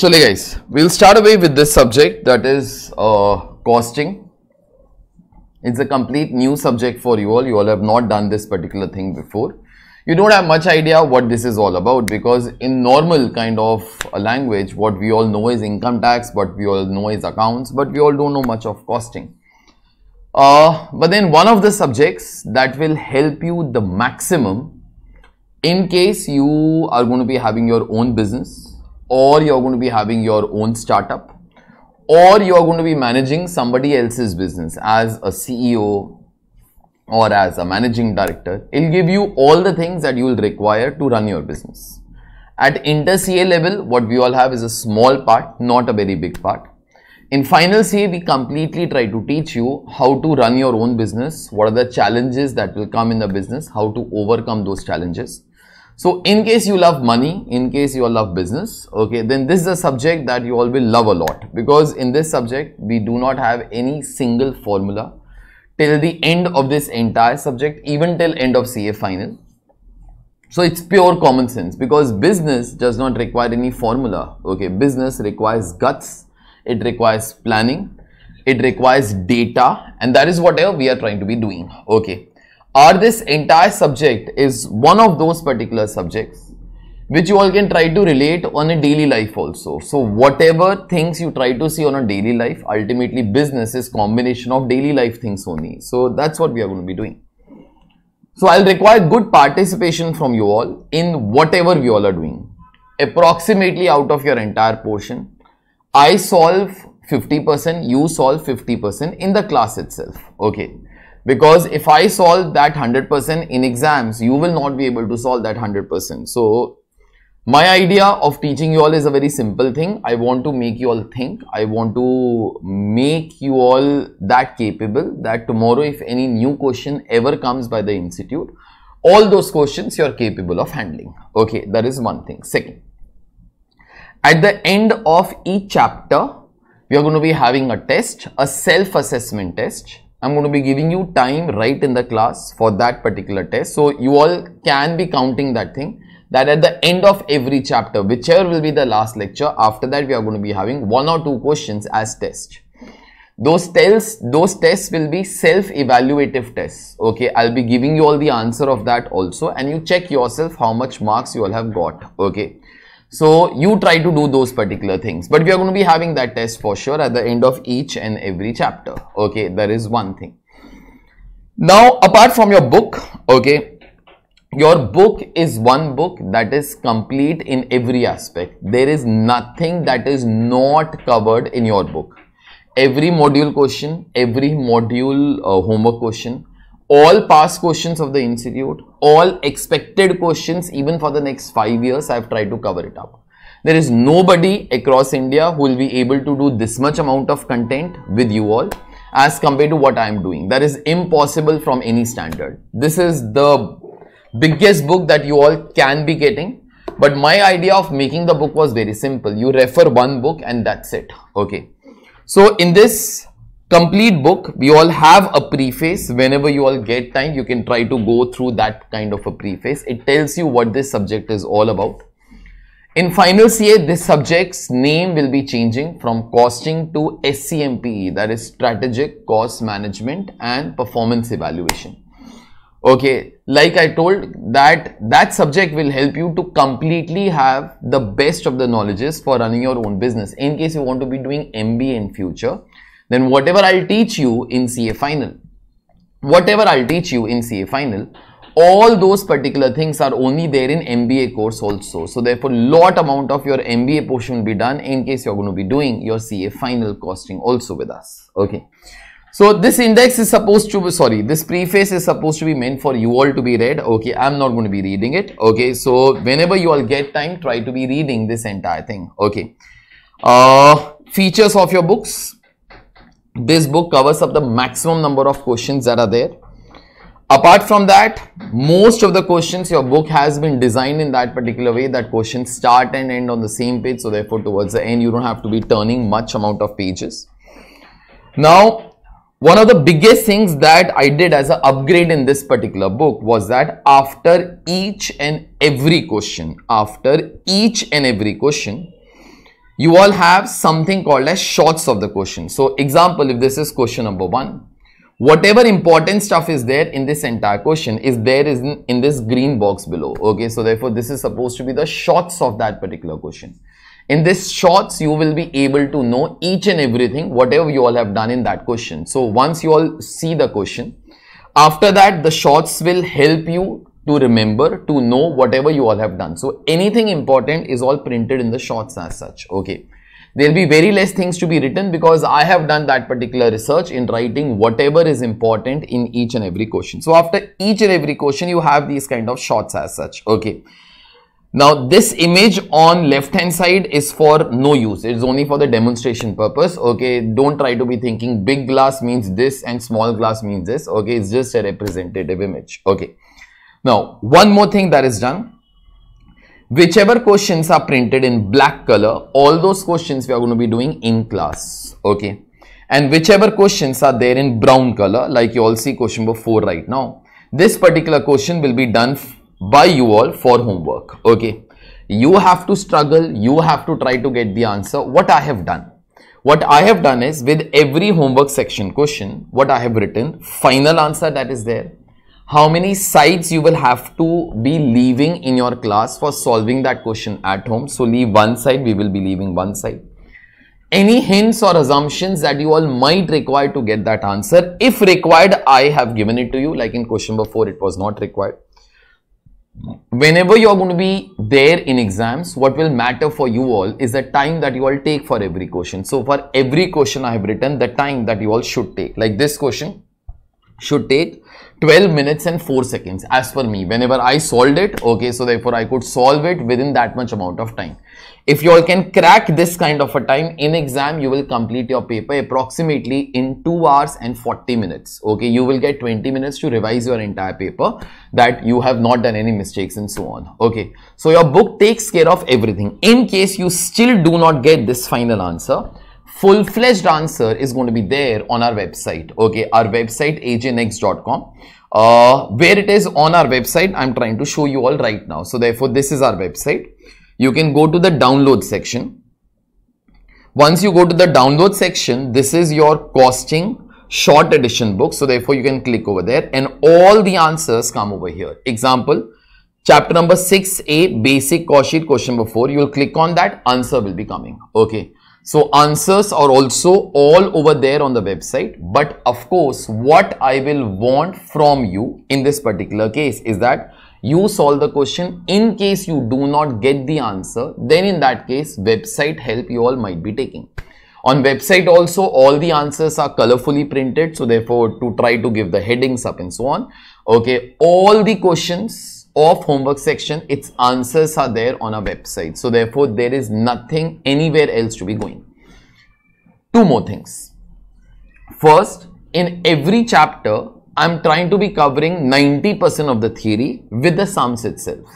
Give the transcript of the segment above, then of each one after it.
Chale guys, we'll start away with this subject that is uh, costing. It's a complete new subject for you all. You all have not done this particular thing before. You don't have much idea what this is all about because in normal kind of language, what we all know is income tax, what we all know is accounts, but we all don't know much of costing. Uh, but then one of the subjects that will help you the maximum in case you are going to be having your own business or you're going to be having your own startup or you're going to be managing somebody else's business as a CEO or as a managing director. It'll give you all the things that you will require to run your business. At inter-CA level, what we all have is a small part, not a very big part. In final CA, we completely try to teach you how to run your own business, what are the challenges that will come in the business, how to overcome those challenges. So in case you love money, in case you love business, okay, then this is a subject that you all will love a lot because in this subject, we do not have any single formula till the end of this entire subject, even till end of CA final. So it's pure common sense because business does not require any formula. Okay, business requires guts, it requires planning, it requires data and that is whatever we are trying to be doing. Okay, or this entire subject is one of those particular subjects which you all can try to relate on a daily life also. So whatever things you try to see on a daily life, ultimately business is combination of daily life things only. So that's what we are going to be doing. So I'll require good participation from you all in whatever we all are doing. Approximately out of your entire portion, I solve 50%, you solve 50% in the class itself. Okay because if I solve that 100% in exams, you will not be able to solve that 100%. So my idea of teaching you all is a very simple thing. I want to make you all think. I want to make you all that capable that tomorrow if any new question ever comes by the institute, all those questions you are capable of handling. Okay, that is one thing. Second, at the end of each chapter, we are going to be having a test, a self-assessment test I'm going to be giving you time right in the class for that particular test. So you all can be counting that thing that at the end of every chapter, whichever will be the last lecture, after that we are going to be having one or two questions as test. Those tests, those tests will be self-evaluative tests. Okay, I'll be giving you all the answer of that also and you check yourself how much marks you all have got. Okay, so you try to do those particular things. But we are going to be having that test for sure at the end of each and every chapter. Okay, that is one thing. Now, apart from your book, okay, your book is one book that is complete in every aspect. There is nothing that is not covered in your book. Every module question, every module uh, homework question, all past questions of the institute, all expected questions even for the next 5 years I have tried to cover it up. There is nobody across India who will be able to do this much amount of content with you all as compared to what I am doing. That is impossible from any standard. This is the biggest book that you all can be getting. But my idea of making the book was very simple. You refer one book and that's it. Okay. So in this complete book we all have a preface whenever you all get time you can try to go through that kind of a preface it tells you what this subject is all about in final CA this subject's name will be changing from costing to SCMPE that is strategic cost management and performance evaluation okay like I told that that subject will help you to completely have the best of the knowledges for running your own business in case you want to be doing MBA in future then whatever I'll teach you in CA final, whatever I'll teach you in CA final, all those particular things are only there in MBA course also. So therefore, lot amount of your MBA portion will be done in case you're going to be doing your CA final costing also with us. Okay. So this index is supposed to be, sorry, this preface is supposed to be meant for you all to be read. Okay, I'm not going to be reading it. Okay, so whenever you all get time, try to be reading this entire thing. Okay. Uh, features of your books this book covers up the maximum number of questions that are there apart from that most of the questions your book has been designed in that particular way that questions start and end on the same page so therefore towards the end you don't have to be turning much amount of pages now one of the biggest things that i did as an upgrade in this particular book was that after each and every question after each and every question you all have something called as shorts of the question. So example, if this is question number one, whatever important stuff is there in this entire question is there is in, in this green box below. Okay, so therefore this is supposed to be the shorts of that particular question. In this shorts, you will be able to know each and everything, whatever you all have done in that question. So once you all see the question, after that, the shorts will help you to remember, to know whatever you all have done. So anything important is all printed in the shorts as such. Okay. There'll be very less things to be written because I have done that particular research in writing whatever is important in each and every question. So after each and every question, you have these kind of shots as such. Okay. Now this image on left hand side is for no use. It's only for the demonstration purpose. Okay. Don't try to be thinking big glass means this and small glass means this. Okay. It's just a representative image. Okay. Now, one more thing that is done. Whichever questions are printed in black color, all those questions we are going to be doing in class. Okay. And whichever questions are there in brown color, like you all see question number 4 right now, this particular question will be done by you all for homework. Okay. You have to struggle. You have to try to get the answer. What I have done. What I have done is with every homework section question, what I have written, final answer that is there how many sides you will have to be leaving in your class for solving that question at home. So leave one side, we will be leaving one side. Any hints or assumptions that you all might require to get that answer. If required, I have given it to you like in question before, it was not required. Whenever you are going to be there in exams, what will matter for you all is the time that you all take for every question. So for every question I have written, the time that you all should take. Like this question should take 12 minutes and 4 seconds as per me whenever I solved it okay so therefore I could solve it within that much amount of time if you all can crack this kind of a time in exam you will complete your paper approximately in 2 hours and 40 minutes okay you will get 20 minutes to revise your entire paper that you have not done any mistakes and so on okay so your book takes care of everything in case you still do not get this final answer full-fledged answer is going to be there on our website okay our website ajnext.com uh, where it is on our website i'm trying to show you all right now so therefore this is our website you can go to the download section once you go to the download section this is your costing short edition book so therefore you can click over there and all the answers come over here example chapter number 6a basic cost sheet question number 4 you will click on that answer will be coming okay so answers are also all over there on the website. But of course, what I will want from you in this particular case is that you solve the question in case you do not get the answer. Then in that case, website help you all might be taking. On website also, all the answers are colorfully printed. So therefore, to try to give the headings up and so on. Okay, all the questions of homework section, its answers are there on our website. So therefore, there is nothing anywhere else to be going. Two more things. First, in every chapter, I'm trying to be covering 90% of the theory with the sums itself.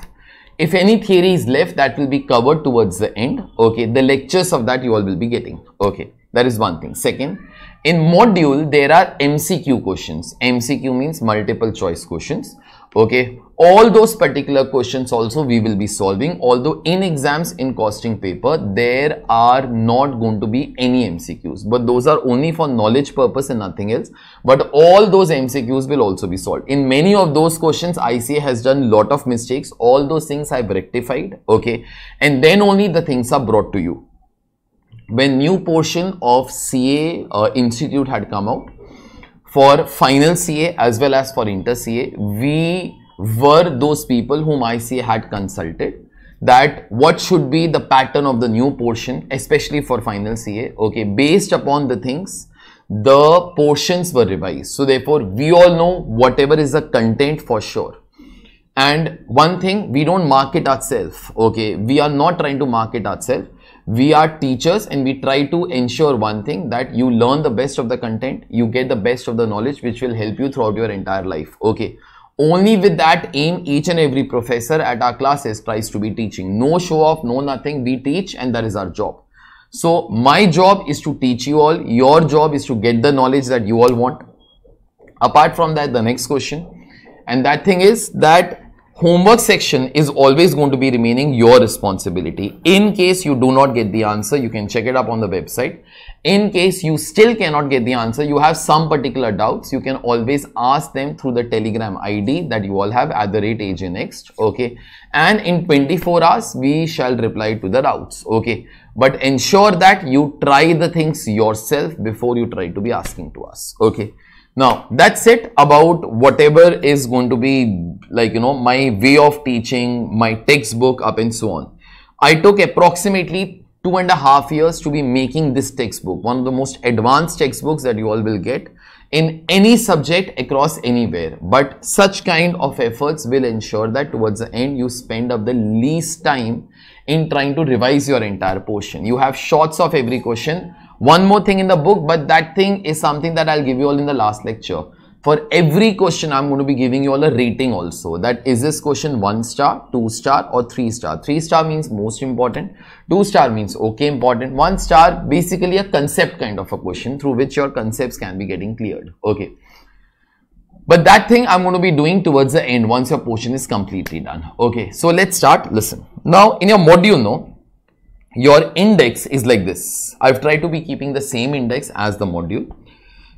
If any theory is left, that will be covered towards the end. Okay, the lectures of that you all will be getting. Okay, that is one thing. Second, in module, there are MCQ questions. MCQ means multiple choice questions. Okay, all those particular questions also we will be solving although in exams in costing paper there are not going to be any mcqs but those are only for knowledge purpose and nothing else but all those mcqs will also be solved in many of those questions ica has done lot of mistakes all those things i've rectified okay and then only the things are brought to you when new portion of ca uh, institute had come out for final ca as well as for inter ca we were those people whom ICA had consulted that what should be the pattern of the new portion, especially for final CA. Okay, based upon the things, the portions were revised. So therefore, we all know whatever is the content for sure. And one thing, we don't market ourselves. Okay, we are not trying to market ourselves. We are teachers and we try to ensure one thing that you learn the best of the content, you get the best of the knowledge, which will help you throughout your entire life. Okay only with that aim each and every professor at our classes tries to be teaching no show off no nothing we teach and that is our job so my job is to teach you all your job is to get the knowledge that you all want apart from that the next question and that thing is that homework section is always going to be remaining your responsibility in case you do not get the answer you can check it up on the website in case you still cannot get the answer, you have some particular doubts, you can always ask them through the telegram ID that you all have at the rate next Okay. And in 24 hours, we shall reply to the doubts. Okay. But ensure that you try the things yourself before you try to be asking to us. Okay. Now, that's it about whatever is going to be like, you know, my way of teaching, my textbook up and so on. I took approximately two and a half years to be making this textbook, one of the most advanced textbooks that you all will get in any subject across anywhere. But such kind of efforts will ensure that towards the end, you spend up the least time in trying to revise your entire portion. You have shots of every question. One more thing in the book, but that thing is something that I'll give you all in the last lecture for every question I'm going to be giving you all a rating also that is this question 1 star, 2 star or 3 star. 3 star means most important, 2 star means okay important, 1 star basically a concept kind of a question through which your concepts can be getting cleared. Okay. But that thing I'm going to be doing towards the end once your portion is completely done. Okay. So let's start. Listen. Now in your module no, your index is like this. I've tried to be keeping the same index as the module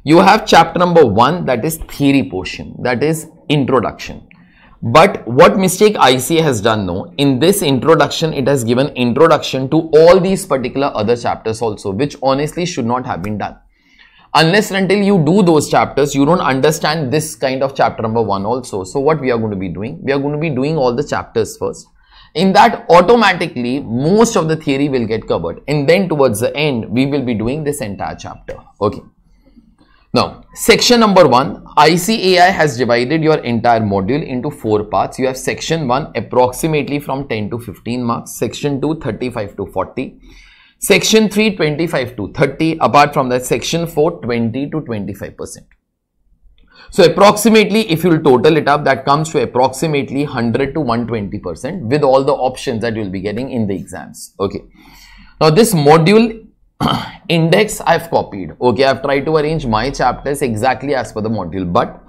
you have chapter number one that is theory portion that is introduction but what mistake ICA has done now in this introduction, it has given introduction to all these particular other chapters also, which honestly should not have been done. Unless until you do those chapters, you don't understand this kind of chapter number one also. So what we are going to be doing? We are going to be doing all the chapters first. In that automatically, most of the theory will get covered. And then towards the end, we will be doing this entire chapter. Okay. Now, section number one, ICAI has divided your entire module into four parts. You have section one, approximately from 10 to 15 marks, section two, 35 to 40, section three, 25 to 30, apart from that, section four, 20 to 25%. So approximately if you'll total it up that comes to approximately 100 to 120 percent with all the options that you'll be getting in the exams. Okay. Now this module index I've copied. Okay, I've tried to arrange my chapters exactly as per the module. But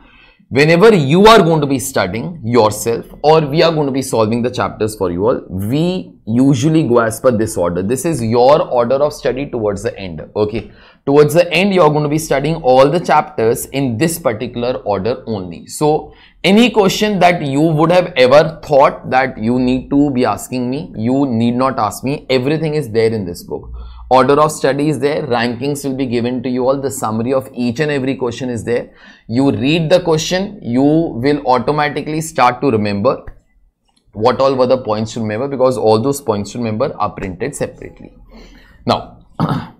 whenever you are going to be studying yourself or we are going to be solving the chapters for you all, we usually go as per this order. This is your order of study towards the end. Okay, towards the end you're going to be studying all the chapters in this particular order only. So any question that you would have ever thought that you need to be asking me, you need not ask me. Everything is there in this book order of study is there rankings will be given to you all the summary of each and every question is there you read the question you will automatically start to remember what all were the points to remember because all those points to remember are printed separately now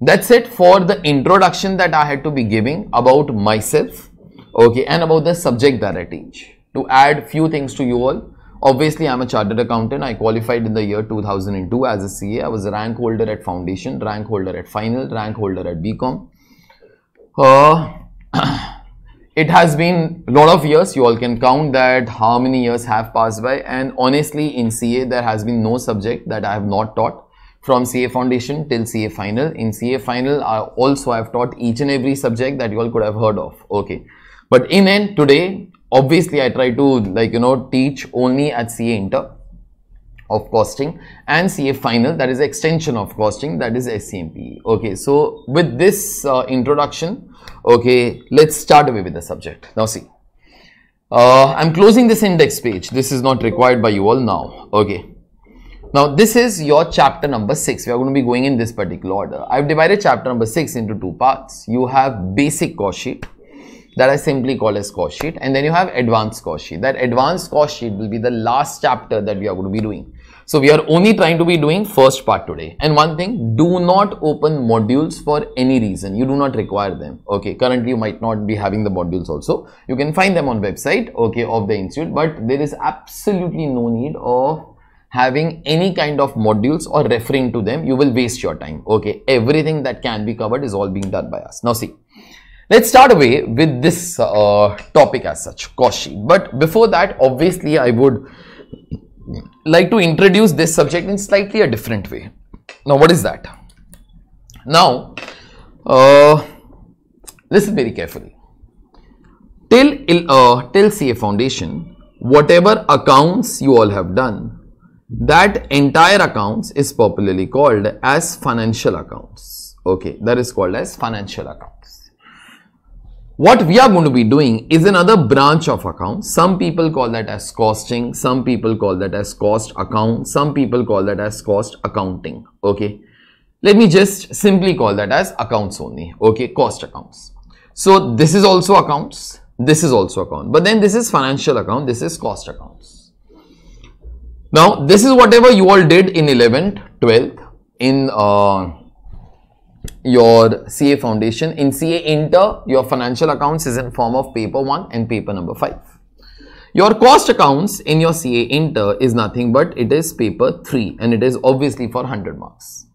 that's it for the introduction that i had to be giving about myself okay and about the subject that i teach to add few things to you all Obviously, I'm a chartered accountant. I qualified in the year 2002 as a CA. I was rank holder at foundation, rank holder at final, rank holder at BCom. Uh, it has been a lot of years you all can count that how many years have passed by and honestly in ca there has been no subject that i have not taught from ca foundation till ca final in ca final i also have taught each and every subject that you all could have heard of okay but in end today obviously I try to like you know teach only at CA inter of costing and CA final that is extension of costing that is SCMP. Okay, so with this uh, introduction, okay, let's start away with the subject. Now see, uh, I'm closing this index page. This is not required by you all now. Okay. Now, this is your chapter number 6. We are going to be going in this particular order. I've divided chapter number 6 into two parts. You have basic cost sheet that I simply call as cost sheet and then you have advanced cost sheet. That advanced cost sheet will be the last chapter that we are going to be doing. So we are only trying to be doing first part today. And one thing, do not open modules for any reason. You do not require them. Okay, currently you might not be having the modules also. You can find them on website, okay, of the institute, but there is absolutely no need of having any kind of modules or referring to them. You will waste your time. Okay, everything that can be covered is all being done by us. Now see. Let's start away with this uh, topic as such, cost sheet. But before that, obviously, I would like to introduce this subject in slightly a different way. Now, what is that? Now, uh, listen very carefully. Till, uh, till CA Foundation, whatever accounts you all have done, that entire accounts is popularly called as financial accounts. Okay, that is called as financial accounts what we are going to be doing is another branch of account. Some people call that as costing. Some people call that as cost account. Some people call that as cost accounting. Okay. Let me just simply call that as accounts only. Okay. Cost accounts. So this is also accounts. This is also account. But then this is financial account. This is cost accounts. Now this is whatever you all did in 11th, 12th, in uh, your CA foundation. In CA Inter, your financial accounts is in form of paper 1 and paper number 5. Your cost accounts in your CA Inter is nothing but it is paper 3 and it is obviously for 100 marks.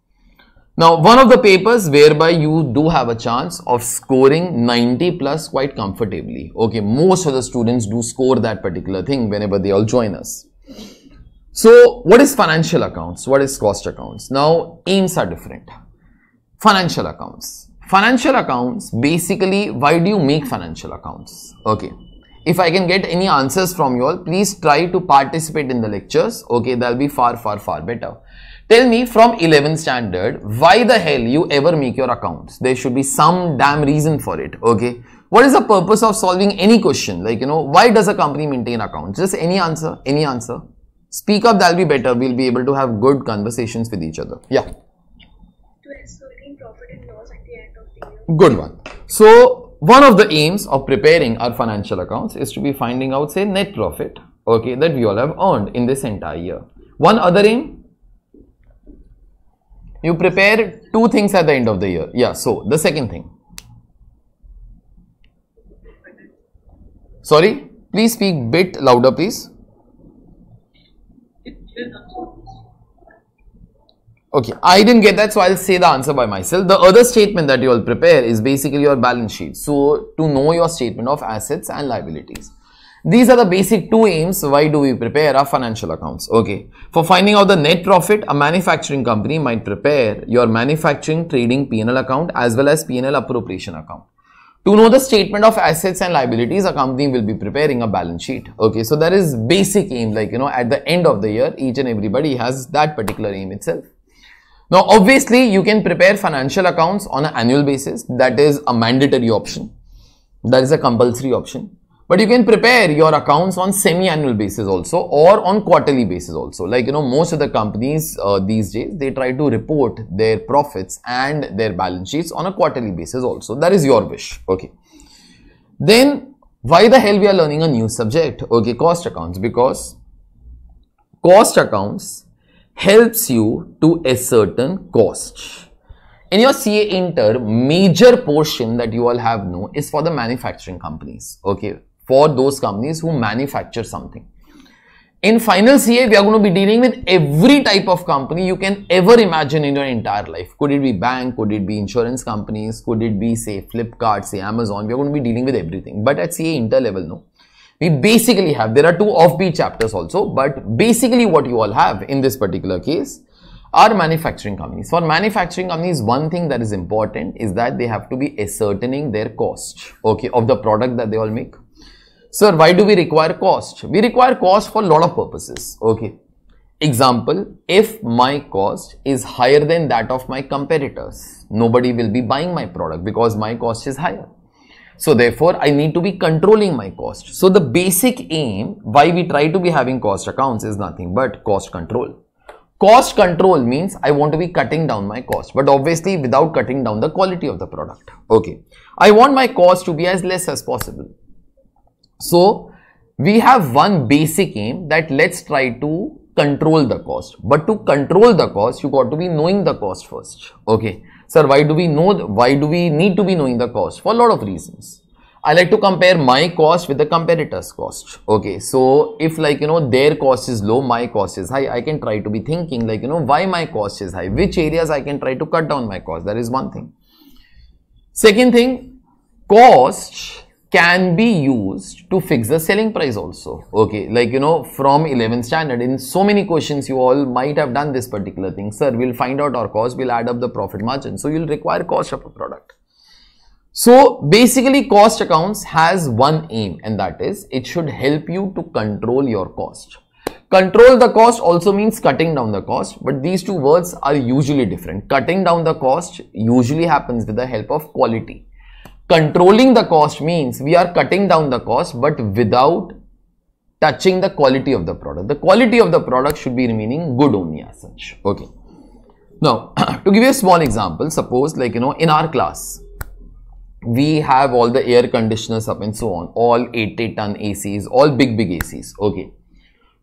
Now, one of the papers whereby you do have a chance of scoring 90 plus quite comfortably. Okay, most of the students do score that particular thing whenever they all join us. So, what is financial accounts? What is cost accounts? Now, aims are different financial accounts. Financial accounts, basically, why do you make financial accounts? Okay. If I can get any answers from you all, please try to participate in the lectures. Okay, that'll be far, far, far better. Tell me from 11th standard, why the hell you ever make your accounts? There should be some damn reason for it. Okay. What is the purpose of solving any question? Like, you know, why does a company maintain accounts? Just any answer, any answer. Speak up, that'll be better. We'll be able to have good conversations with each other. Yeah. Good one. So, one of the aims of preparing our financial accounts is to be finding out say net profit, okay, that we all have earned in this entire year. One other aim, you prepare two things at the end of the year. Yeah, so the second thing. Sorry, please speak bit louder, please. Okay, I didn't get that, so I'll say the answer by myself. The other statement that you will prepare is basically your balance sheet. So, to know your statement of assets and liabilities. These are the basic two aims. Why do we prepare our financial accounts? Okay. For finding out the net profit, a manufacturing company might prepare your manufacturing trading P&L account as well as P&L appropriation account. To know the statement of assets and liabilities, a company will be preparing a balance sheet. Okay. So, that is basic aim. Like, you know, at the end of the year, each and everybody has that particular aim itself. Now, obviously, you can prepare financial accounts on an annual basis. That is a mandatory option. That is a compulsory option. But you can prepare your accounts on semi-annual basis also or on quarterly basis also. Like, you know, most of the companies uh, these days, they try to report their profits and their balance sheets on a quarterly basis also. That is your wish. Okay. Then, why the hell we are learning a new subject? Okay, cost accounts. Because cost accounts helps you to a certain cost. In your CA Inter, major portion that you all have know is for the manufacturing companies, okay, for those companies who manufacture something. In final CA, we are going to be dealing with every type of company you can ever imagine in your entire life. Could it be bank? Could it be insurance companies? Could it be say Flipkart, say Amazon? We are going to be dealing with everything. But at CA Inter level, no we basically have, there are two offbeat chapters also, but basically what you all have in this particular case are manufacturing companies. For manufacturing companies, one thing that is important is that they have to be ascertaining their cost, okay, of the product that they all make. Sir, why do we require cost? We require cost for a lot of purposes, okay. Example, if my cost is higher than that of my competitors, nobody will be buying my product because my cost is higher. So therefore, I need to be controlling my cost. So the basic aim why we try to be having cost accounts is nothing but cost control. Cost control means I want to be cutting down my cost, but obviously without cutting down the quality of the product. Okay. I want my cost to be as less as possible. So we have one basic aim that let's try to control the cost. But to control the cost, you got to be knowing the cost first. Okay. Sir, why do we know, why do we need to be knowing the cost? For a lot of reasons. I like to compare my cost with the competitor's cost. Okay, so if like, you know, their cost is low, my cost is high, I can try to be thinking like, you know, why my cost is high, which areas I can try to cut down my cost. That is one thing. Second thing, cost can be used to fix the selling price also okay like you know from 11th standard in so many questions you all might have done this particular thing sir we'll find out our cost we'll add up the profit margin so you'll require cost of a product so basically cost accounts has one aim and that is it should help you to control your cost control the cost also means cutting down the cost but these two words are usually different cutting down the cost usually happens with the help of quality Controlling the cost means we are cutting down the cost but without touching the quality of the product. The quality of the product should be remaining good only as such. Okay. Now, to give you a small example, suppose like, you know, in our class, we have all the air conditioners up and so on, all 80 ton ACs, all big, big ACs. Okay.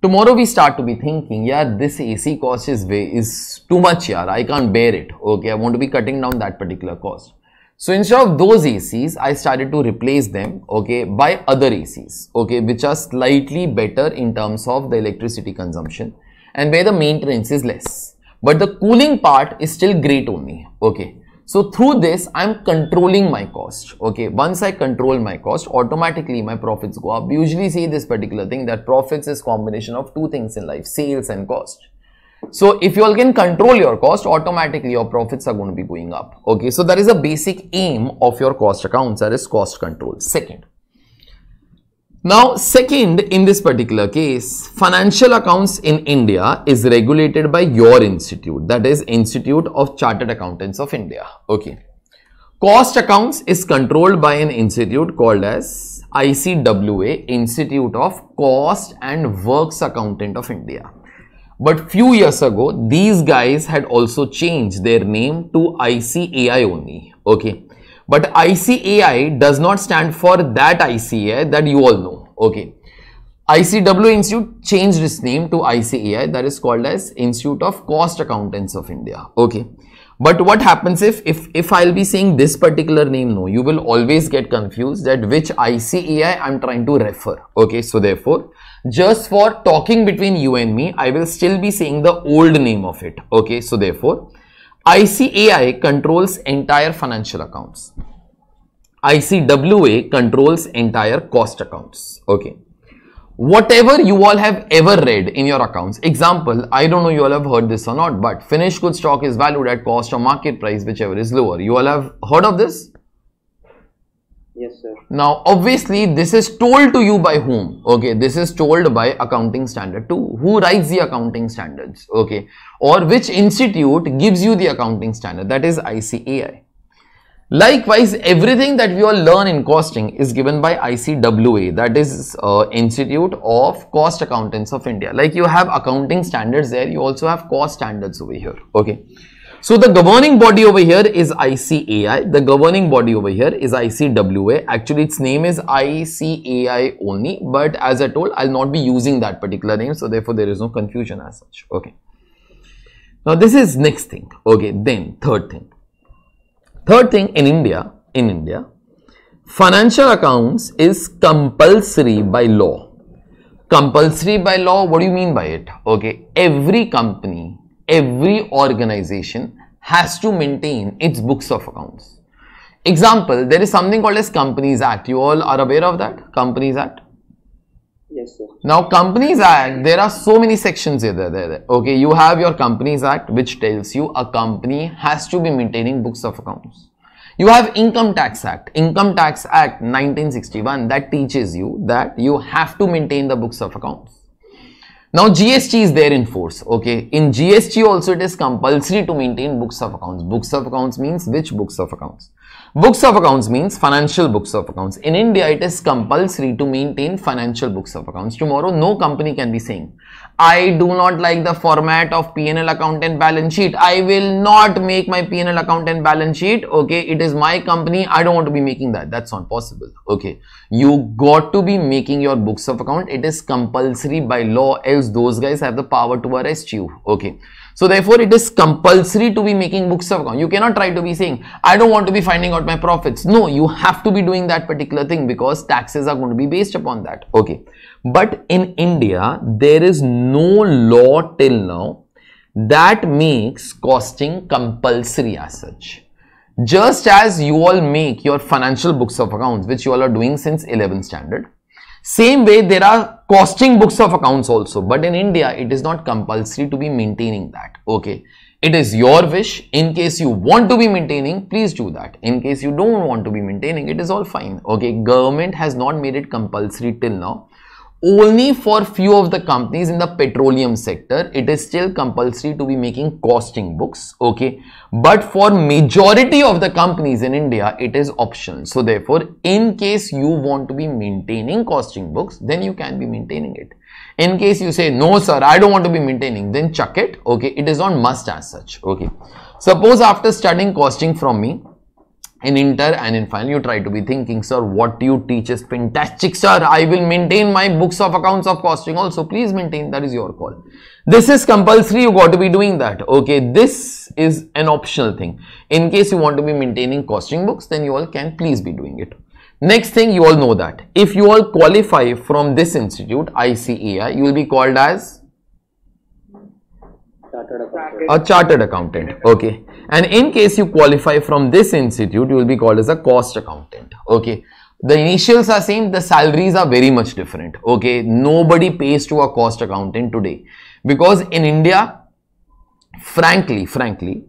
Tomorrow we start to be thinking, yeah, this AC cost is, way, is too much, yeah, I can't bear it. Okay. I want to be cutting down that particular cost. So instead of those ACs, I started to replace them, okay, by other ACs, okay, which are slightly better in terms of the electricity consumption and where the maintenance is less. But the cooling part is still great only, okay. So through this, I'm controlling my cost, okay. Once I control my cost, automatically my profits go up. We usually see this particular thing that profits is combination of two things in life, sales and cost. So if you all can control your cost, automatically your profits are going to be going up. Okay, so that is a basic aim of your cost accounts, that is cost control. Second, now, second, in this particular case, financial accounts in India is regulated by your institute, that is Institute of Chartered Accountants of India. Okay. Cost accounts is controlled by an institute called as ICWA, Institute of Cost and Works Accountant of India. But few years ago, these guys had also changed their name to ICAI only. Okay. But ICAI does not stand for that ICAI that you all know. Okay. ICW Institute changed its name to ICAI that is called as Institute of Cost Accountants of India. Okay. But what happens if, if, if I'll be saying this particular name, no, you will always get confused that which ICEI I'm trying to refer. Okay, so therefore, just for talking between you and me, I will still be saying the old name of it. Okay, so therefore, ICAI controls entire financial accounts. ICWA controls entire cost accounts. Okay whatever you all have ever read in your accounts. Example, I don't know you all have heard this or not, but finished goods stock is valued at cost or market price, whichever is lower. You all have heard of this? Yes, sir. Now, obviously, this is told to you by whom? Okay, this is told by accounting standard 2. Who writes the accounting standards? Okay, or which institute gives you the accounting standard? That is ICAI. Likewise, everything that we all learn in costing is given by ICWA, that is uh, Institute of Cost Accountants of India. Like you have accounting standards there, you also have cost standards over here. Okay. So the governing body over here is ICAI. The governing body over here is ICWA. Actually, its name is ICAI only, but as I told, I'll not be using that particular name. So therefore, there is no confusion as such. Okay. Now this is next thing. Okay. Then third thing Third thing in India, in India, financial accounts is compulsory by law. Compulsory by law, what do you mean by it? Okay, every company, every organization has to maintain its books of accounts. Example, there is something called as Companies Act. You all are aware of that? Companies Act. Yes, sir. Now, Companies Act, there are so many sections here, there, there, there. Okay, you have your Companies Act, which tells you a company has to be maintaining books of accounts. You have Income Tax Act, Income Tax Act 1961 that teaches you that you have to maintain the books of accounts. Now GST is there in force. Okay. In GST also it is compulsory to maintain books of accounts. Books of accounts means which books of accounts? Books of accounts means financial books of accounts. In India, it is compulsory to maintain financial books of accounts. Tomorrow, no company can be saying, I do not like the format of P&L account and balance sheet. I will not make my P&L account and balance sheet. Okay, it is my company. I don't want to be making that. That's not possible. Okay, you got to be making your books of account. It is compulsory by law else those guys have the power to arrest you. Okay. So therefore, it is compulsory to be making books of account. You cannot try to be saying, I don't want to be finding out my profits. No, you have to be doing that particular thing because taxes are going to be based upon that. Okay. But in India, there is no law till now that makes costing compulsory as such. Just as you all make your financial books of accounts, which you all are doing since 11th standard, same way, there are costing books of accounts also, but in India, it is not compulsory to be maintaining that. Okay. It is your wish. In case you want to be maintaining, please do that. In case you don't want to be maintaining, it is all fine. Okay. Government has not made it compulsory till now only for few of the companies in the petroleum sector it is still compulsory to be making costing books okay but for majority of the companies in india it is optional so therefore in case you want to be maintaining costing books then you can be maintaining it in case you say no sir i don't want to be maintaining then chuck it okay it is not must as such okay suppose after studying costing from me in inter and in final you try to be thinking sir what you teach is fantastic sir i will maintain my books of accounts of costing also please maintain that is your call this is compulsory you got to be doing that okay this is an optional thing in case you want to be maintaining costing books then you all can please be doing it next thing you all know that if you all qualify from this institute ICAI, you will be called as a chartered accountant okay and in case you qualify from this institute you will be called as a cost accountant okay the initials are same the salaries are very much different okay nobody pays to a cost accountant today because in india frankly frankly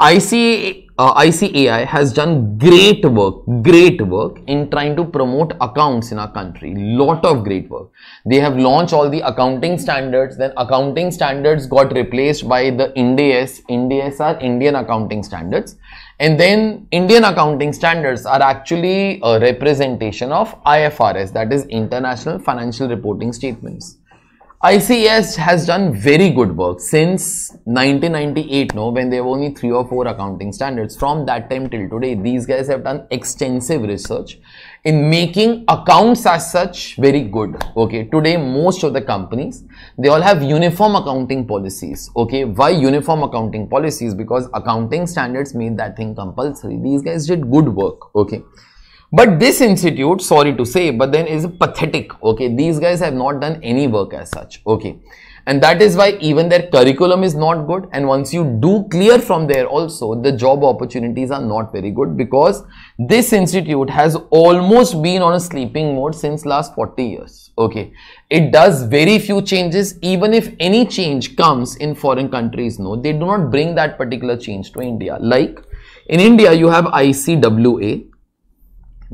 I see uh, ICAI has done great work, great work in trying to promote accounts in our country. Lot of great work. They have launched all the accounting standards. Then accounting standards got replaced by the INDAS. INDAS are Indian accounting standards. And then Indian accounting standards are actually a representation of IFRS, that is International Financial Reporting Statements. ICS has done very good work since 1998 no when there were only three or four accounting standards from that time till today these guys have done extensive research in making accounts as such very good okay today most of the companies they all have uniform accounting policies okay why uniform accounting policies because accounting standards made that thing compulsory these guys did good work okay but this institute, sorry to say, but then is pathetic. Okay, these guys have not done any work as such. Okay, and that is why even their curriculum is not good. And once you do clear from there, also the job opportunities are not very good because this institute has almost been on a sleeping mode since last 40 years. Okay, it does very few changes. Even if any change comes in foreign countries, no, they do not bring that particular change to India. Like in India, you have ICWA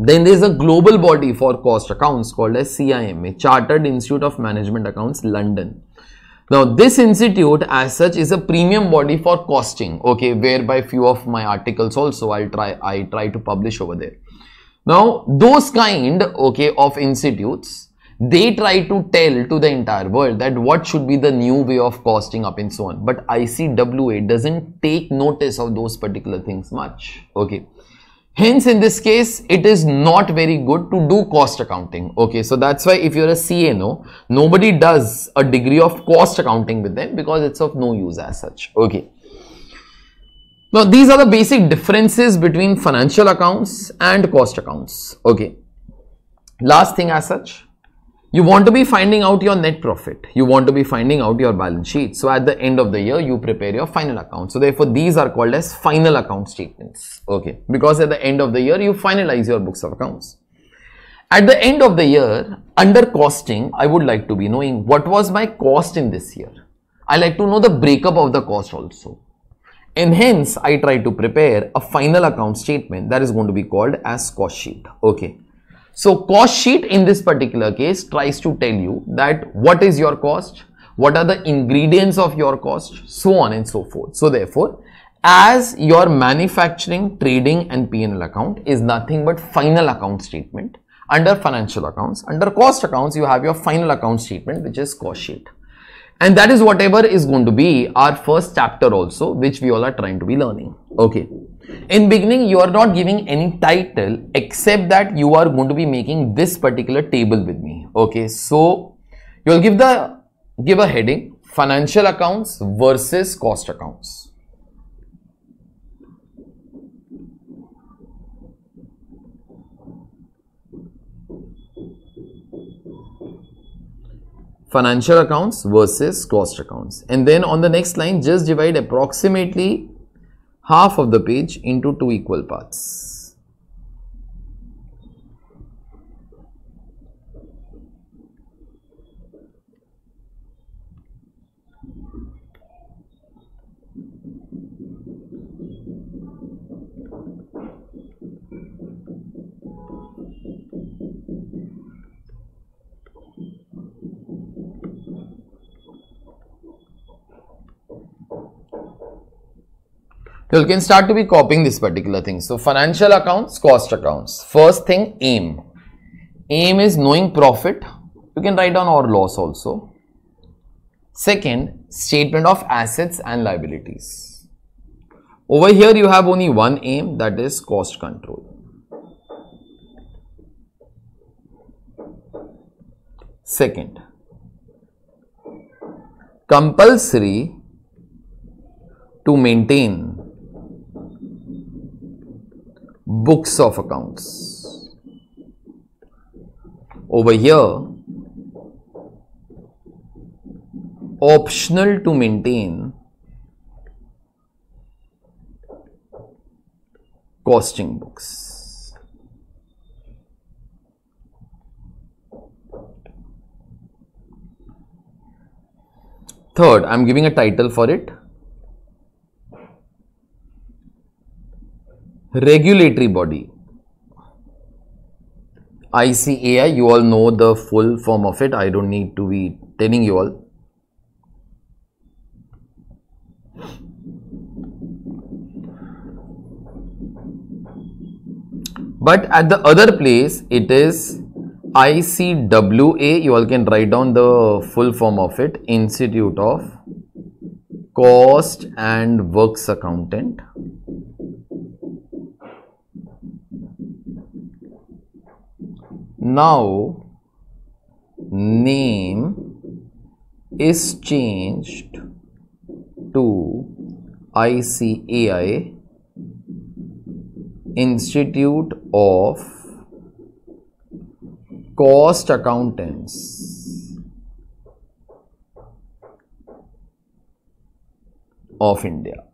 then there is a global body for cost accounts called as CIMA, Chartered Institute of Management Accounts, London. Now, this institute as such is a premium body for costing, okay, whereby few of my articles also I'll try, I try to publish over there. Now, those kind, okay, of institutes, they try to tell to the entire world that what should be the new way of costing up and so on. But ICWA doesn't take notice of those particular things much, okay. Hence, in this case, it is not very good to do cost accounting. Okay, so that's why if you're a CNO, nobody does a degree of cost accounting with them because it's of no use as such. Okay. Now, these are the basic differences between financial accounts and cost accounts. Okay. Last thing as such, you want to be finding out your net profit. You want to be finding out your balance sheet. So at the end of the year, you prepare your final account. So therefore, these are called as final account statements. Okay. Because at the end of the year, you finalize your books of accounts. At the end of the year, under costing, I would like to be knowing what was my cost in this year. I like to know the breakup of the cost also. And hence, I try to prepare a final account statement that is going to be called as cost sheet. Okay. So cost sheet in this particular case tries to tell you that what is your cost, what are the ingredients of your cost, so on and so forth. So therefore, as your manufacturing, trading and P&L account is nothing but final account statement under financial accounts. Under cost accounts, you have your final account statement which is cost sheet. And that is whatever is going to be our first chapter also which we all are trying to be learning. Okay in beginning you are not giving any title except that you are going to be making this particular table with me okay so you'll give the give a heading financial accounts versus cost accounts financial accounts versus cost accounts and then on the next line just divide approximately half of the page into two equal parts. you can start to be copying this particular thing. So financial accounts, cost accounts. First thing, aim. Aim is knowing profit. You can write down or loss also. Second, statement of assets and liabilities. Over here, you have only one aim that is cost control. Second, compulsory to maintain books of accounts. Over here, optional to maintain costing books. Third, I am giving a title for it regulatory body ICAI you all know the full form of it I don't need to be telling you all but at the other place it is ICWA you all can write down the full form of it Institute of Cost and Works Accountant now name is changed to ICAI Institute of Cost Accountants of India.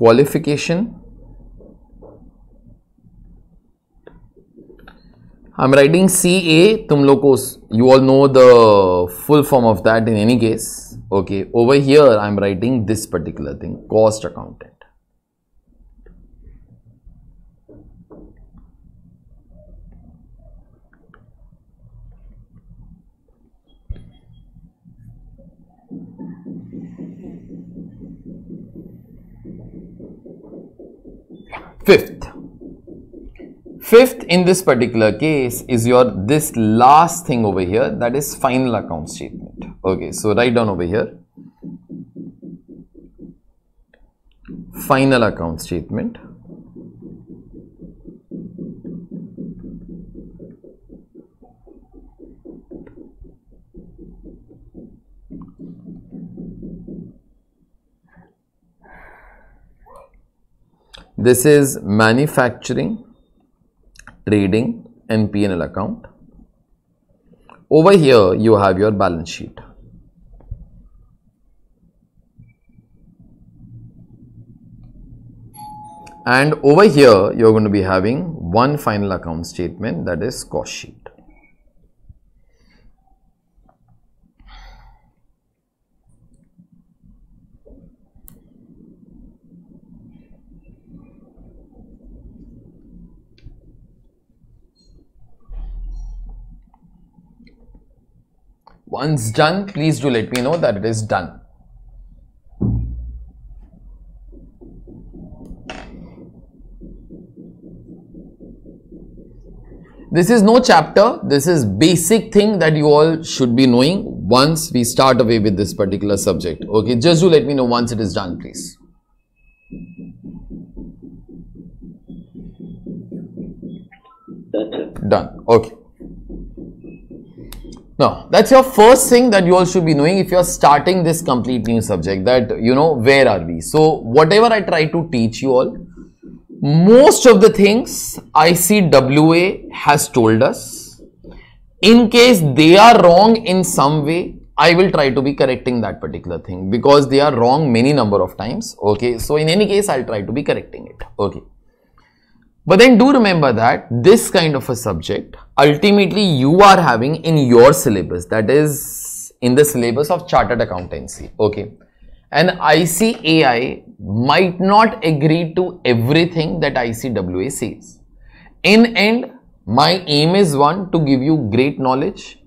qualification I'm writing CA, tum locos, you all know the full form of that in any case. Okay, over here I'm writing this particular thing, cost accountant. Fifth, fifth in this particular case is your this last thing over here that is final account statement. Okay, so write down over here final account statement. This is manufacturing, trading and P&L account. Over here you have your balance sheet. And over here you are going to be having one final account statement that is cost sheet. Once done, please do let me know that it is done. This is no chapter, this is basic thing that you all should be knowing once we start away with this particular subject. Okay, just do let me know once it is done, please. Done. Okay. Now, that's your first thing that you all should be knowing if you're starting this complete new subject that, you know, where are we? So, whatever I try to teach you all, most of the things ICWA has told us. In case they are wrong in some way, I will try to be correcting that particular thing because they are wrong many number of times. Okay. So, in any case, I'll try to be correcting it. Okay. But then do remember that this kind of a subject, ultimately you are having in your syllabus, that is in the syllabus of chartered accountancy, okay. And ICAI might not agree to everything that ICWA says. In end, my aim is one, to give you great knowledge.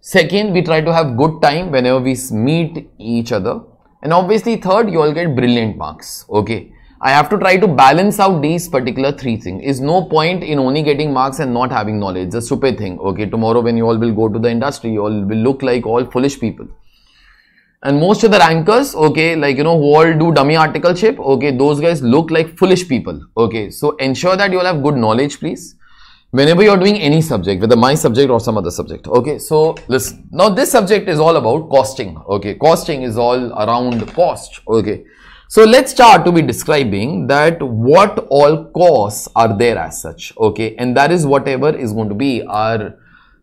Second, we try to have good time whenever we meet each other. And obviously third, you all get brilliant marks, okay. I have to try to balance out these particular three things. Is no point in only getting marks and not having knowledge. It's a stupid thing. Okay, tomorrow when you all will go to the industry, you all will look like all foolish people. And most of the rankers, okay, like you know, who all do dummy articleship, okay, those guys look like foolish people. Okay, so ensure that you all have good knowledge, please. Whenever you're doing any subject, whether my subject or some other subject. Okay, so listen. Now this subject is all about costing. Okay, costing is all around cost. Okay. So let's start to be describing that what all costs are there as such. Okay. And that is whatever is going to be our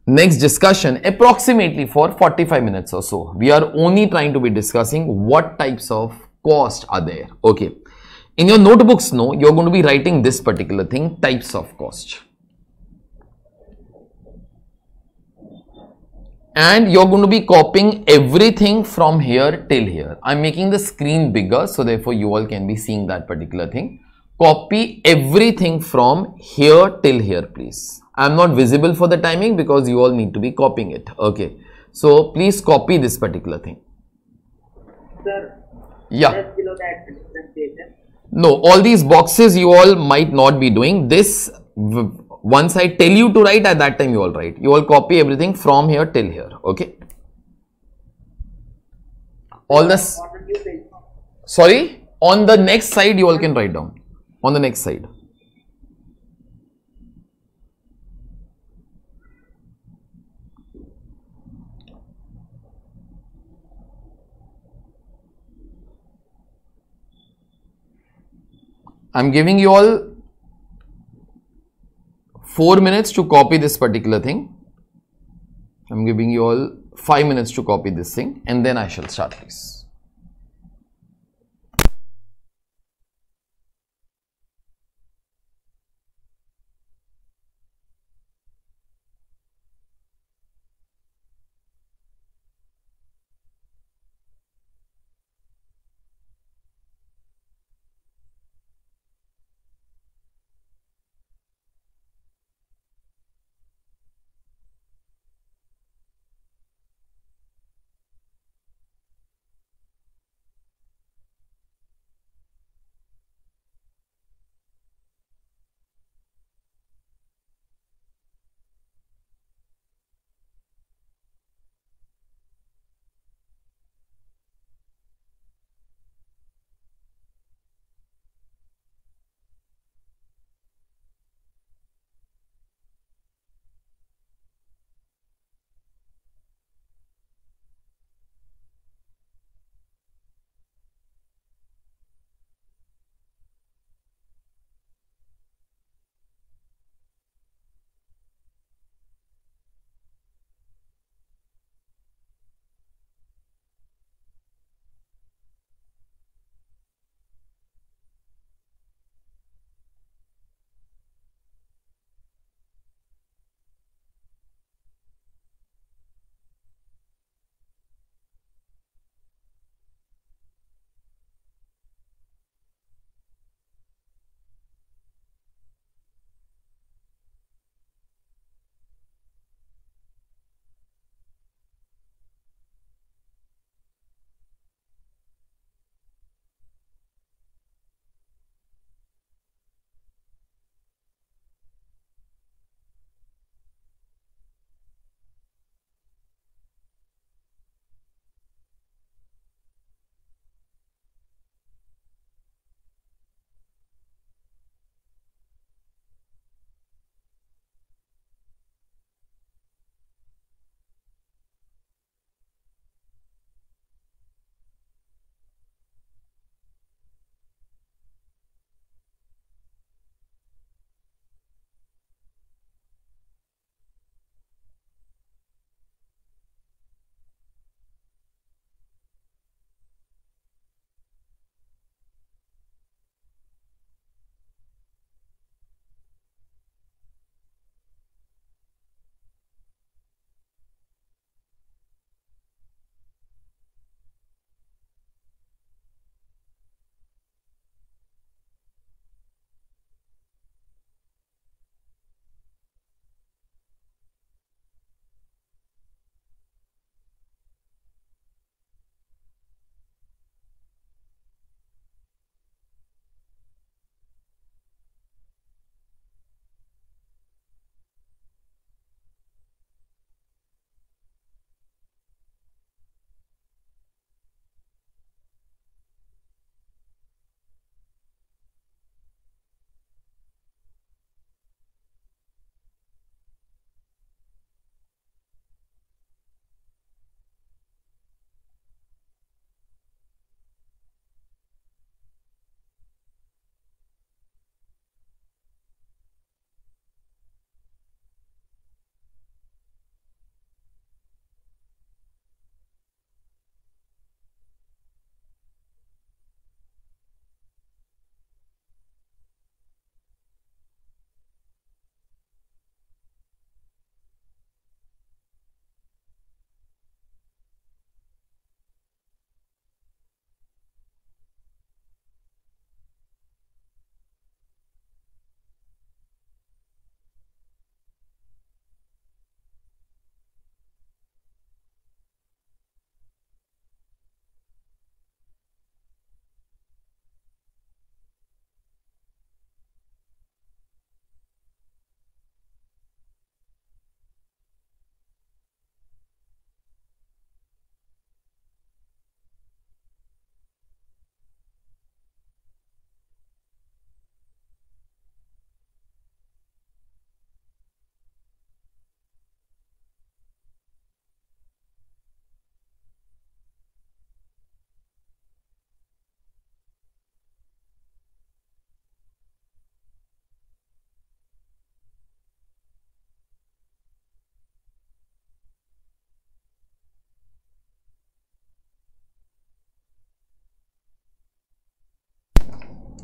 next discussion approximately for 45 minutes or so. We are only trying to be discussing what types of cost are there. Okay. In your notebooks, no, you're going to be writing this particular thing, types of cost. and you're going to be copying everything from here till here. I'm making the screen bigger so therefore you all can be seeing that particular thing. Copy everything from here till here please. I'm not visible for the timing because you all need to be copying it. Okay. So please copy this particular thing. Sir, yeah. No, all these boxes you all might not be doing. This once I tell you to write at that time you all write you all copy everything from here till here okay all this sorry on the next side you all can write down on the next side I'm giving you all 4 minutes to copy this particular thing. I'm giving you all 5 minutes to copy this thing and then I shall start this.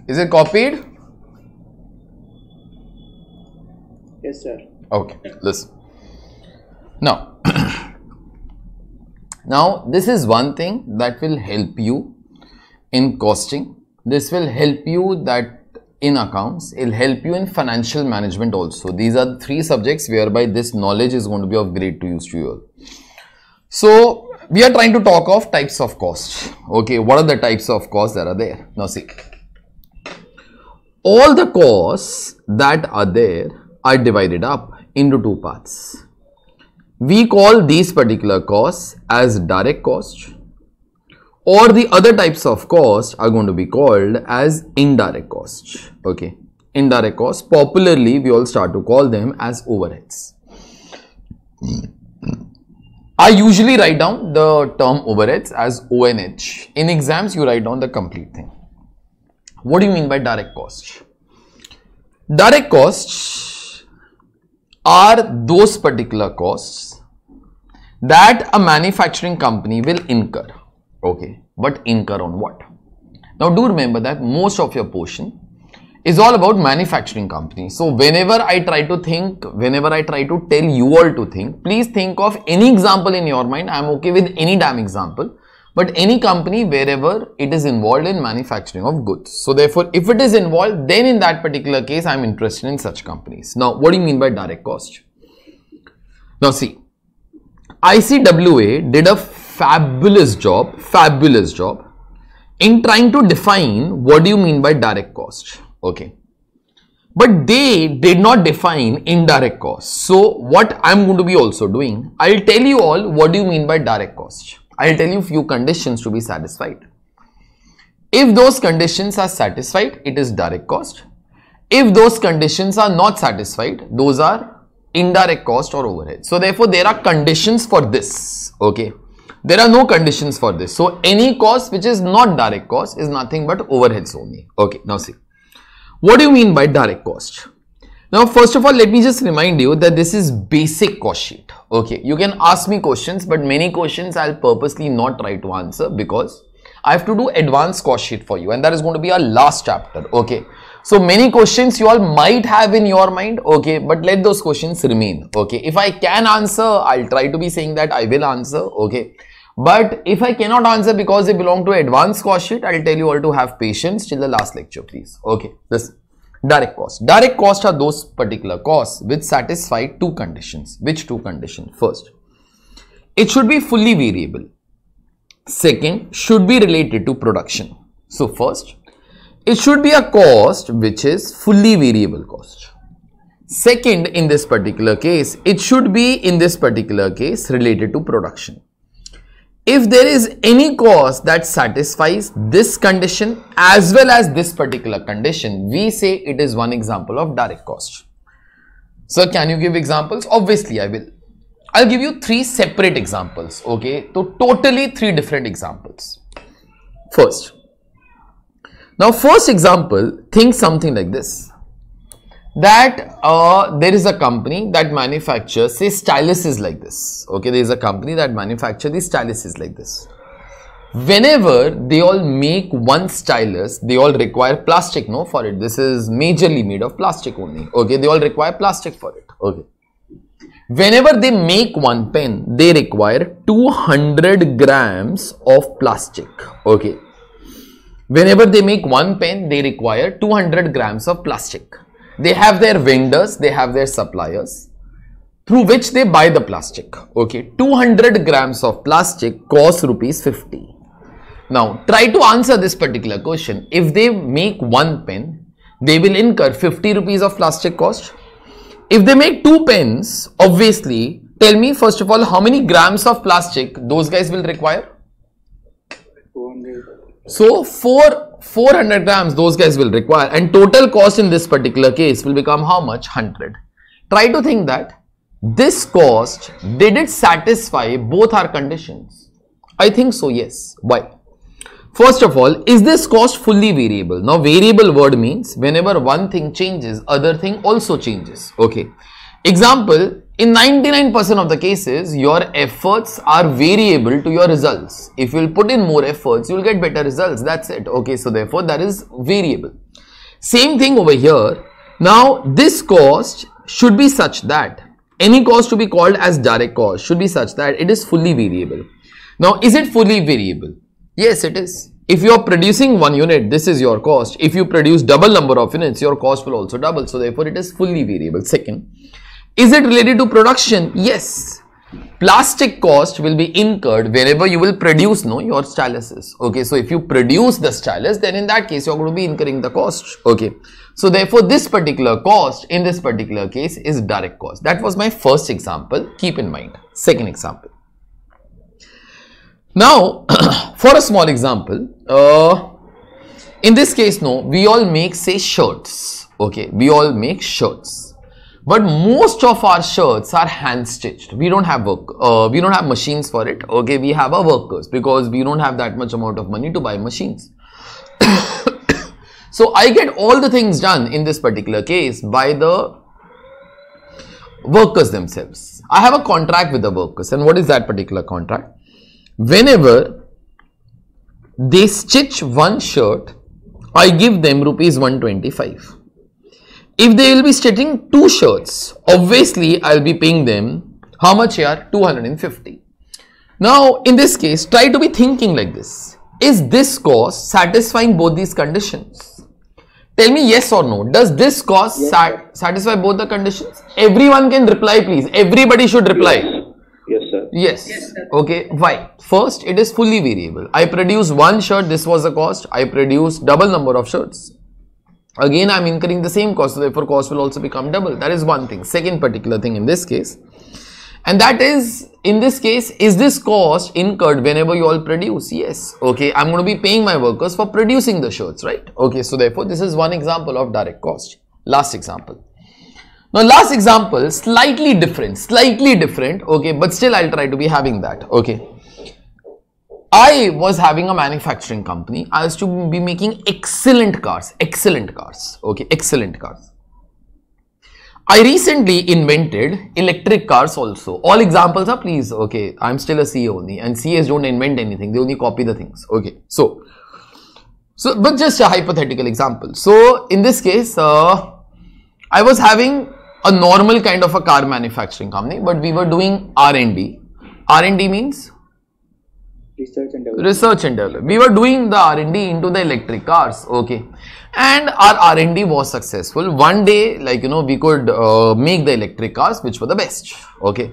Is it copied? Yes, sir. Okay, listen. Now, now this is one thing that will help you in costing. This will help you that in accounts. It'll help you in financial management also. These are three subjects whereby this knowledge is going to be of great to use to you all. So we are trying to talk of types of costs. Okay, what are the types of costs that are there? Now see all the costs that are there are divided up into two parts. We call these particular costs as direct costs or the other types of costs are going to be called as indirect costs. Okay. Indirect costs popularly we all start to call them as overheads. I usually write down the term overheads as ONH. In exams you write down the complete thing. What do you mean by direct costs? Direct costs are those particular costs that a manufacturing company will incur. Okay, but incur on what? Now do remember that most of your portion is all about manufacturing company. So whenever I try to think, whenever I try to tell you all to think, please think of any example in your mind. I'm okay with any damn example but any company wherever it is involved in manufacturing of goods. So therefore, if it is involved, then in that particular case, I'm interested in such companies. Now, what do you mean by direct cost? Now see, ICWA did a fabulous job, fabulous job in trying to define what do you mean by direct cost. Okay. But they did not define indirect cost. So what I'm going to be also doing, I'll tell you all what do you mean by direct cost. I'll tell you few conditions to be satisfied. If those conditions are satisfied, it is direct cost. If those conditions are not satisfied, those are indirect cost or overhead. So therefore, there are conditions for this. Okay. There are no conditions for this. So any cost which is not direct cost is nothing but overheads only. Okay. Now see, what do you mean by direct cost? Now, first of all, let me just remind you that this is basic course sheet. Okay, you can ask me questions, but many questions I'll purposely not try to answer because I have to do advanced course sheet for you and that is going to be our last chapter. Okay, so many questions you all might have in your mind. Okay, but let those questions remain. Okay, if I can answer, I'll try to be saying that I will answer. Okay, but if I cannot answer because they belong to advanced course sheet, I'll tell you all to have patience till the last lecture, please. Okay, listen direct cost direct costs are those particular costs which satisfy two conditions which two conditions first it should be fully variable second should be related to production so first it should be a cost which is fully variable cost second in this particular case it should be in this particular case related to production if there is any cause that satisfies this condition as well as this particular condition, we say it is one example of direct cause. So, can you give examples? Obviously, I will. I'll give you three separate examples, okay? So, totally three different examples. First. Now, first example, think something like this that uh, there is a company that manufactures say styluses like this okay there is a company that manufactures these styluses like this whenever they all make one stylus they all require plastic no for it this is majorly made of plastic only okay they all require plastic for it okay whenever they make one pen they require 200 grams of plastic okay whenever they make one pen they require 200 grams of plastic they have their vendors, they have their suppliers through which they buy the plastic. Okay, 200 grams of plastic costs rupees 50. Now, try to answer this particular question. If they make one pen, they will incur 50 rupees of plastic cost. If they make two pens, obviously, tell me first of all, how many grams of plastic those guys will require? 200. So, 4 400 grams those guys will require and total cost in this particular case will become how much 100 try to think that this cost did it satisfy both our conditions i think so yes why First of all, is this cost fully variable? Now, variable word means whenever one thing changes, other thing also changes. Okay. Example, in 99% of the cases, your efforts are variable to your results. If you'll put in more efforts, you'll get better results. That's it. Okay, so therefore that is variable. Same thing over here. Now, this cost should be such that any cost to be called as direct cost should be such that it is fully variable. Now, is it fully variable? Yes, it is. If you are producing one unit, this is your cost. If you produce double number of units, your cost will also double. So, therefore, it is fully variable. Second, is it related to production? Yes. Plastic cost will be incurred whenever you will produce no your styluses. Okay, so if you produce the stylus, then in that case you're going to be incurring the cost. Okay, so therefore this particular cost in this particular case is direct cost. That was my first example. Keep in mind. Second example. Now, for a small example, uh, in this case, no, we all make say shirts. Okay, we all make shirts but most of our shirts are hand stitched we don't have work uh, we don't have machines for it okay we have our workers because we don't have that much amount of money to buy machines so i get all the things done in this particular case by the workers themselves i have a contract with the workers and what is that particular contract whenever they stitch one shirt i give them rupees 125 if they will be stitching two shirts, obviously I will be paying them how much here? 250. Now in this case, try to be thinking like this. Is this cost satisfying both these conditions? Tell me yes or no. Does this cost yes, sat satisfy both the conditions? Everyone can reply please. Everybody should reply. Yes, sir. Yes. yes sir. Okay. Why? First, it is fully variable. I produce one shirt, this was the cost. I produce double number of shirts again I'm incurring the same cost so therefore cost will also become double that is one thing second particular thing in this case and that is in this case is this cost incurred whenever you all produce yes okay I'm going to be paying my workers for producing the shirts right okay so therefore this is one example of direct cost last example now last example slightly different slightly different okay but still I'll try to be having that okay I was having a manufacturing company. I used to be making excellent cars, excellent cars, okay, excellent cars. I recently invented electric cars also. All examples are please, okay, I'm still a CEO only and CEOs don't invent anything, they only copy the things, okay. So, so but just a hypothetical example. So, in this case, uh, I was having a normal kind of a car manufacturing company, but we were doing R&D. R&D means research and development research and development we were doing the r&d into the electric cars okay and our r&d was successful one day like you know we could uh, make the electric cars which were the best okay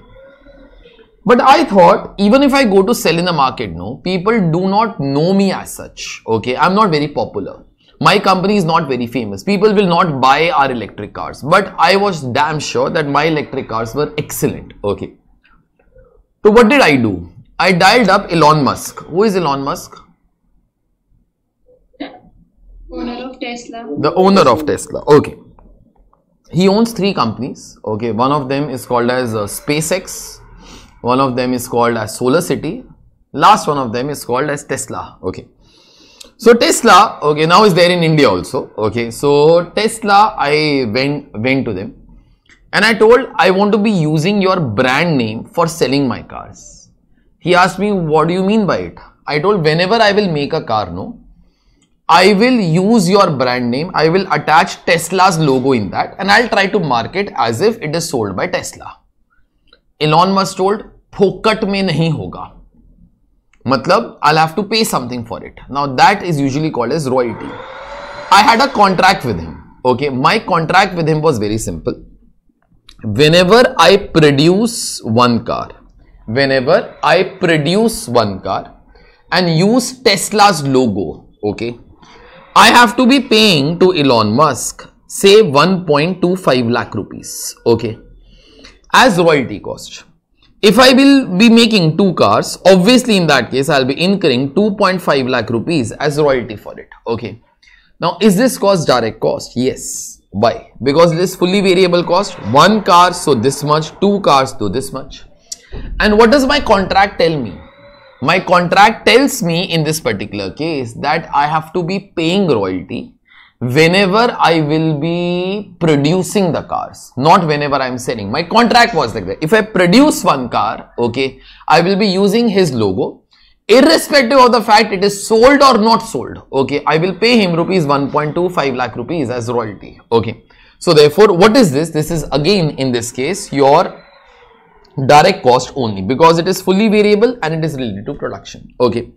but I thought even if I go to sell in the market, no, people do not know me as such. Okay, I'm not very popular. My company is not very famous. People will not buy our electric cars. But I was damn sure that my electric cars were excellent. Okay. So what did I do? I dialed up Elon Musk. Who is Elon Musk? Owner of Tesla. The owner of Tesla. Okay. He owns three companies. Okay. One of them is called as uh, SpaceX. One of them is called as Solar City. Last one of them is called as Tesla. Okay. So Tesla, okay, now is there in India also. Okay. So Tesla, I went went to them and I told I want to be using your brand name for selling my cars. He asked me, what do you mean by it? I told whenever I will make a car, no, I will use your brand name. I will attach Tesla's logo in that and I'll try to market as if it is sold by Tesla. Elon Musk told, फोकट में नहीं hoga मतलब I'll have to pay something for it. Now that is usually called as royalty. I had a contract with him. Okay, my contract with him was very simple. Whenever I produce one car, whenever I produce one car and use Tesla's logo, okay, I have to be paying to Elon Musk say 1.25 lakh rupees, okay, as royalty cost. If I will be making two cars, obviously in that case, I'll be incurring 2.5 lakh rupees as royalty for it, okay. Now, is this cost direct cost? Yes. Why? Because this fully variable cost, one car, so this much, two cars, so this much and what does my contract tell me? My contract tells me in this particular case that I have to be paying royalty whenever I will be producing the cars, not whenever I'm selling. My contract was like that. If I produce one car, okay, I will be using his logo irrespective of the fact it is sold or not sold okay i will pay him rupees 1.25 lakh rupees as royalty okay so therefore what is this this is again in this case your direct cost only because it is fully variable and it is related to production okay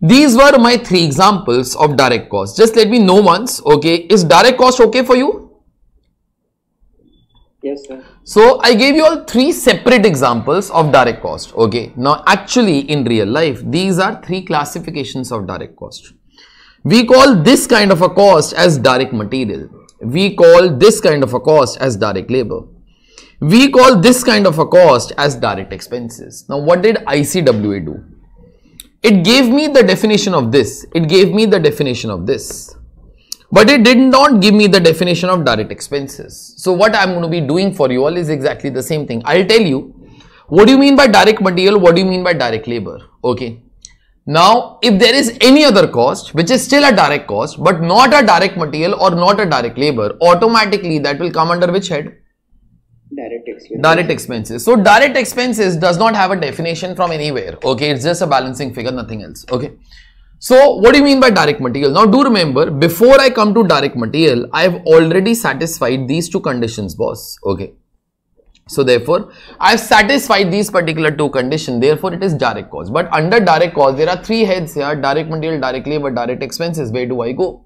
these were my three examples of direct cost just let me know once okay is direct cost okay for you yes sir so i gave you all three separate examples of direct cost okay now actually in real life these are three classifications of direct cost we call this kind of a cost as direct material we call this kind of a cost as direct labor we call this kind of a cost as direct expenses. Now, what did ICWA do? It gave me the definition of this. It gave me the definition of this. But it did not give me the definition of direct expenses. So, what I'm going to be doing for you all is exactly the same thing. I'll tell you, what do you mean by direct material? What do you mean by direct labor? Okay. Now, if there is any other cost, which is still a direct cost, but not a direct material or not a direct labor, automatically that will come under which head? direct expenses. direct expenses so direct expenses does not have a definition from anywhere okay it's just a balancing figure nothing else okay so what do you mean by direct material now do remember before i come to direct material i have already satisfied these two conditions boss okay so therefore i have satisfied these particular two condition therefore it is direct cost but under direct cost there are three heads here direct material direct labor direct expenses where do i go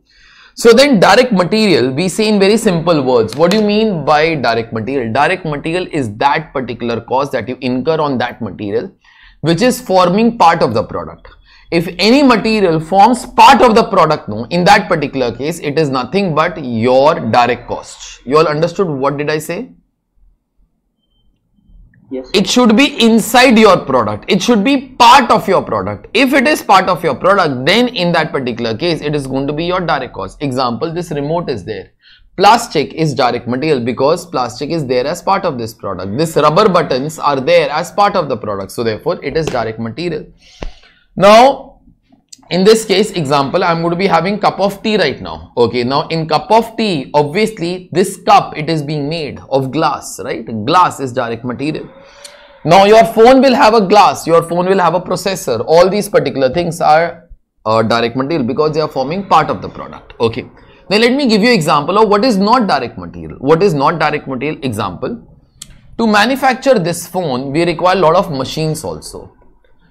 so then direct material we say in very simple words. What do you mean by direct material? Direct material is that particular cost that you incur on that material which is forming part of the product. If any material forms part of the product, no, in that particular case, it is nothing but your direct cost. You all understood what did I say? Yes. It should be inside your product. It should be part of your product. If it is part of your product, then in that particular case, it is going to be your direct cost. Example, this remote is there. Plastic is direct material because plastic is there as part of this product. This rubber buttons are there as part of the product. So therefore, it is direct material. Now, in this case example i'm going to be having cup of tea right now okay now in cup of tea obviously this cup it is being made of glass right glass is direct material now your phone will have a glass, your phone will have a processor. All these particular things are uh, direct material because they are forming part of the product. Okay. Now let me give you example of what is not direct material. What is not direct material? Example. To manufacture this phone, we require a lot of machines also.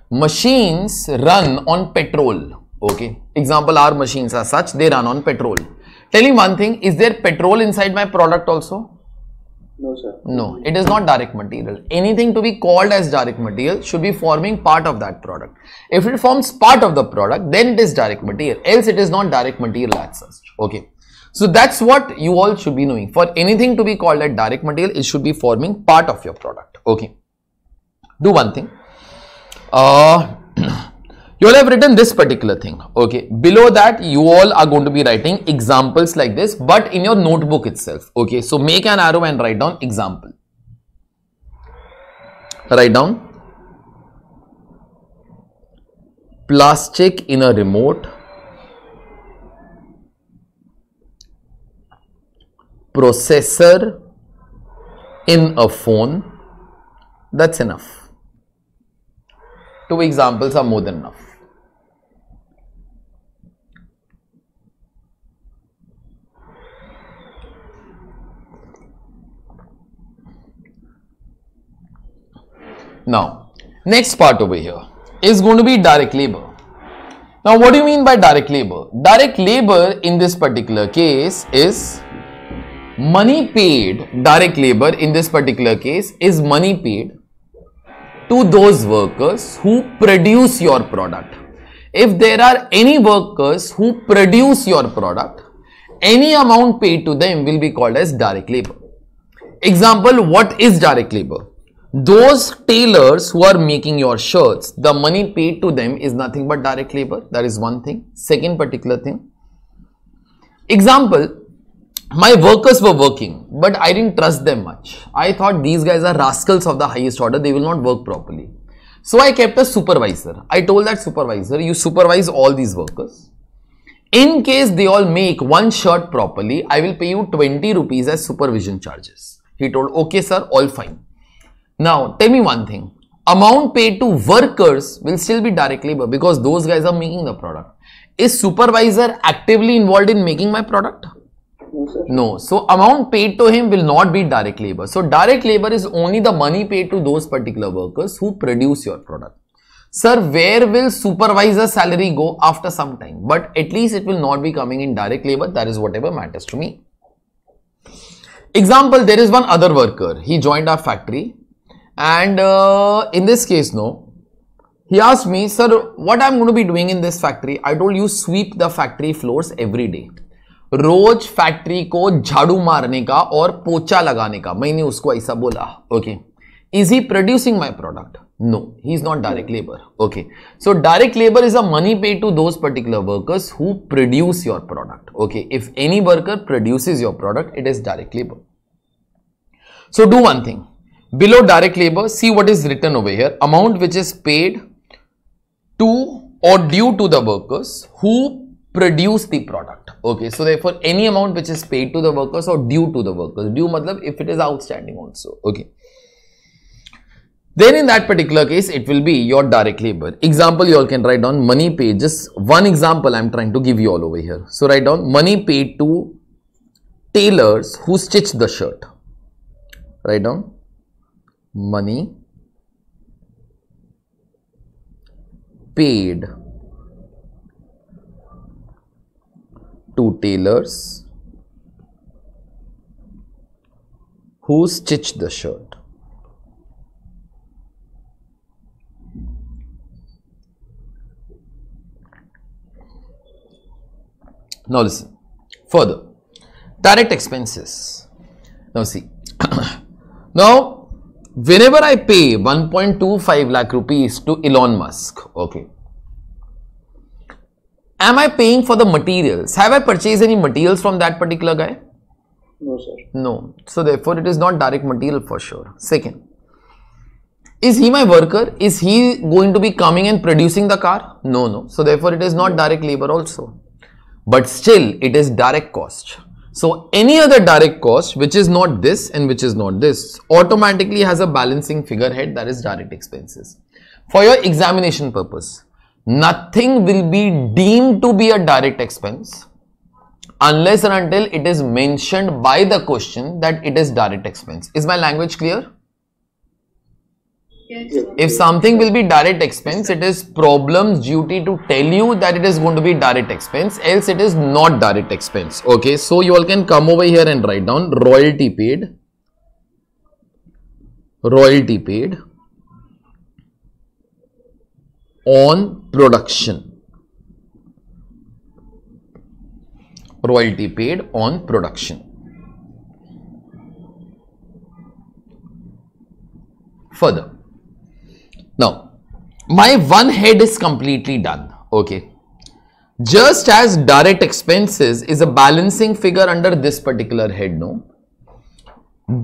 Machines run on petrol. Okay. Example, our machines are such, they run on petrol. Tell me one thing, is there petrol inside my product also? No, sir. No, it is not direct material. Anything to be called as direct material should be forming part of that product. If it forms part of the product, then it is direct material. Else, it is not direct material as such. Okay. So that's what you all should be knowing. For anything to be called as direct material, it should be forming part of your product. Okay. Do one thing. Uh, you all have written this particular thing okay below that you all are going to be writing examples like this but in your notebook itself okay so make an arrow and write down example write down plastic in a remote processor in a phone that's enough two examples are more than enough Now, next part over here is going to be direct labor. Now, what do you mean by direct labor? Direct labor in this particular case is money paid, direct labor in this particular case is money paid to those workers who produce your product. If there are any workers who produce your product, any amount paid to them will be called as direct labor. Example, what is direct labor? those tailors who are making your shirts, the money paid to them is nothing but direct labor. That is one thing. Second particular thing. Example, my workers were working, but I didn't trust them much. I thought these guys are rascals of the highest order. They will not work properly. So I kept a supervisor. I told that supervisor, you supervise all these workers. In case they all make one shirt properly, I will pay you 20 rupees as supervision charges. He told, okay sir, all fine. Now, tell me one thing. Amount paid to workers will still be direct labor because those guys are making the product. Is supervisor actively involved in making my product? No, no. So, amount paid to him will not be direct labor. So, direct labor is only the money paid to those particular workers who produce your product. Sir, where will supervisor salary go after some time? But at least it will not be coming in direct labor. That is whatever matters to me. Example, there is one other worker. He joined our factory and uh, in this case no he asked me sir what i'm going to be doing in this factory i told you sweep the factory floors every day roj factory ko jhadu marne ka aur pocha lagane ka maine usko aisa bola okay is he producing my product no he is not direct hmm. labor okay so direct labor is a money paid to those particular workers who produce your product okay if any worker produces your product it is direct labor so do one thing below direct labor see what is written over here amount which is paid to or due to the workers who produce the product okay so therefore any amount which is paid to the workers or due to the workers due matlab if it is outstanding also okay then in that particular case it will be your direct labor example you all can write down money paid just one example i'm trying to give you all over here so write down money paid to tailors who stitch the shirt write down money paid to tailors who stitched the shirt. Now listen, further, direct expenses. Now see, now whenever I pay 1.25 lakh rupees to Elon Musk, okay, am I paying for the materials? Have I purchased any materials from that particular guy? No, sir. No. So, therefore, it is not direct material for sure. Second, is he my worker? Is he going to be coming and producing the car? No, no. So, therefore, it is not direct labor also. But still, it is direct cost. So any other direct cost which is not this and which is not this automatically has a balancing figurehead that is direct expenses. For your examination purpose, nothing will be deemed to be a direct expense unless and until it is mentioned by the question that it is direct expense. Is my language clear? If something will be direct expense, it is problem's duty to tell you that it is going to be direct expense, else it is not direct expense. Okay, so you all can come over here and write down royalty paid, royalty paid on production, royalty paid on production. Further, now, my one head is completely done. Okay. Just as direct expenses is a balancing figure under this particular head, no?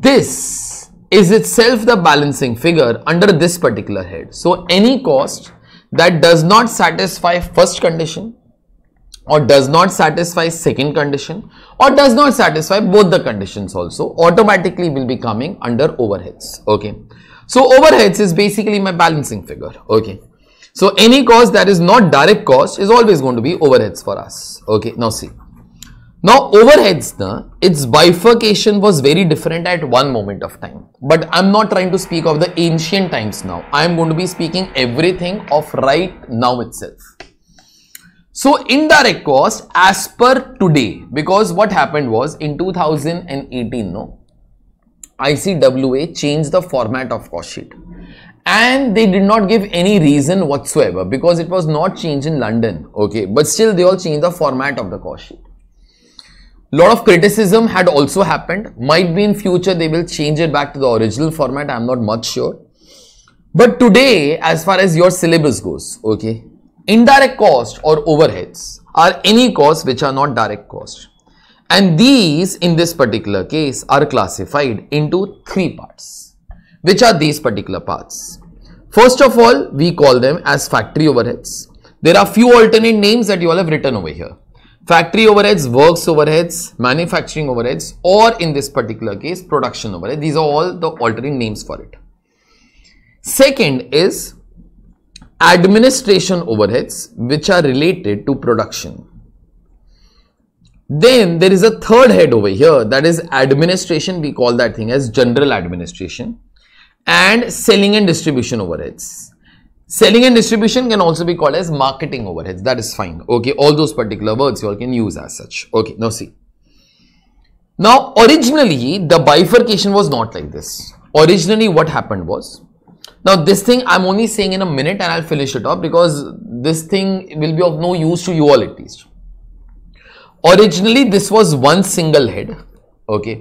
This is itself the balancing figure under this particular head. So, any cost that does not satisfy first condition or does not satisfy second condition or does not satisfy both the conditions also automatically will be coming under overheads okay so overheads is basically my balancing figure. Okay. So any cost that is not direct cost is always going to be overheads for us. Okay. Now see. Now overheads, na, its bifurcation was very different at one moment of time. But I'm not trying to speak of the ancient times now. I'm going to be speaking everything of right now itself. So indirect cost as per today, because what happened was in 2018, no, ICWA changed the format of cost sheet and they did not give any reason whatsoever because it was not changed in London okay but still they all changed the format of the cost sheet. Lot of criticism had also happened might be in future they will change it back to the original format I'm not much sure but today as far as your syllabus goes okay indirect cost or overheads are any costs which are not direct costs and these in this particular case are classified into three parts, which are these particular parts. First of all, we call them as factory overheads. There are few alternate names that you all have written over here. Factory overheads, works overheads, manufacturing overheads or in this particular case production overhead. These are all the alternate names for it. Second is administration overheads which are related to production. Then there is a third head over here that is administration. We call that thing as general administration and selling and distribution overheads. Selling and distribution can also be called as marketing overheads. That is fine. Okay. All those particular words you all can use as such. Okay. Now see. Now originally the bifurcation was not like this. Originally what happened was now this thing I'm only saying in a minute and I'll finish it up because this thing will be of no use to you all at least originally this was one single head okay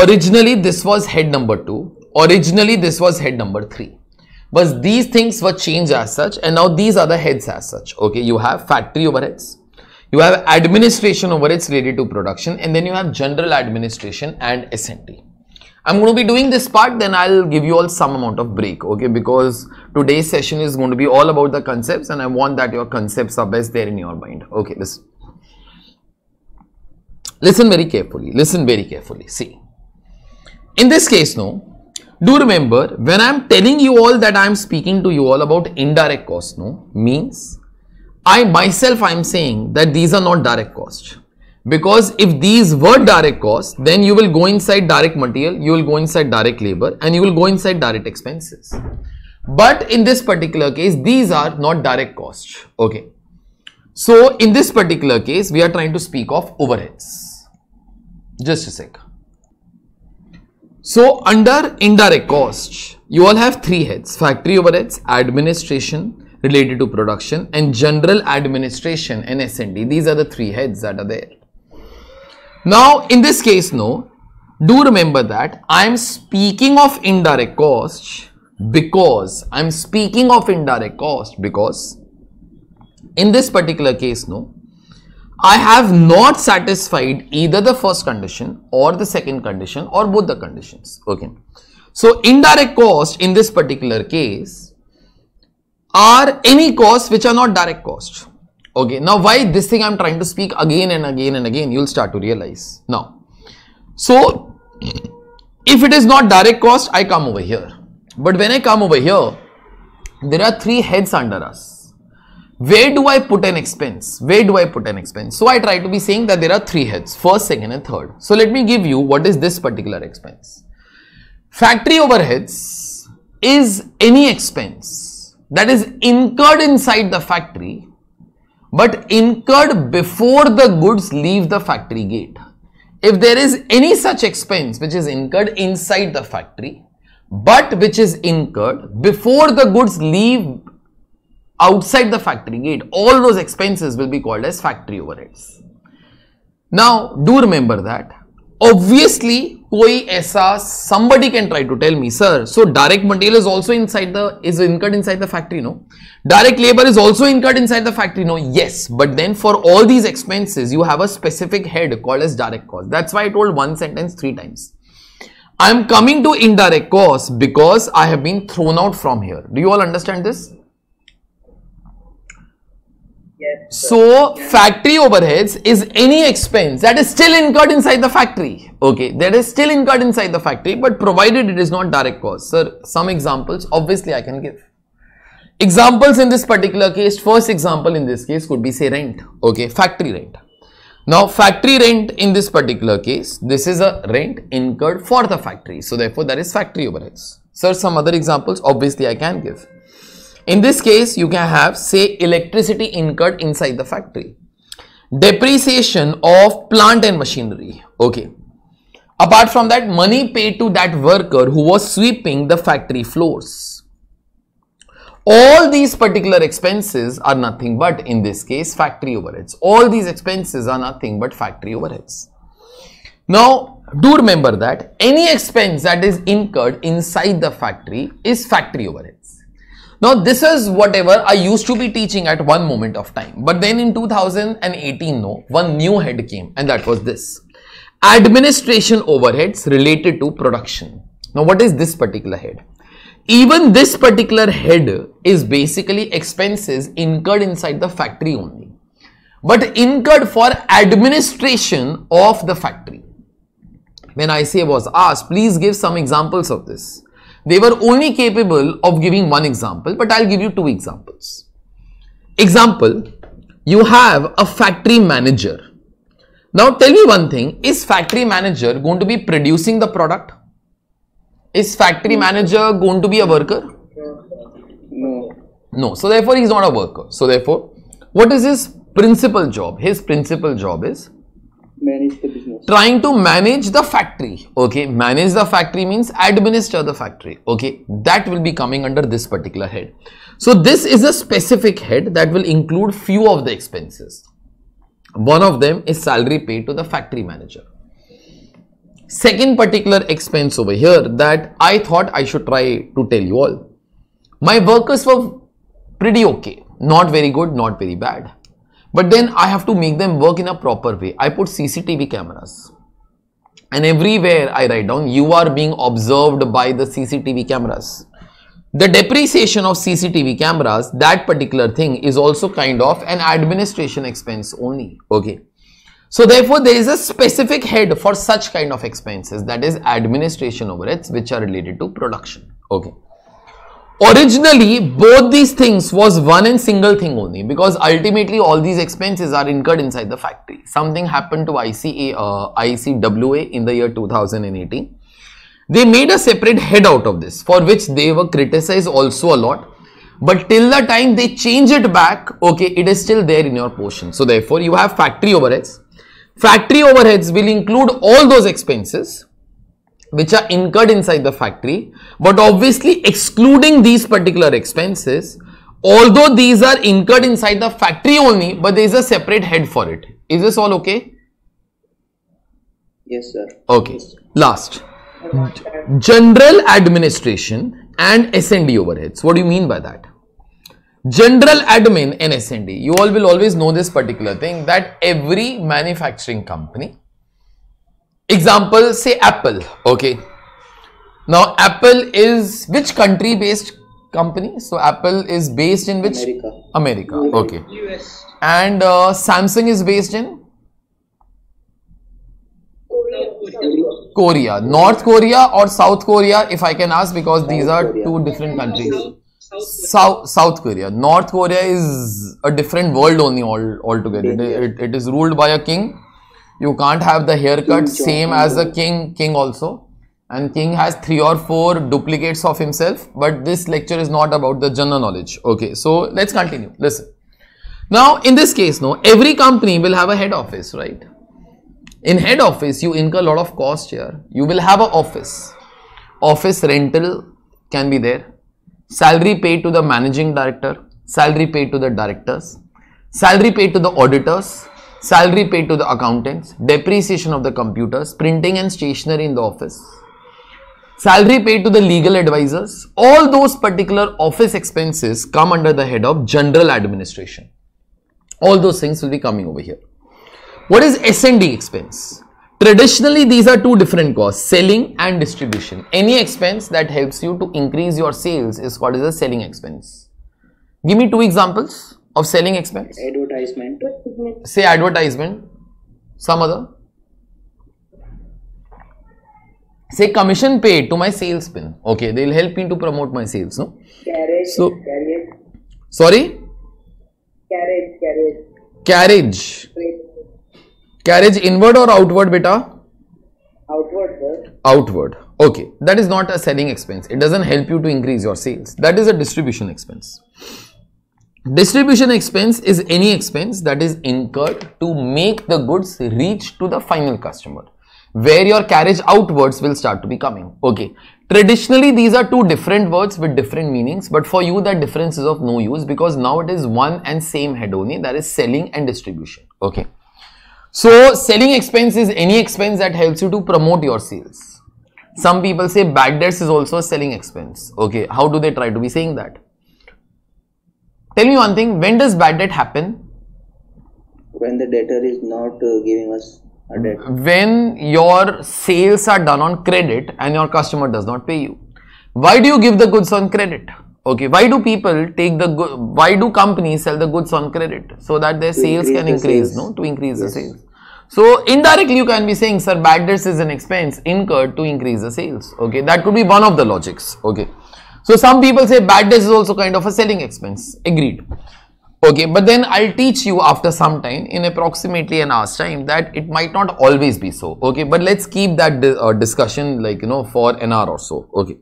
originally this was head number 2 originally this was head number 3 but these things were changed as such and now these are the heads as such okay you have factory overheads you have administration overheads related to production and then you have general administration and S&T. I'm going to be doing this part then I'll give you all some amount of break okay because today's session is going to be all about the concepts and I want that your concepts are best there in your mind okay listen Listen very carefully. Listen very carefully. See, in this case, no, do remember when I am telling you all that I am speaking to you all about indirect cost, no, means I myself I am saying that these are not direct cost because if these were direct costs then you will go inside direct material you will go inside direct labor and you will go inside direct expenses but in this particular case these are not direct costs okay so in this particular case we are trying to speak of overheads just a sec. So under indirect cost, you all have three heads, factory overheads, administration related to production and general administration and S&D. These are the three heads that are there. Now in this case, no, do remember that I am speaking of indirect cost because I am speaking of indirect cost because in this particular case, no, I have not satisfied either the first condition or the second condition or both the conditions. Okay. So, indirect costs in this particular case are any costs which are not direct costs. Okay. Now, why this thing I am trying to speak again and again and again, you will start to realize. Now, so if it is not direct cost, I come over here. But when I come over here, there are three heads under us where do I put an expense? Where do I put an expense? So I try to be saying that there are three heads, first, second and third. So let me give you what is this particular expense. Factory overheads is any expense that is incurred inside the factory but incurred before the goods leave the factory gate. If there is any such expense which is incurred inside the factory but which is incurred before the goods leave outside the factory gate. All those expenses will be called as factory overheads. Now, do remember that. Obviously, koi aisa, somebody can try to tell me, sir, so direct material is also inside the, is incurred inside the factory, no? Direct labor is also incurred inside the factory, no? Yes, but then for all these expenses, you have a specific head called as direct cost. That's why I told one sentence three times. I am coming to indirect cost because I have been thrown out from here. Do you all understand this? So factory overheads is any expense that is still incurred inside the factory. Okay, that is still incurred inside the factory, but provided it is not direct cost. Sir, some examples obviously I can give. Examples in this particular case, first example in this case could be say rent. Okay, factory rent. Now factory rent in this particular case, this is a rent incurred for the factory. So therefore that is factory overheads. Sir, some other examples obviously I can give. In this case, you can have say electricity incurred inside the factory. Depreciation of plant and machinery. Okay. Apart from that, money paid to that worker who was sweeping the factory floors. All these particular expenses are nothing but, in this case, factory overheads. All these expenses are nothing but factory overheads. Now, do remember that any expense that is incurred inside the factory is factory overheads. Now this is whatever I used to be teaching at one moment of time. But then in 2018, no, one new head came and that was this. Administration overheads related to production. Now what is this particular head? Even this particular head is basically expenses incurred inside the factory only. But incurred for administration of the factory. When I say was asked, please give some examples of this they were only capable of giving one example, but I'll give you two examples. Example, you have a factory manager. Now tell me one thing, is factory manager going to be producing the product? Is factory hmm. manager going to be a worker? No. No. So therefore, he's not a worker. So therefore, what is his principal job? His principal job is trying to manage the factory okay manage the factory means administer the factory okay that will be coming under this particular head so this is a specific head that will include few of the expenses one of them is salary paid to the factory manager second particular expense over here that i thought i should try to tell you all my workers were pretty okay not very good not very bad but then I have to make them work in a proper way. I put CCTV cameras. And everywhere I write down, you are being observed by the CCTV cameras. The depreciation of CCTV cameras, that particular thing is also kind of an administration expense only. Okay. So therefore, there is a specific head for such kind of expenses that is administration overheads which are related to production. Okay originally both these things was one and single thing only because ultimately all these expenses are incurred inside the factory something happened to ICA, uh, ICWA in the year 2018 they made a separate head out of this for which they were criticized also a lot but till the time they change it back okay it is still there in your portion so therefore you have factory overheads factory overheads will include all those expenses which are incurred inside the factory, but obviously excluding these particular expenses, although these are incurred inside the factory only, but there is a separate head for it. Is this all okay? Yes, sir. Okay. Yes, sir. Last. General administration and S&D overheads. What do you mean by that? General admin and S&D. You all will always know this particular thing that every manufacturing company example say apple okay now apple is which country based company so apple is based in which america, america. okay us and uh, samsung is based in korea. north korea or south korea if i can ask because south these are korea. two different countries south, south, south korea north korea is a different world only all altogether it, it is ruled by a king you can't have the haircut same as the king king also and king has three or four duplicates of himself but this lecture is not about the general knowledge okay so let's continue listen now in this case no every company will have a head office right in head office you incur a lot of cost here you will have an office office rental can be there salary paid to the managing director salary paid to the directors salary paid to the auditors salary paid to the accountants, depreciation of the computers, printing and stationery in the office, salary paid to the legal advisors, all those particular office expenses come under the head of general administration. All those things will be coming over here. What is S&D expense? Traditionally, these are two different costs, selling and distribution. Any expense that helps you to increase your sales is called as a selling expense. Give me two examples of selling expense advertisement say advertisement some other say commission paid to my sales pin okay they'll help me to promote my sales no carriage, so carriage. sorry carriage carriage carriage carriage inward or outward beta outward sir. outward okay that is not a selling expense it doesn't help you to increase your sales that is a distribution expense Distribution expense is any expense that is incurred to make the goods reach to the final customer where your carriage outwards will start to be coming. Okay. Traditionally, these are two different words with different meanings, but for you, that difference is of no use because now it is one and same head only that is selling and distribution. Okay. So, selling expense is any expense that helps you to promote your sales. Some people say bad debts is also a selling expense. Okay. How do they try to be saying that? Tell me one thing, when does bad debt happen? When the debtor is not uh, giving us a debt. When your sales are done on credit and your customer does not pay you. Why do you give the goods on credit? Okay, why do people take the, go- why do companies sell the goods on credit? So that their to sales can the increase, sales. no? To increase yes. the sales. So indirectly you can be saying, sir, bad debts is an expense incurred to increase the sales. Okay, that could be one of the logics. Okay. So some people say bad debts is also kind of a selling expense. Agreed. Okay, but then I'll teach you after some time in approximately an hour's time that it might not always be so. Okay, but let's keep that di uh, discussion like, you know, for an hour or so. Okay.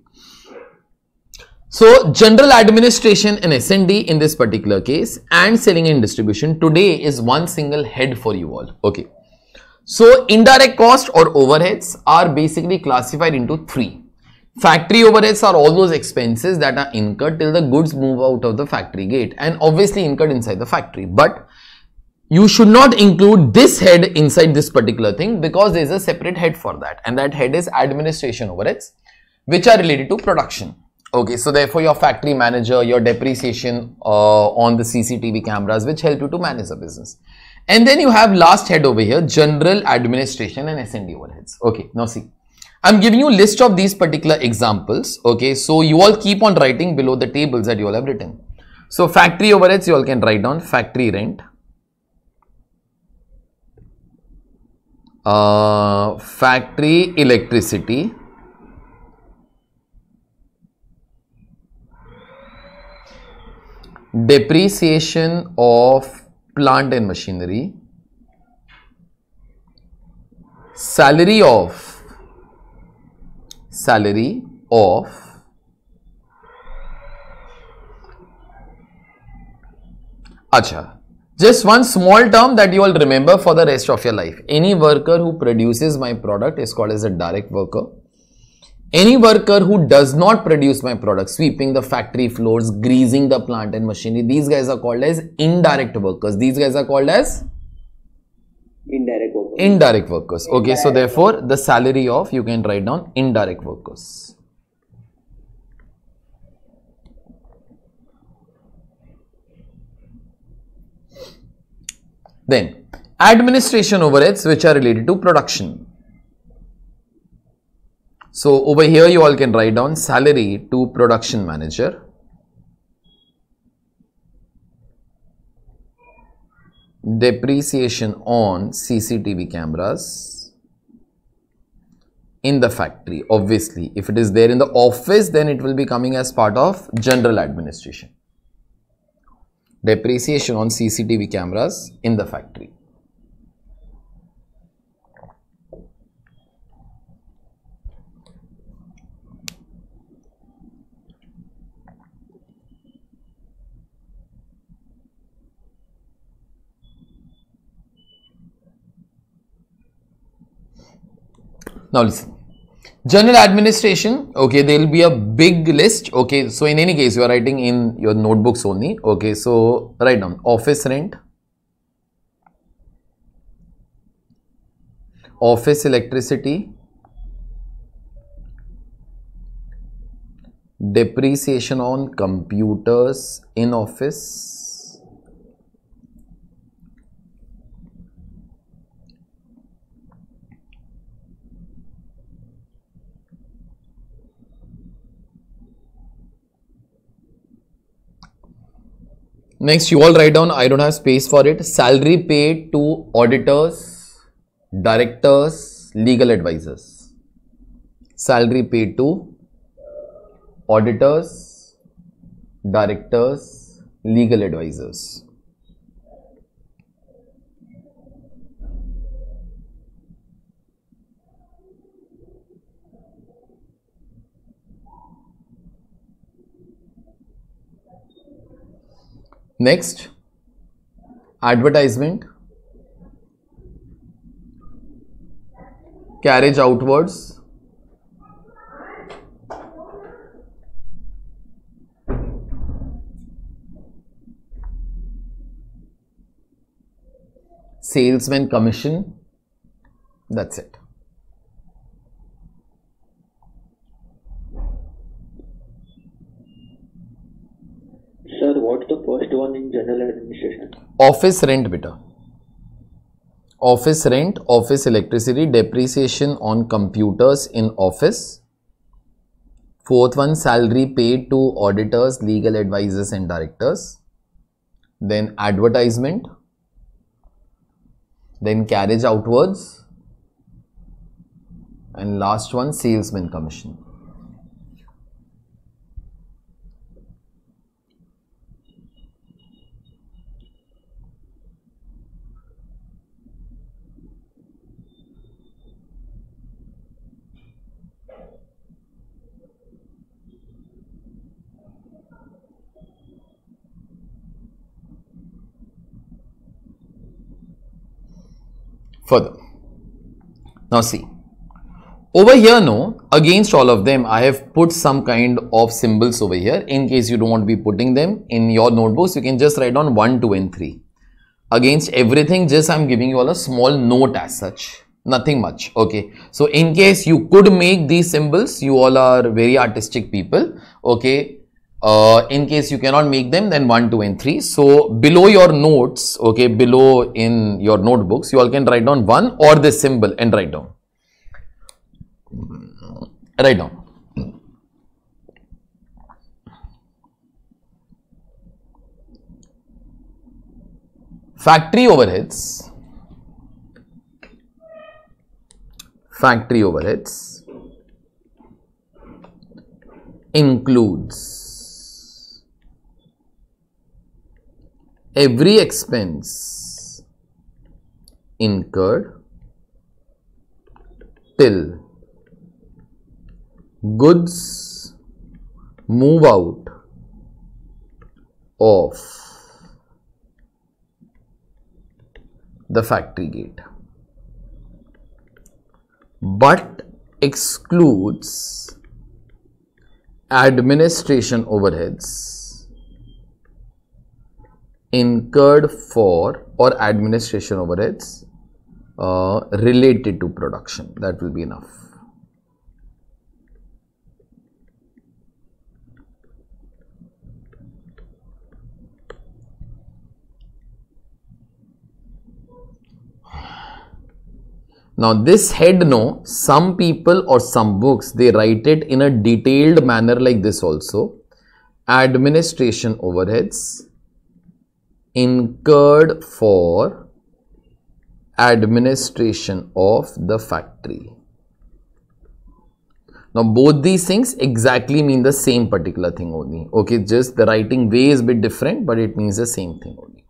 So general administration and S&D in this particular case and selling and distribution today is one single head for you all. Okay. So indirect cost or overheads are basically classified into three. Factory overheads are all those expenses that are incurred till the goods move out of the factory gate and obviously incurred inside the factory. But you should not include this head inside this particular thing because there is a separate head for that and that head is administration overheads which are related to production. Okay, so therefore your factory manager, your depreciation uh, on the CCTV cameras which help you to manage the business. And then you have last head over here, general administration and S&D overheads. Okay, now see I'm giving you list of these particular examples. Okay, so you all keep on writing below the tables that you all have written. So factory overheads, you all can write down factory rent. Uh, factory electricity. Depreciation of plant and machinery. Salary of salary of Acha. Just one small term that you will remember for the rest of your life. Any worker who produces my product is called as a direct worker. Any worker who does not produce my product, sweeping the factory floors, greasing the plant and machinery, these guys are called as indirect workers. These guys are called as? Indirect Indirect workers. Okay, so therefore the salary of you can write down indirect workers. Then administration overheads which are related to production. So over here you all can write down salary to production manager. depreciation on CCTV cameras in the factory obviously if it is there in the office then it will be coming as part of general administration depreciation on CCTV cameras in the factory Now listen. General administration, okay, there will be a big list, okay. So, in any case, you are writing in your notebooks only, okay. So, write down office rent, office electricity, depreciation on computers in office Next, you all write down, I don't have space for it. Salary paid to auditors, directors, legal advisors. Salary paid to auditors, directors, legal advisors. Next, advertisement carriage outwards salesman commission that's it office rent beta office rent office electricity depreciation on computers in office fourth one salary paid to auditors legal advisors and directors then advertisement then carriage outwards and last one salesman commission further. Now see, over here no, against all of them I have put some kind of symbols over here in case you don't want to be putting them in your notebooks you can just write on 1, 2 and 3. Against everything just I am giving you all a small note as such nothing much okay so in case you could make these symbols you all are very artistic people okay uh, in case you cannot make them then 1 2 and 3 so below your notes okay below in your notebooks you all can write down 1 or this symbol and write down write down factory overheads factory overheads includes every expense incurred till goods move out of the factory gate but excludes administration overheads incurred for or administration overheads uh, related to production that will be enough. Now this head no, some people or some books, they write it in a detailed manner like this also. Administration overheads, incurred for administration of the factory. Now both these things exactly mean the same particular thing only. Okay, just the writing way is bit different, but it means the same thing only.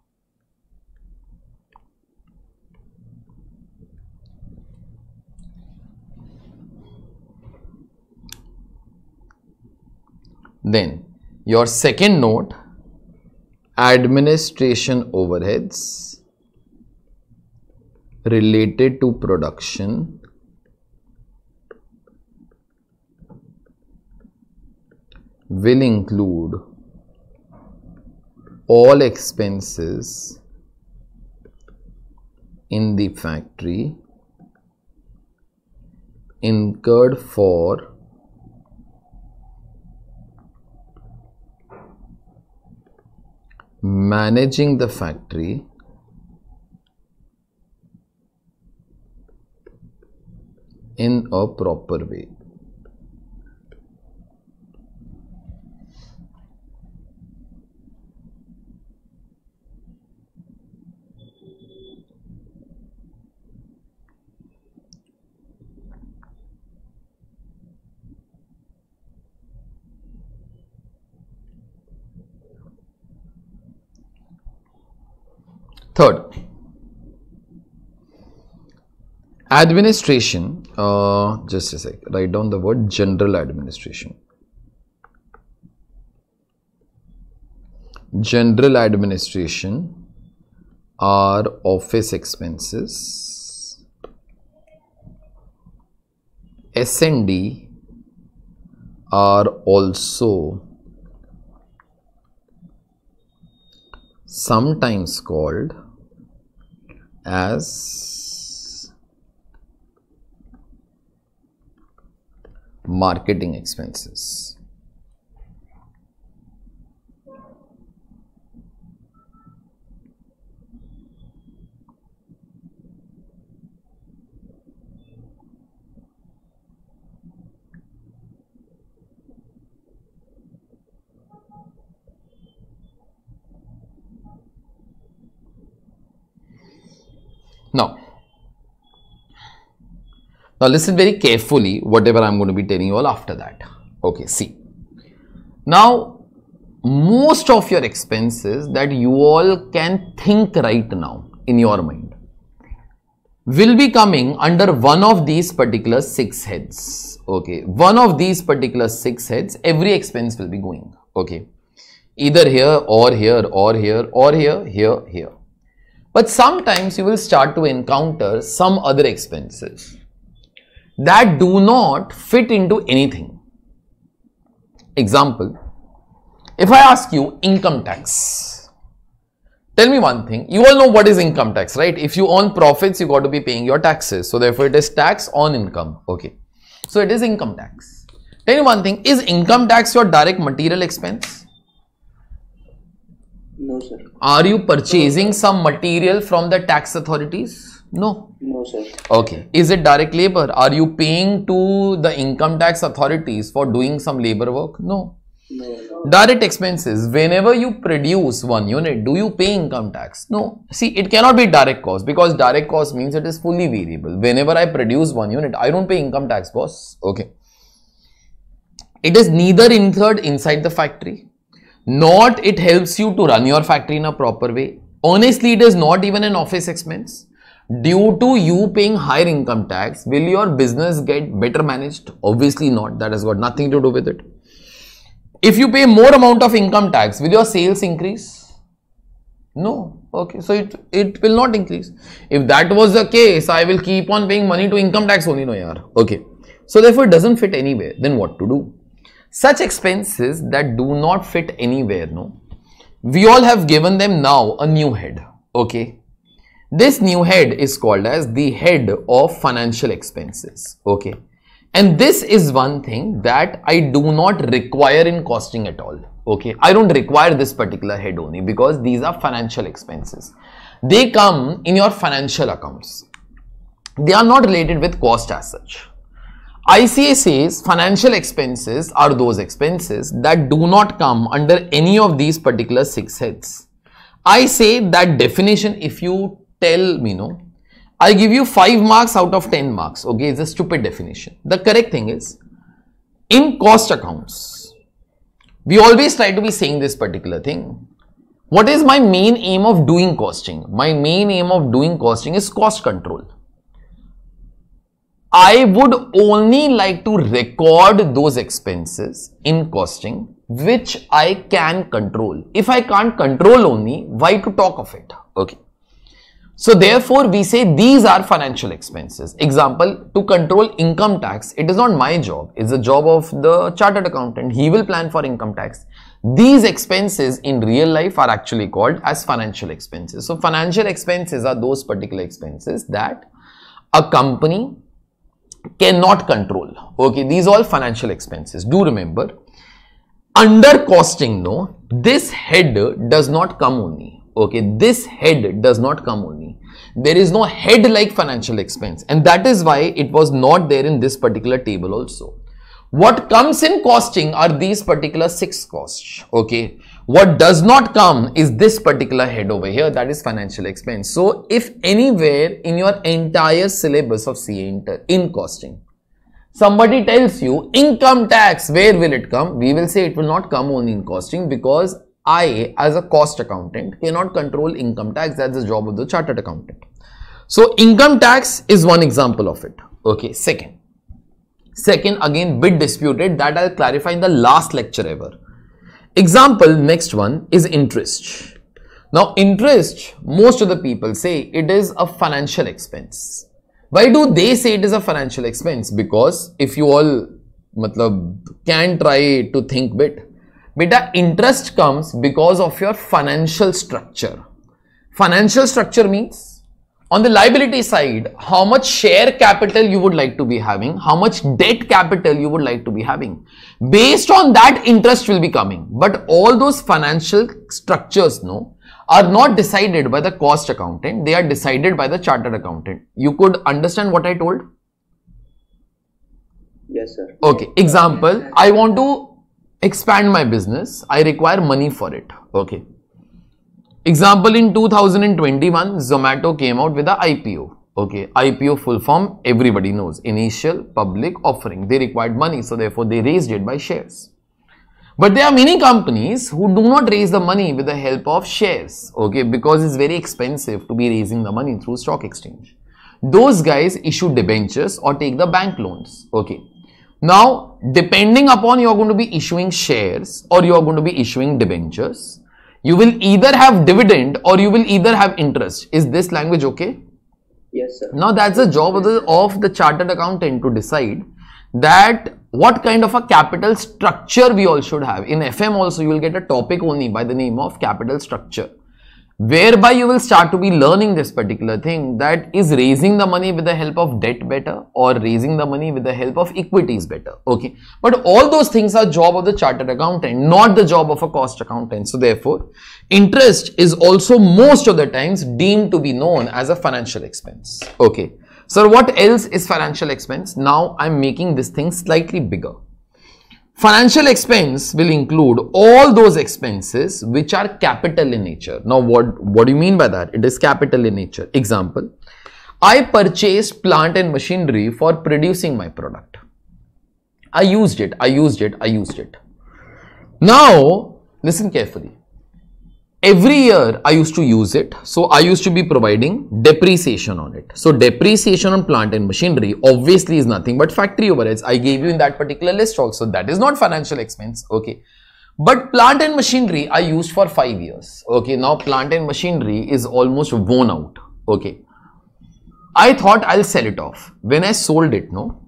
Then your second note administration overheads related to production will include all expenses in the factory incurred for managing the factory in a proper way Third, administration, uh, just a sec, write down the word general administration. General administration are office expenses, S&D are also sometimes called as marketing expenses Now, now listen very carefully whatever I'm going to be telling you all after that. Okay, see. Now, most of your expenses that you all can think right now in your mind will be coming under one of these particular six heads. Okay, one of these particular six heads, every expense will be going. Okay, either here or here or here or here, here, here. But sometimes you will start to encounter some other expenses that do not fit into anything. Example, if I ask you income tax, tell me one thing. You all know what is income tax, right? If you own profits, you got to be paying your taxes. So therefore it is tax on income. Okay. So it is income tax. Tell me one thing. Is income tax your direct material expense? No, sir. Are you purchasing some material from the tax authorities? No. No, sir. Okay. Is it direct labor? Are you paying to the income tax authorities for doing some labor work? No. No. Direct expenses. Whenever you produce one unit, do you pay income tax? No. See, it cannot be direct cost because direct cost means it is fully variable. Whenever I produce one unit, I don't pay income tax, boss. Okay. It is neither incurred inside the factory not it helps you to run your factory in a proper way. Honestly, it is not even an office expense. Due to you paying higher income tax, will your business get better managed? Obviously not. That has got nothing to do with it. If you pay more amount of income tax, will your sales increase? No. Okay. So, it, it will not increase. If that was the case, I will keep on paying money to income tax only. No, yaar. Okay. So, therefore, it doesn't fit anywhere. Then what to do? Such expenses that do not fit anywhere, no? We all have given them now a new head, okay? This new head is called as the head of financial expenses, okay? And this is one thing that I do not require in costing at all, okay? I don't require this particular head only because these are financial expenses. They come in your financial accounts. They are not related with cost as such ICA financial expenses are those expenses that do not come under any of these particular six heads. I say that definition if you tell me no, I give you 5 marks out of 10 marks. Okay, it's a stupid definition. The correct thing is in cost accounts, we always try to be saying this particular thing. What is my main aim of doing costing? My main aim of doing costing is cost control I would only like to record those expenses in costing which I can control. If I can't control only, why to talk of it? Okay. So therefore, we say these are financial expenses. Example, to control income tax, it is not my job. It's the job of the chartered accountant. He will plan for income tax. These expenses in real life are actually called as financial expenses. So financial expenses are those particular expenses that a company cannot control. Okay, these all financial expenses. Do remember, under costing, no, this head does not come only. Okay, this head does not come only. There is no head like financial expense and that is why it was not there in this particular table also. What comes in costing are these particular six costs. Okay, what does not come is this particular head over here that is financial expense. So if anywhere in your entire syllabus of CA inter in costing, somebody tells you income tax, where will it come? We will say it will not come only in costing because I as a cost accountant cannot control income tax. That's the job of the chartered accountant. So income tax is one example of it. Okay, second. Second, again bit disputed that I'll clarify in the last lecture ever. Example, next one is interest. Now, interest, most of the people say it is a financial expense. Why do they say it is a financial expense? Because if you all matlab, can try to think bit, beta interest comes because of your financial structure. Financial structure means on the liability side, how much share capital you would like to be having, how much debt capital you would like to be having. Based on that, interest will be coming. But all those financial structures, no, are not decided by the cost accountant. They are decided by the chartered accountant. You could understand what I told? Yes, sir. Okay. Example, I want to expand my business. I require money for it. Okay. Example in 2021, Zomato came out with the IPO. Okay, IPO full form, everybody knows, initial public offering. They required money, so therefore they raised it by shares. But there are many companies who do not raise the money with the help of shares, okay, because it's very expensive to be raising the money through stock exchange. Those guys issue debentures or take the bank loans, okay. Now, depending upon you are going to be issuing shares or you are going to be issuing debentures, you will either have dividend or you will either have interest. Is this language okay? Yes, sir. Now that's the job of the, of the chartered accountant to decide that what kind of a capital structure we all should have. In FM also you will get a topic only by the name of capital structure whereby you will start to be learning this particular thing that is raising the money with the help of debt better or raising the money with the help of equities better okay but all those things are job of the chartered accountant not the job of a cost accountant so therefore interest is also most of the times deemed to be known as a financial expense okay so what else is financial expense now i'm making this thing slightly bigger Financial expense will include all those expenses which are capital in nature. Now, what, what do you mean by that? It is capital in nature. Example, I purchased plant and machinery for producing my product. I used it, I used it, I used it. Now, listen carefully every year I used to use it. So I used to be providing depreciation on it. So depreciation on plant and machinery obviously is nothing but factory overheads. I gave you in that particular list also. That is not financial expense. Okay. But plant and machinery I used for five years. Okay. Now plant and machinery is almost worn out. Okay. I thought I'll sell it off. When I sold it, no,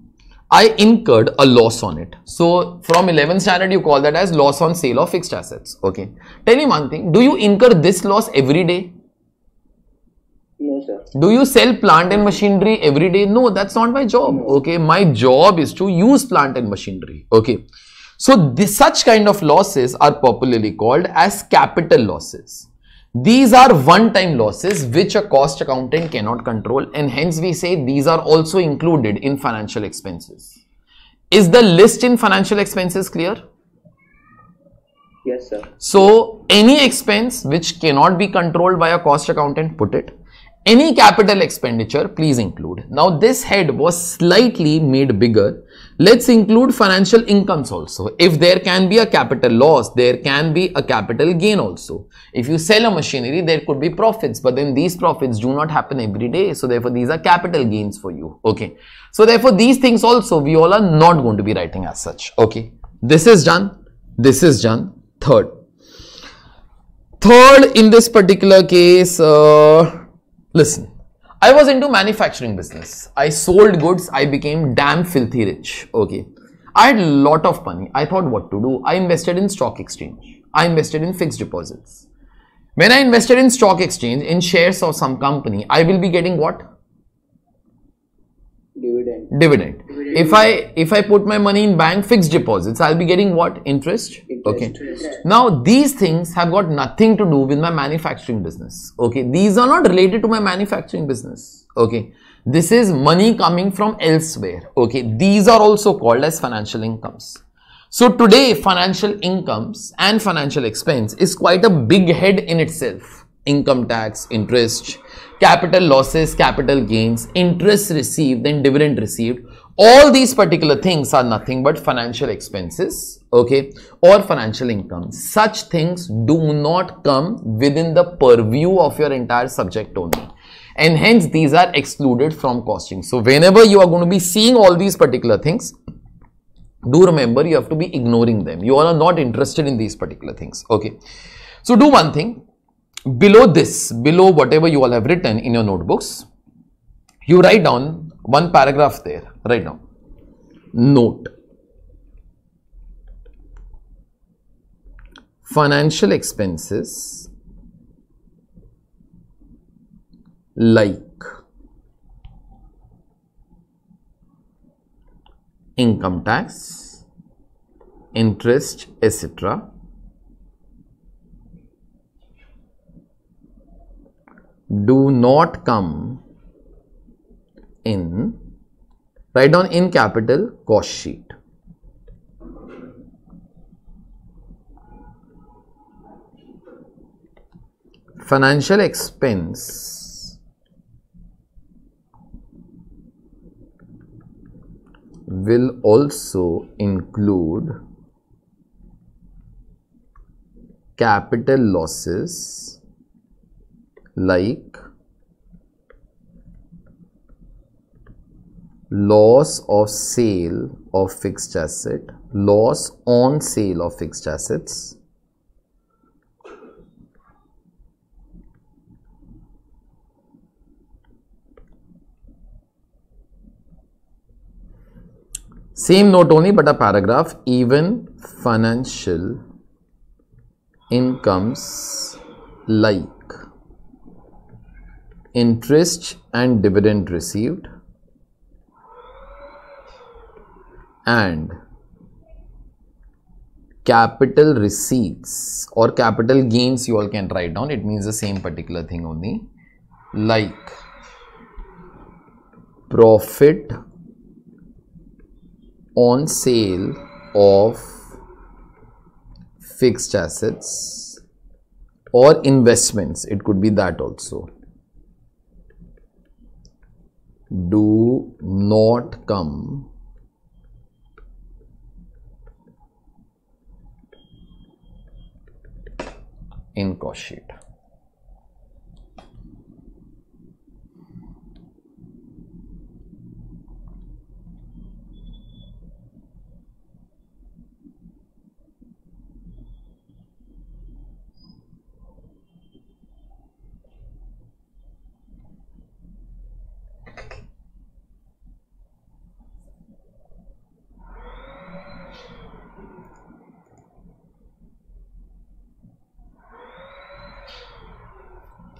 I incurred a loss on it. So from 11th standard, you call that as loss on sale of fixed assets. Okay. Tell me one thing. Do you incur this loss every day? No, sir. Do you sell plant and machinery every day? No, that's not my job. No. Okay. My job is to use plant and machinery. Okay. So this, such kind of losses are popularly called as capital losses. These are one-time losses which a cost accountant cannot control and hence we say these are also included in financial expenses. Is the list in financial expenses clear? Yes, sir. So, any expense which cannot be controlled by a cost accountant, put it. Any capital expenditure, please include. Now, this head was slightly made bigger Let's include financial incomes also. If there can be a capital loss, there can be a capital gain also. If you sell a machinery, there could be profits, but then these profits do not happen every day. So therefore, these are capital gains for you. Okay. So therefore, these things also we all are not going to be writing as such. Okay. This is done. This is done. Third. Third, in this particular case, uh, listen I was into manufacturing business. I sold goods. I became damn filthy rich. Okay. I had a lot of money. I thought what to do. I invested in stock exchange. I invested in fixed deposits. When I invested in stock exchange in shares of some company, I will be getting what? Dividend. Dividend. Dividend. If I if I put my money in bank fixed deposits, I'll be getting what interest? interest. Okay. Interest. Now these things have got nothing to do with my manufacturing business. Okay. These are not related to my manufacturing business. Okay. This is money coming from elsewhere. Okay. These are also called as financial incomes. So today financial incomes and financial expense is quite a big head in itself. Income tax, interest, capital losses, capital gains, interest received, then dividend received. All these particular things are nothing but financial expenses, okay, or financial income. Such things do not come within the purview of your entire subject only. And hence, these are excluded from costing. So, whenever you are going to be seeing all these particular things, do remember you have to be ignoring them. You are not interested in these particular things, okay. So, do one thing below this, below whatever you all have written in your notebooks, you write down one paragraph there, right now. Note. Financial expenses like income tax, interest, etc do not come in write down in capital cost sheet financial expense will also include capital losses like loss of sale of fixed asset, loss on sale of fixed assets, same note only but a paragraph even financial incomes like interest and dividend received and capital receipts or capital gains you all can write down it means the same particular thing only like profit on sale of fixed assets or investments it could be that also do not come in cost sheet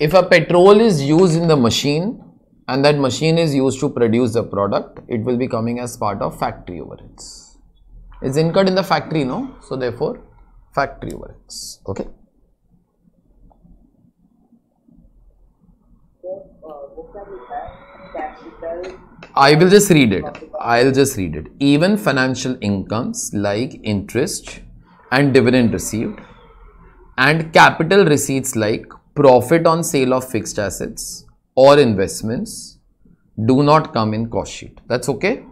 if a petrol is used in the machine and that machine is used to produce the product, it will be coming as part of factory overheads. It's incurred in the factory, no? So therefore, factory overheads. Okay. I will just read it. I'll just read it. Even financial incomes like interest and dividend received and capital receipts like profit on sale of fixed assets or investments do not come in cost sheet. That's okay?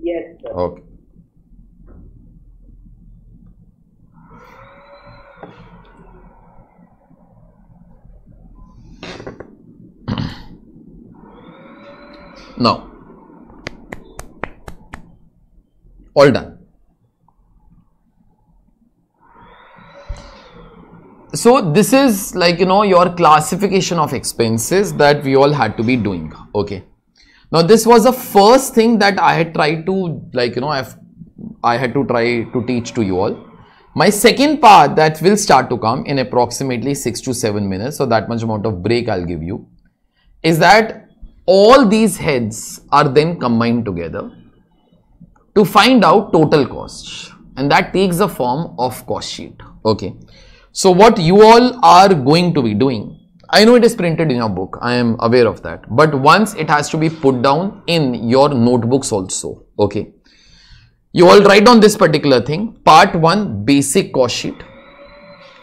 Yes, sir. Okay. now all done so this is like you know your classification of expenses that we all had to be doing okay now this was the first thing that i had tried to like you know I've, i had to try to teach to you all my second part that will start to come in approximately six to seven minutes so that much amount of break i'll give you is that all these heads are then combined together to find out total cost and that takes the form of cost sheet okay so what you all are going to be doing, I know it is printed in your book, I am aware of that. But once it has to be put down in your notebooks also, okay. You all write down this particular thing, part 1 basic cost sheet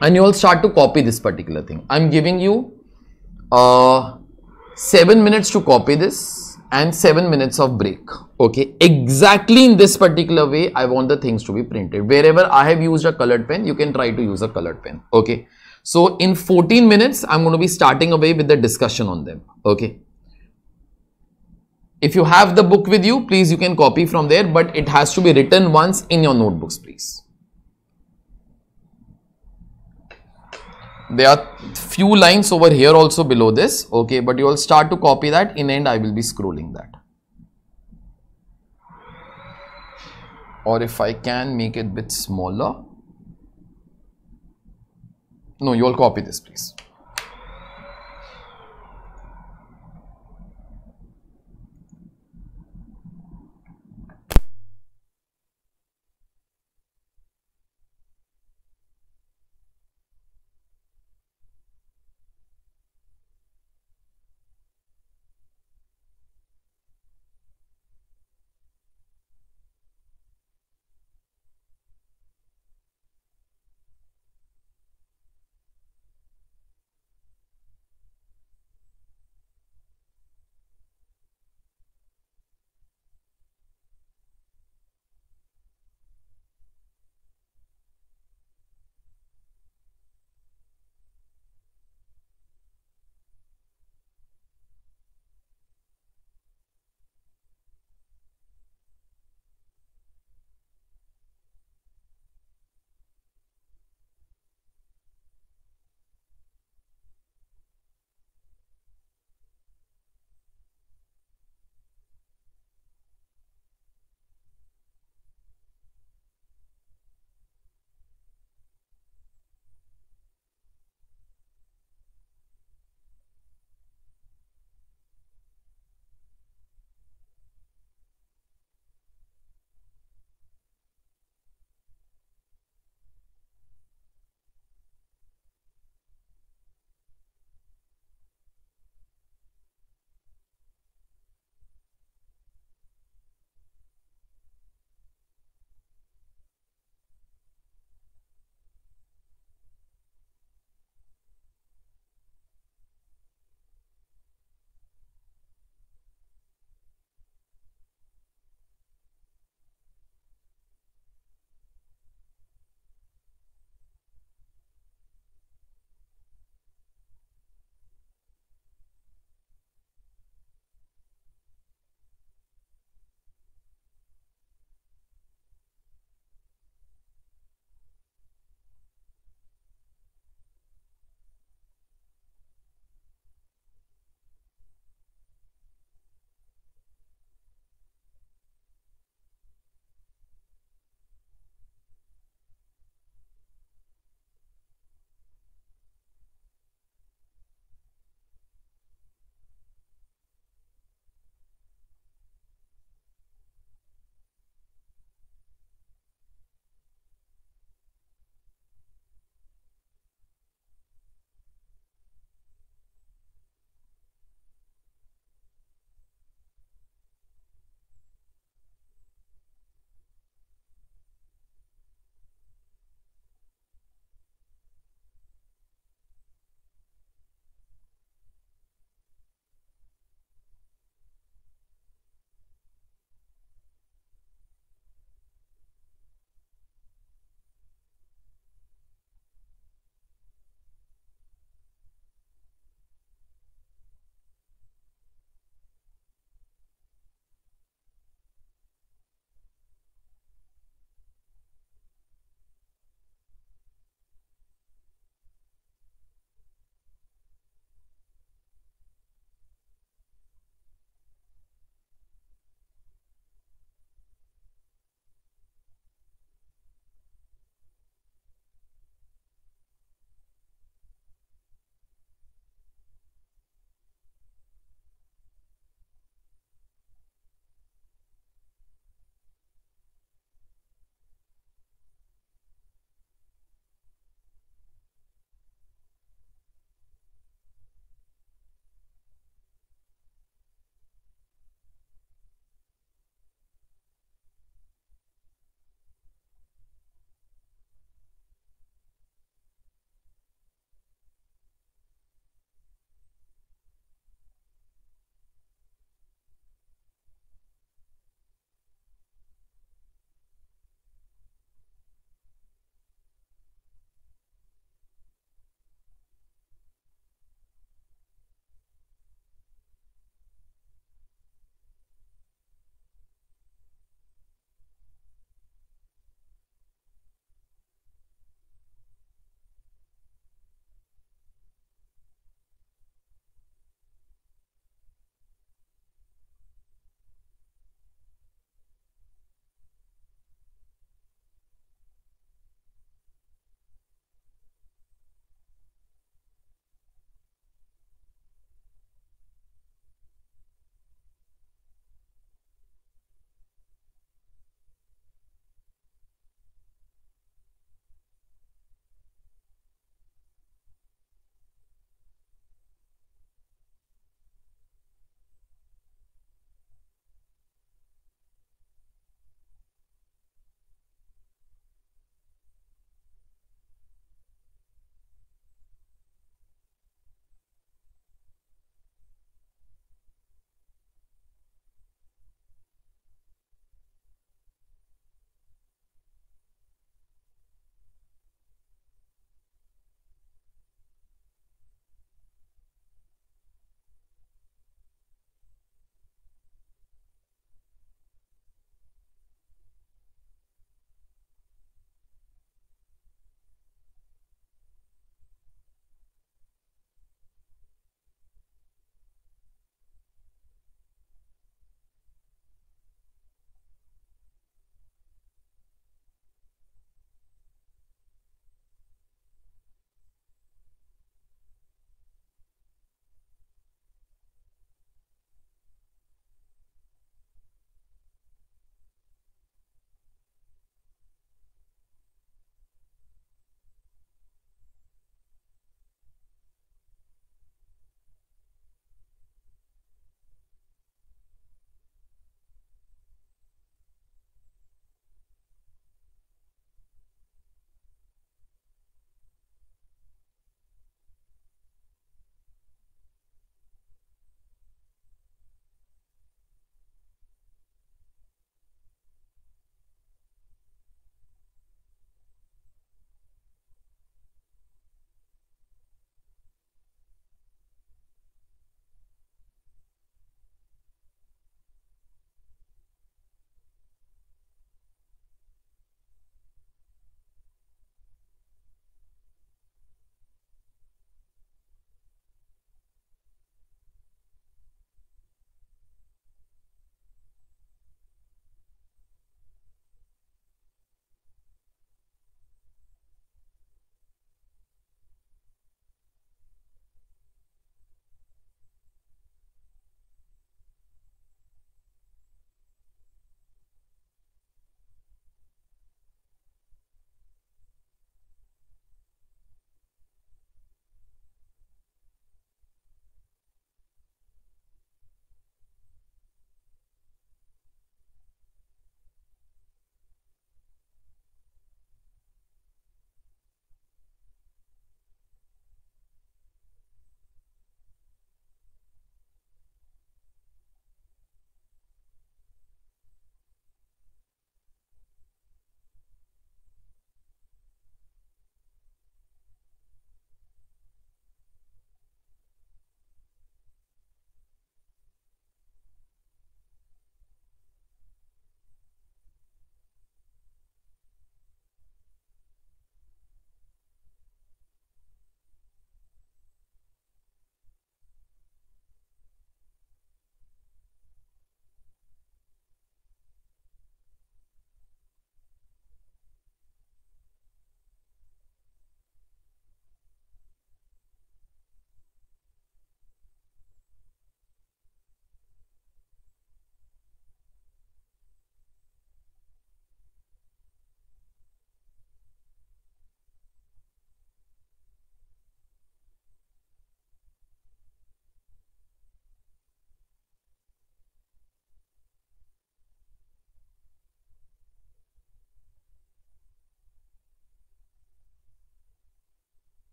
and you all start to copy this particular thing. I am giving you uh, 7 minutes to copy this and 7 minutes of break okay exactly in this particular way i want the things to be printed wherever i have used a colored pen you can try to use a colored pen okay so in 14 minutes i'm going to be starting away with the discussion on them okay if you have the book with you please you can copy from there but it has to be written once in your notebooks please there are few lines over here also below this okay but you will start to copy that in end I will be scrolling that or if I can make it bit smaller no you all copy this please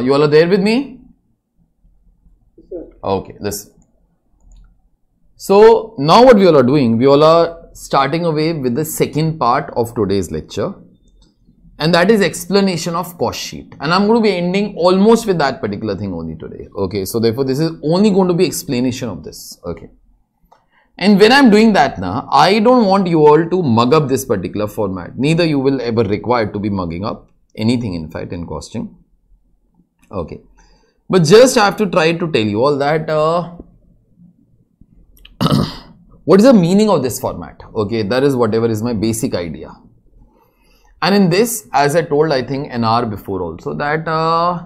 Uh, you all are there with me? Yes, okay, listen. So now what we all are doing, we all are starting away with the second part of today's lecture and that is explanation of cost sheet and I'm going to be ending almost with that particular thing only today. Okay, so therefore this is only going to be explanation of this. Okay. And when I'm doing that now, I don't want you all to mug up this particular format. Neither you will ever require to be mugging up anything in fact in costing okay but just I have to try to tell you all that uh, what is the meaning of this format okay that is whatever is my basic idea and in this as I told I think an hour before also that uh,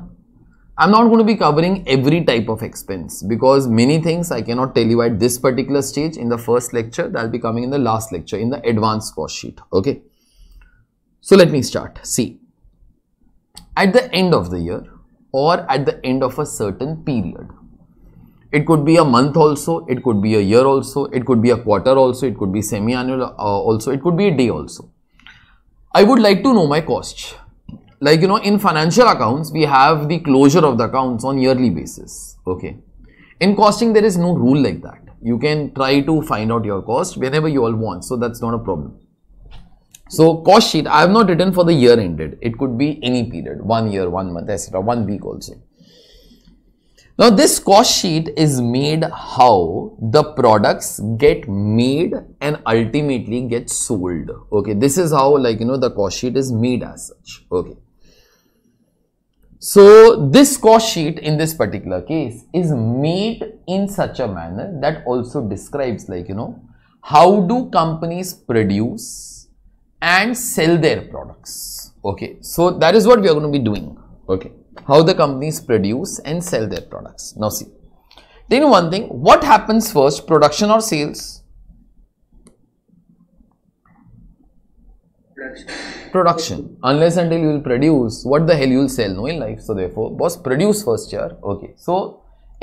I'm not going to be covering every type of expense because many things I cannot tell you at this particular stage in the first lecture that will be coming in the last lecture in the advanced cost sheet okay so let me start see at the end of the year or at the end of a certain period. It could be a month also, it could be a year also, it could be a quarter also, it could be semi-annual uh, also, it could be a day also. I would like to know my cost. Like, you know, in financial accounts, we have the closure of the accounts on yearly basis. Okay. In costing, there is no rule like that. You can try to find out your cost whenever you all want. So that's not a problem. So cost sheet, I have not written for the year ended. It could be any period, one year, one month, etc. One week also. Now this cost sheet is made how the products get made and ultimately get sold. Okay, this is how like you know the cost sheet is made as such. Okay. So this cost sheet in this particular case is made in such a manner that also describes like you know how do companies produce and sell their products okay so that is what we are going to be doing okay how the companies produce and sell their products now see Then one thing what happens first production or sales production. production unless until you will produce what the hell you will sell no in life so therefore boss produce first here okay so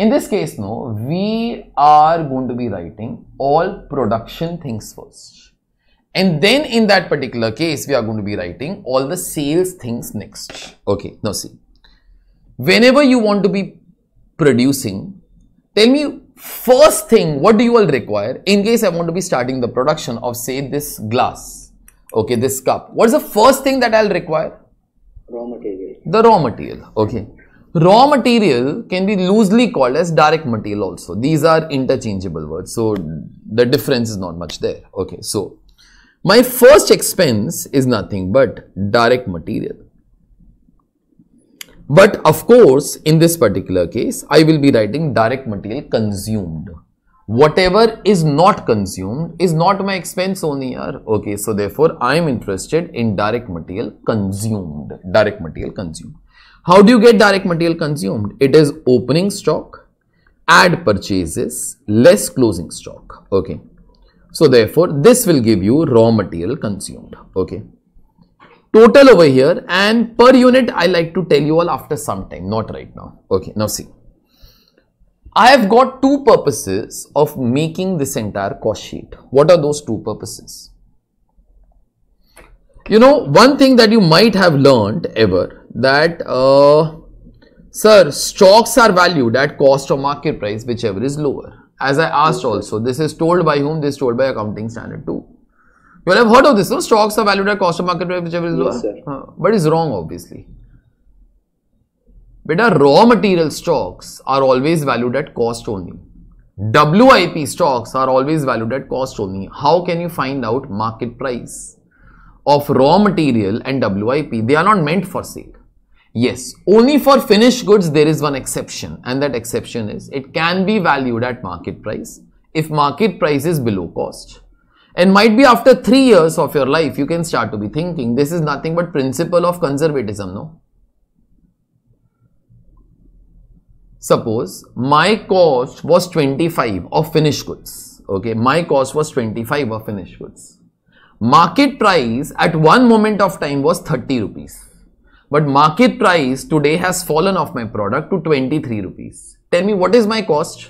in this case no we are going to be writing all production things first and then in that particular case, we are going to be writing all the sales things next. Okay, now see. Whenever you want to be producing, tell me first thing, what do you all require in case I want to be starting the production of say this glass, okay, this cup. What's the first thing that I'll require? Raw material. The raw material, okay. Raw material can be loosely called as direct material also. These are interchangeable words. So, the difference is not much there. Okay, so my first expense is nothing but direct material. But of course, in this particular case, I will be writing direct material consumed. Whatever is not consumed is not my expense only here. Okay, so therefore, I am interested in direct material consumed. Direct material consumed. How do you get direct material consumed? It is opening stock, add purchases, less closing stock. Okay. So, therefore, this will give you raw material consumed. Okay. Total over here and per unit I like to tell you all after some time, not right now. Okay, now see. I have got two purposes of making this entire cost sheet. What are those two purposes? You know, one thing that you might have learned ever that, uh, sir, stocks are valued at cost or market price, whichever is lower as I asked also, this is told by whom? This is told by accounting standard 2. You all have heard of this, no? Stocks are valued at cost of market value, whichever is yes, lower. but it's wrong, obviously. Beta raw material stocks are always valued at cost only. WIP stocks are always valued at cost only. How can you find out market price of raw material and WIP? They are not meant for sale. Yes, only for finished goods there is one exception and that exception is it can be valued at market price if market price is below cost. And might be after 3 years of your life you can start to be thinking this is nothing but principle of conservatism, no? Suppose my cost was 25 of finished goods, okay, my cost was 25 of finished goods. Market price at one moment of time was 30 rupees but market price today has fallen off my product to 23 rupees. Tell me what is my cost?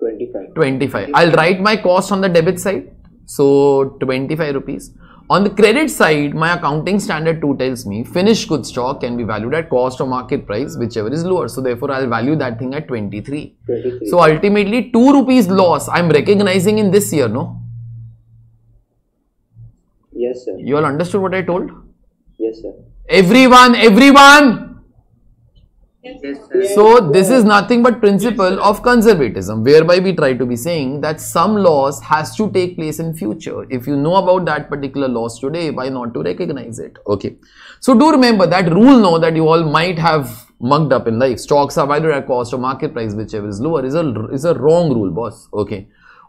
25. 25. I'll write my cost on the debit side. So 25 rupees. On the credit side, my accounting standard 2 tells me finished goods stock can be valued at cost or market price, whichever is lower. So therefore, I'll value that thing at 23. 23. So ultimately, 2 rupees loss I'm recognizing in this year, no? Yes, sir. You all understood what I told? Yes, sir. Everyone, everyone. so this is nothing but principle of conservatism whereby we try to be saying that some laws has to take place in future if you know about that particular laws today why not to recognize it okay so do remember that rule now that you all might have mugged up in life stocks are either at cost or market price whichever is lower is a is a wrong rule boss okay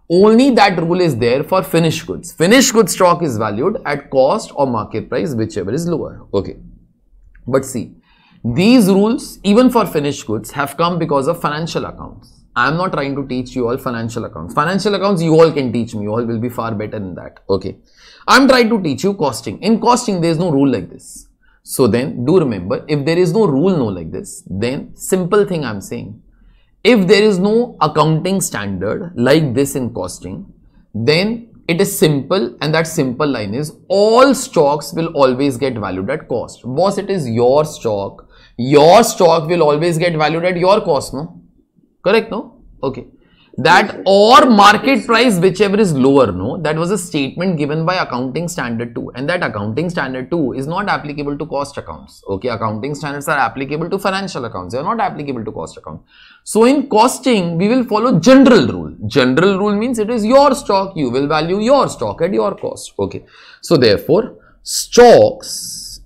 only that rule is there for finished goods finished goods stock is valued at cost or market price whichever is lower okay but see, these rules, even for finished goods, have come because of financial accounts. I'm not trying to teach you all financial accounts. Financial accounts, you all can teach me. You all will be far better in that. Okay. I'm trying to teach you costing. In costing, there is no rule like this. So then, do remember, if there is no rule no like this, then simple thing I'm saying. If there is no accounting standard like this in costing, then it is simple and that simple line is all stocks will always get valued at cost. Boss, it is your stock. Your stock will always get valued at your cost, no? Correct, no? Okay that or market price whichever is lower no that was a statement given by accounting standard 2 and that accounting standard 2 is not applicable to cost accounts okay accounting standards are applicable to financial accounts they are not applicable to cost accounts so in costing we will follow general rule general rule means it is your stock you will value your stock at your cost okay so therefore stocks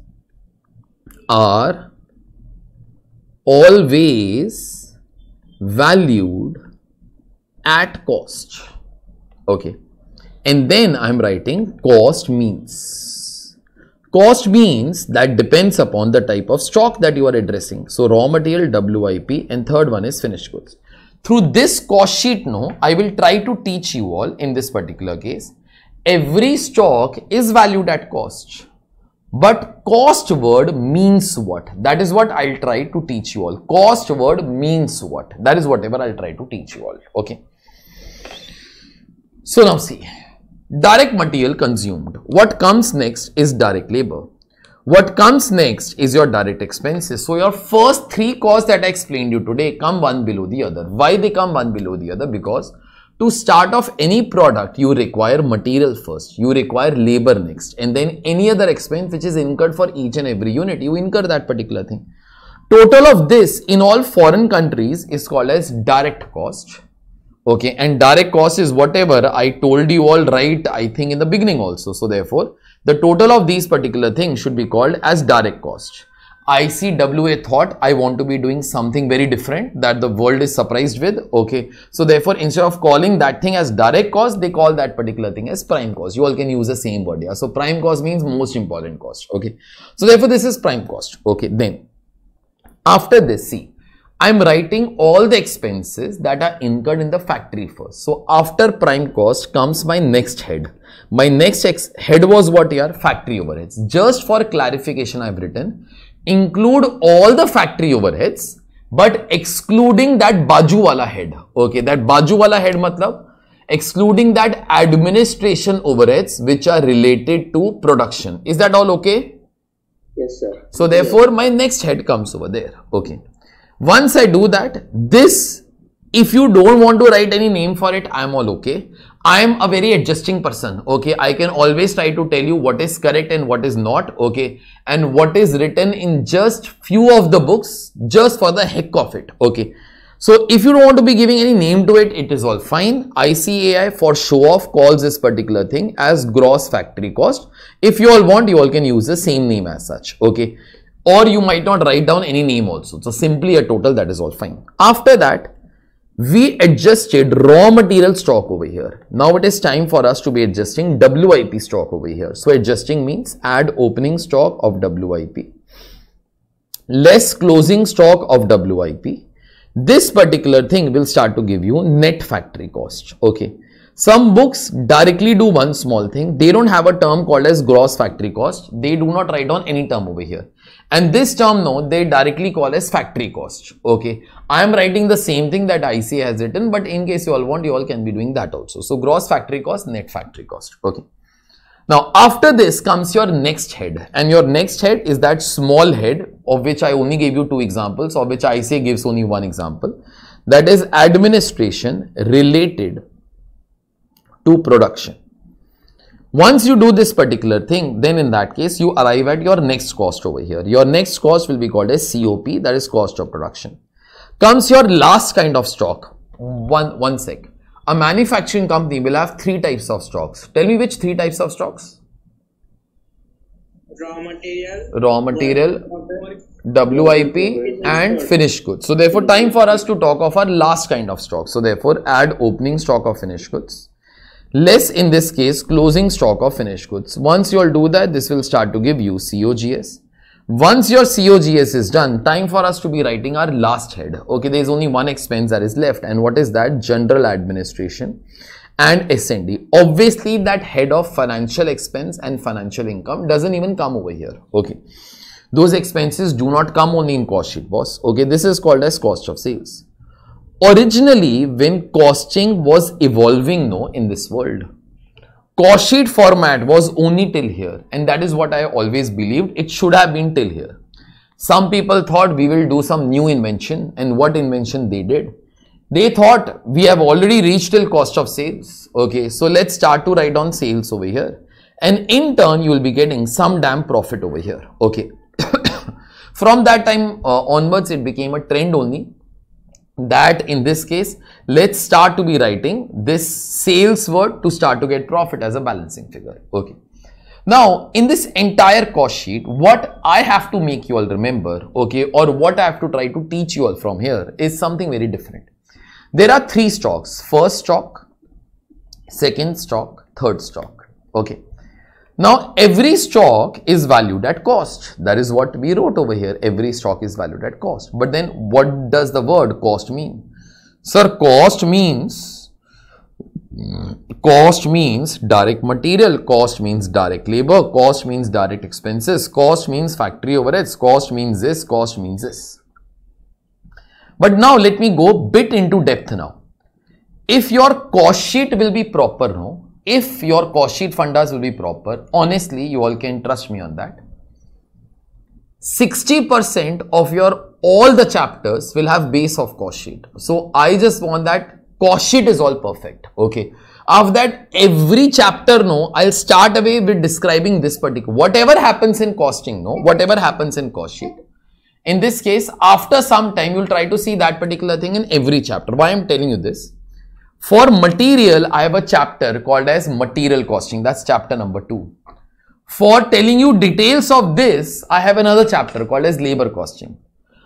are always valued at cost okay and then i'm writing cost means cost means that depends upon the type of stock that you are addressing so raw material wip and third one is finished goods through this cost sheet no i will try to teach you all in this particular case every stock is valued at cost but cost word means what? That is what I'll try to teach you all. Cost word means what? That is whatever I'll try to teach you all. Okay. So now see, direct material consumed. What comes next is direct labor. What comes next is your direct expenses. So your first three costs that I explained you today come one below the other. Why they come one below the other? Because to start off any product, you require material first, you require labor next, and then any other expense which is incurred for each and every unit, you incur that particular thing. Total of this in all foreign countries is called as direct cost okay and direct cost is whatever i told you all right i think in the beginning also so therefore the total of these particular things should be called as direct cost ICWA thought I want to be doing something very different that the world is surprised with. Okay. So therefore, instead of calling that thing as direct cost, they call that particular thing as prime cost. You all can use the same word. Yeah. So prime cost means most important cost. Okay. So therefore, this is prime cost. Okay. Then after this, see I'm writing all the expenses that are incurred in the factory first. So after prime cost comes my next head. My next head was what here? Factory overheads. Just for clarification, I've written include all the factory overheads, but excluding that bajuwala head. Okay, that bajuwala head matlab excluding that administration overheads which are related to production. Is that all okay? Yes, sir. So therefore, my next head comes over there. Okay. Once I do that, this, if you don't want to write any name for it, I'm all okay. I'm a very adjusting person. Okay. I can always try to tell you what is correct and what is not. Okay. And what is written in just few of the books just for the heck of it. Okay. So if you don't want to be giving any name to it, it is all fine. ICAI for show off calls this particular thing as gross factory cost. If you all want, you all can use the same name as such. Okay or you might not write down any name also. So simply a total that is all fine. After that, we adjusted raw material stock over here. Now it is time for us to be adjusting WIP stock over here. So adjusting means add opening stock of WIP, less closing stock of WIP. This particular thing will start to give you net factory cost. Okay. Some books directly do one small thing. They don't have a term called as gross factory cost. They do not write down any term over here and this term now they directly call as factory cost. Okay. I am writing the same thing that ICA has written, but in case you all want, you all can be doing that also. So gross factory cost, net factory cost. Okay. Now after this comes your next head and your next head is that small head of which I only gave you two examples of which ICA gives only one example that is administration related to production. Once you do this particular thing, then in that case, you arrive at your next cost over here. Your next cost will be called as COP, that is cost of production. Comes your last kind of stock. One, one sec. A manufacturing company will have three types of stocks. Tell me which three types of stocks? Raw material. Raw material. WIP and finished goods. So therefore, time for us to talk of our last kind of stock. So therefore, add opening stock of finished goods less in this case closing stock of finished goods. Once you all do that, this will start to give you COGS. Once your COGS is done, time for us to be writing our last head. Okay, there is only one expense that is left and what is that? General administration and S&D. Obviously, that head of financial expense and financial income doesn't even come over here. Okay, those expenses do not come only in cost sheet boss. Okay, this is called as cost of sales. Originally, when costing was evolving no, in this world, cost sheet format was only till here and that is what I always believed it should have been till here. Some people thought we will do some new invention and what invention they did. They thought we have already reached till cost of sales. Okay, so let's start to write down sales over here and in turn you will be getting some damn profit over here. Okay. From that time uh, onwards it became a trend only that in this case let's start to be writing this sales word to start to get profit as a balancing figure okay now in this entire cost sheet what i have to make you all remember okay or what i have to try to teach you all from here is something very different there are three stocks first stock second stock third stock okay now, every stock is valued at cost. That is what we wrote over here. Every stock is valued at cost. But then what does the word cost mean? Sir, cost means, cost means direct material, cost means direct labor, cost means direct expenses, cost means factory overheads, cost means this, cost means this. But now let me go bit into depth now. If your cost sheet will be proper now, if your cost sheet fundas will be proper, honestly, you all can trust me on that. 60% of your all the chapters will have base of cost sheet. So I just want that cost sheet is all perfect. Okay. After that, every chapter, no, I'll start away with describing this particular, whatever happens in costing, no, whatever happens in cost sheet. In this case, after some time, you'll try to see that particular thing in every chapter. Why I'm telling you this? For material, I have a chapter called as material costing. That's chapter number two. For telling you details of this, I have another chapter called as labor costing.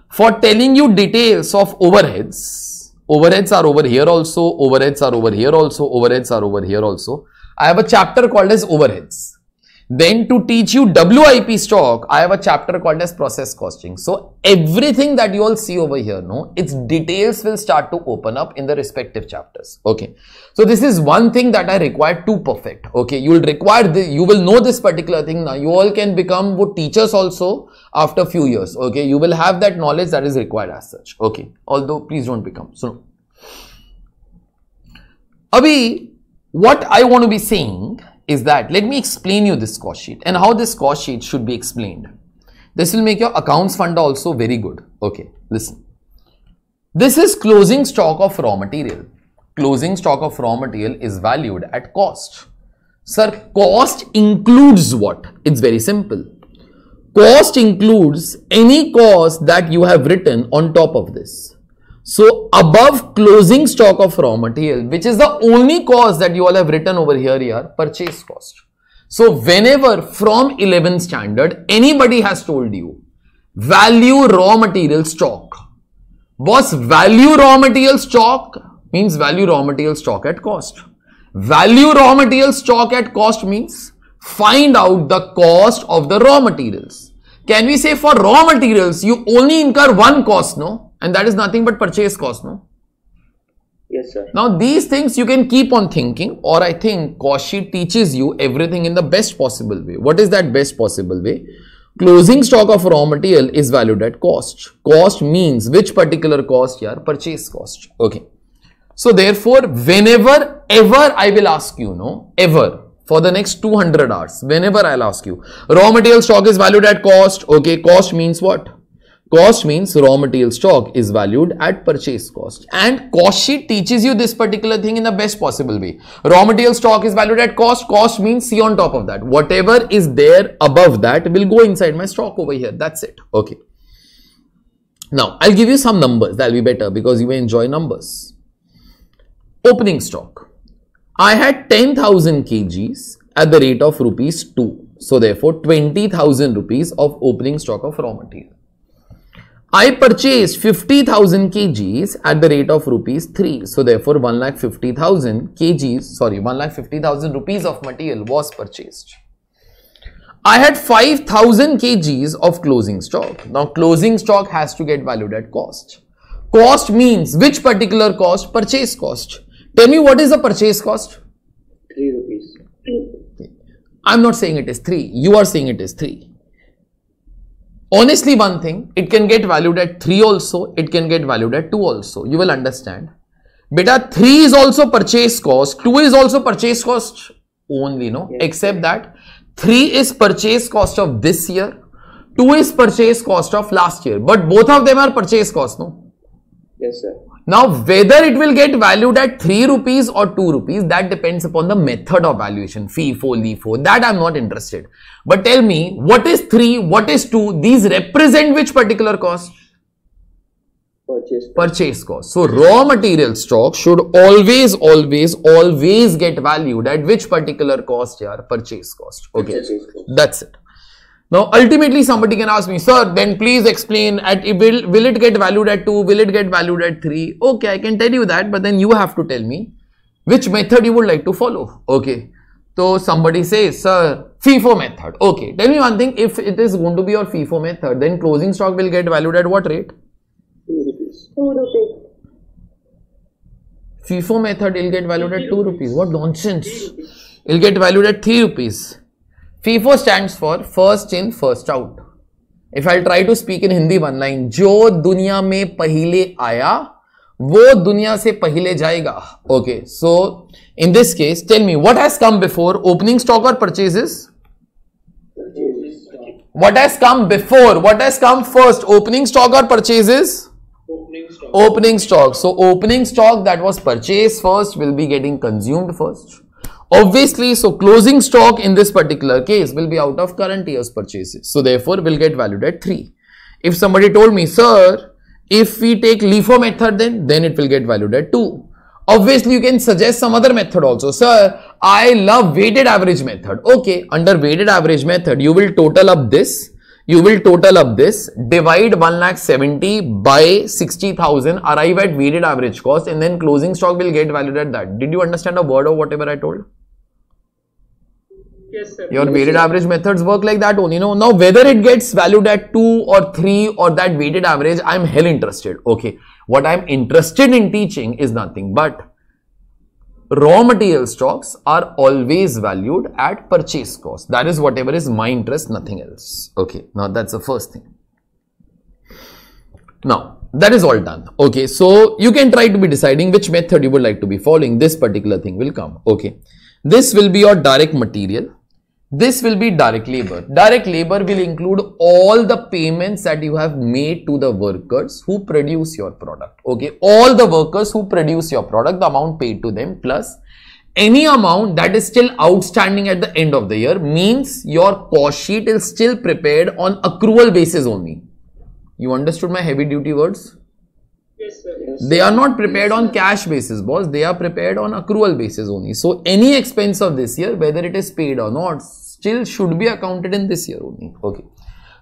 For telling you details of overheads, overheads are over here also, overheads are over here also, overheads are over here also. I have a chapter called as overheads. Then to teach you WIP stock, I have a chapter called as process costing. So everything that you all see over here, no, its details will start to open up in the respective chapters. Okay. So this is one thing that I require to perfect. Okay. You will require this, you will know this particular thing now. You all can become what teachers also after few years. Okay. You will have that knowledge that is required as such. Okay. Although please don't become. So Abhi, what I want to be saying is that let me explain you this cost sheet and how this cost sheet should be explained. This will make your accounts fund also very good. Okay, listen. This is closing stock of raw material. Closing stock of raw material is valued at cost. Sir, cost includes what? It's very simple. Cost includes any cost that you have written on top of this. So above closing stock of raw material, which is the only cost that you all have written over here, here purchase cost. So whenever from eleven standard, anybody has told you value raw material stock. Was value raw material stock means value raw material stock at cost. Value raw material stock at cost means find out the cost of the raw materials. Can we say for raw materials, you only incur one cost, no? and that is nothing but purchase cost, no? Yes, sir. Now, these things you can keep on thinking, or I think Cauchy teaches you everything in the best possible way. What is that best possible way? Closing stock of raw material is valued at cost. Cost means which particular cost? here? purchase cost. Okay. So, therefore, whenever ever I will ask you, no, ever for the next 200 hours, whenever I'll ask you, raw material stock is valued at cost. Okay, cost means what? Cost means raw material stock is valued at purchase cost. And cost sheet teaches you this particular thing in the best possible way. Raw material stock is valued at cost. Cost means C on top of that. Whatever is there above that will go inside my stock over here. That's it. Okay. Now, I'll give you some numbers. That'll be better because you may enjoy numbers. Opening stock. I had 10,000 kgs at the rate of rupees 2. So, therefore, 20,000 rupees of opening stock of raw material. I purchase 50,000 kgs at the rate of rupees 3. So therefore 1,50,000 kgs, sorry 1,50,000 rupees of material was purchased. I had 5,000 kgs of closing stock. Now closing stock has to get valued at cost. Cost means which particular cost? Purchase cost. Tell me what is the purchase cost? 3 rupees. I'm not saying it is 3. You are saying it is 3 honestly one thing, it can get valued at 3 also, it can get valued at 2 also. You will understand. Beta 3 is also purchase cost, 2 is also purchase cost only, no? Yes. Except that 3 is purchase cost of this year, 2 is purchase cost of last year. But both of them are purchase cost, no? Yes, sir. Now, whether it will get valued at 3 rupees or 2 rupees, that depends upon the method of valuation, FIFO, LIFO, that I'm not interested. But tell me, what is 3, what is 2, these represent which particular cost? Purchase. Purchase cost. So, raw material stock should always, always, always get valued at which particular cost here? Purchase cost. Okay, Purchase cost. that's it. Now, ultimately somebody can ask me, sir, then please explain at will, will it get valued at 2, will it get valued at 3? Okay, I can tell you that, but then you have to tell me which method you would like to follow. Okay. So somebody says, sir, FIFO method. Okay. Tell me one thing, if it is going to be your FIFO method, then closing stock will get valued at what rate? 2 rupees. 2 rupees. FIFO method will get valued at 2 rupees. What nonsense. It will get valued at 3 rupees. FIFO stands for first in first out. If i try to speak in Hindi one line, जो दुनिया में पहले आया वो दुनिया से पहले जाएगा Okay. So in this case, tell me what has come before opening stock or purchases? what has come before what has come first opening stock or purchases opening stock opening stock so opening stock that was purchased first will be getting consumed first Obviously, so closing stock in this particular case will be out of current year's purchases. So therefore, will get valued at 3. If somebody told me, sir, if we take LIFO method then, then it will get valued at 2. Obviously, you can suggest some other method also. Sir, I love weighted average method. Okay, under weighted average method, you will total up this. You will total up this, divide 1,70 by 60,000, arrive at weighted average cost and then closing stock will get valued at that. Did you understand a word of whatever I told? sir. Your weighted average methods work like that only. No, now whether it gets valued at two or three or that weighted average, I'm hell interested. Okay, what I'm interested in teaching is nothing but raw material stocks are always valued at purchase cost. That is whatever is my interest, nothing else. Okay, now that's the first thing. Now, that is all done. Okay, so you can try to be deciding which method you would like to be following. This particular thing will come. Okay, this will be your direct material this will be direct labor. Direct labor will include all the payments that you have made to the workers who produce your product. Okay, all the workers who produce your product, the amount paid to them plus any amount that is still outstanding at the end of the year means your cost sheet is still prepared on accrual basis only. You understood my heavy duty words? Yes, sir. They are not prepared on cash basis, boss. They are prepared on accrual basis only. So, any expense of this year, whether it is paid or not, still should be accounted in this year only. Okay.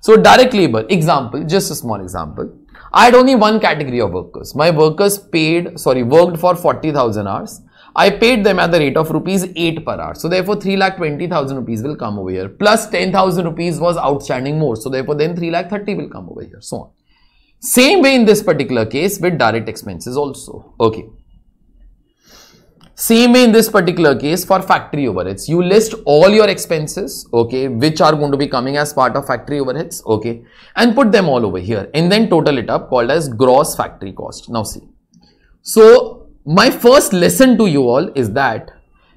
So, direct labor, example, just a small example. I had only one category of workers. My workers paid, sorry, worked for 40,000 hours. I paid them at the rate of rupees 8 per hour. So therefore 3 lakh 20,000 rupees will come over here. Plus 10,000 rupees was outstanding more. So therefore then 3 lakh 30 will come over here. So on. Same way in this particular case with direct expenses also. Okay. Same way in this particular case for factory overheads. You list all your expenses, okay, which are going to be coming as part of factory overheads, okay, and put them all over here and then total it up called as gross factory cost. Now see. So, my first lesson to you all is that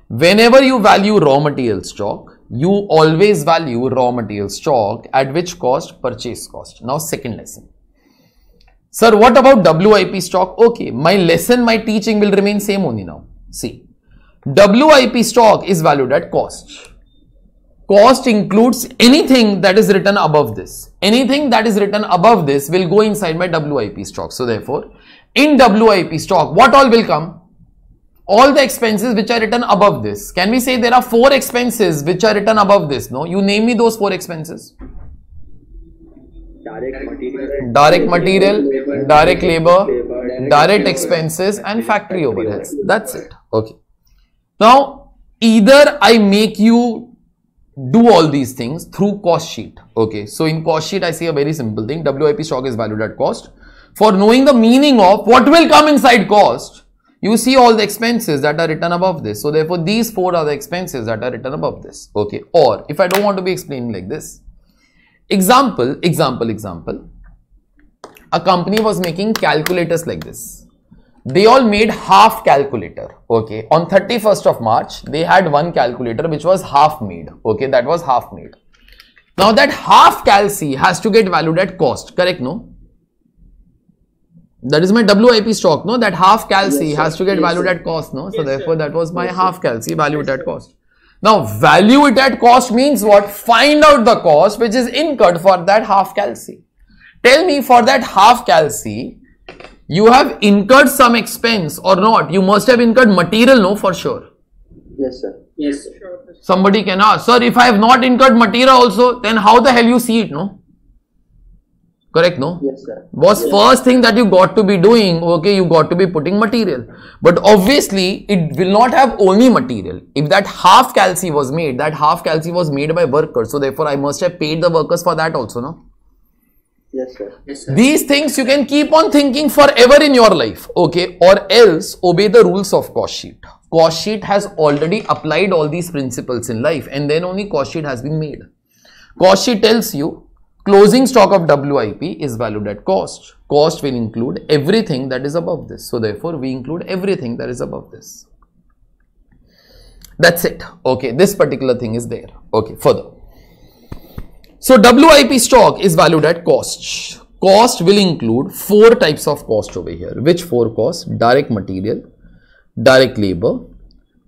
whenever you value raw material stock, you always value raw material stock at which cost? Purchase cost. Now, second lesson. Sir, what about WIP stock? Okay, my lesson, my teaching will remain same only now. See, WIP stock is valued at cost. Cost includes anything that is written above this. Anything that is written above this will go inside my WIP stock. So therefore, in WIP stock, what all will come? All the expenses which are written above this. Can we say there are four expenses which are written above this? No, you name me those four expenses direct material, direct labor, direct expenses and factory overheads. That's it. Okay. Now, either I make you do all these things through cost sheet. Okay. So, in cost sheet, I see a very simple thing. WIP stock is valued at cost. For knowing the meaning of what will come inside cost, you see all the expenses that are written above this. So, therefore, these four are the expenses that are written above this. Okay. Or, if I don't want to be explaining like this, Example, example, example. A company was making calculators like this. They all made half calculator. Okay. On 31st of March, they had one calculator which was half made. Okay. That was half made. Now that half calc has to get valued at cost. Correct? No? That is my WIP stock. No? That half calc yes, has to get yes, valued sir. at cost. No? so therefore sir. that was my half calc valued at cost. Now value it at cost means what? Find out the cost which is incurred for that half calci. Tell me for that half calci, you have incurred some expense or not? You must have incurred material, no, for sure. Yes, sir. Yes, sir. Somebody can ask, sir, if I have not incurred material also, then how the hell you see it, no? correct no yes sir was yes. first thing that you got to be doing okay you got to be putting material but obviously it will not have only material if that half calci was made that half calci was made by workers so therefore i must have paid the workers for that also no Yes sir. yes, sir. These things you can keep on thinking forever in your life, okay? Or else obey the rules of cost sheet. Cost sheet has already applied all these principles in life, and then only cost sheet has been made. Cost sheet tells you Closing stock of WIP is valued at cost. Cost will include everything that is above this. So therefore, we include everything that is above this. That's it. Okay, this particular thing is there. Okay, further. So WIP stock is valued at cost. Cost will include four types of cost over here. Which four costs? Direct material, direct labor,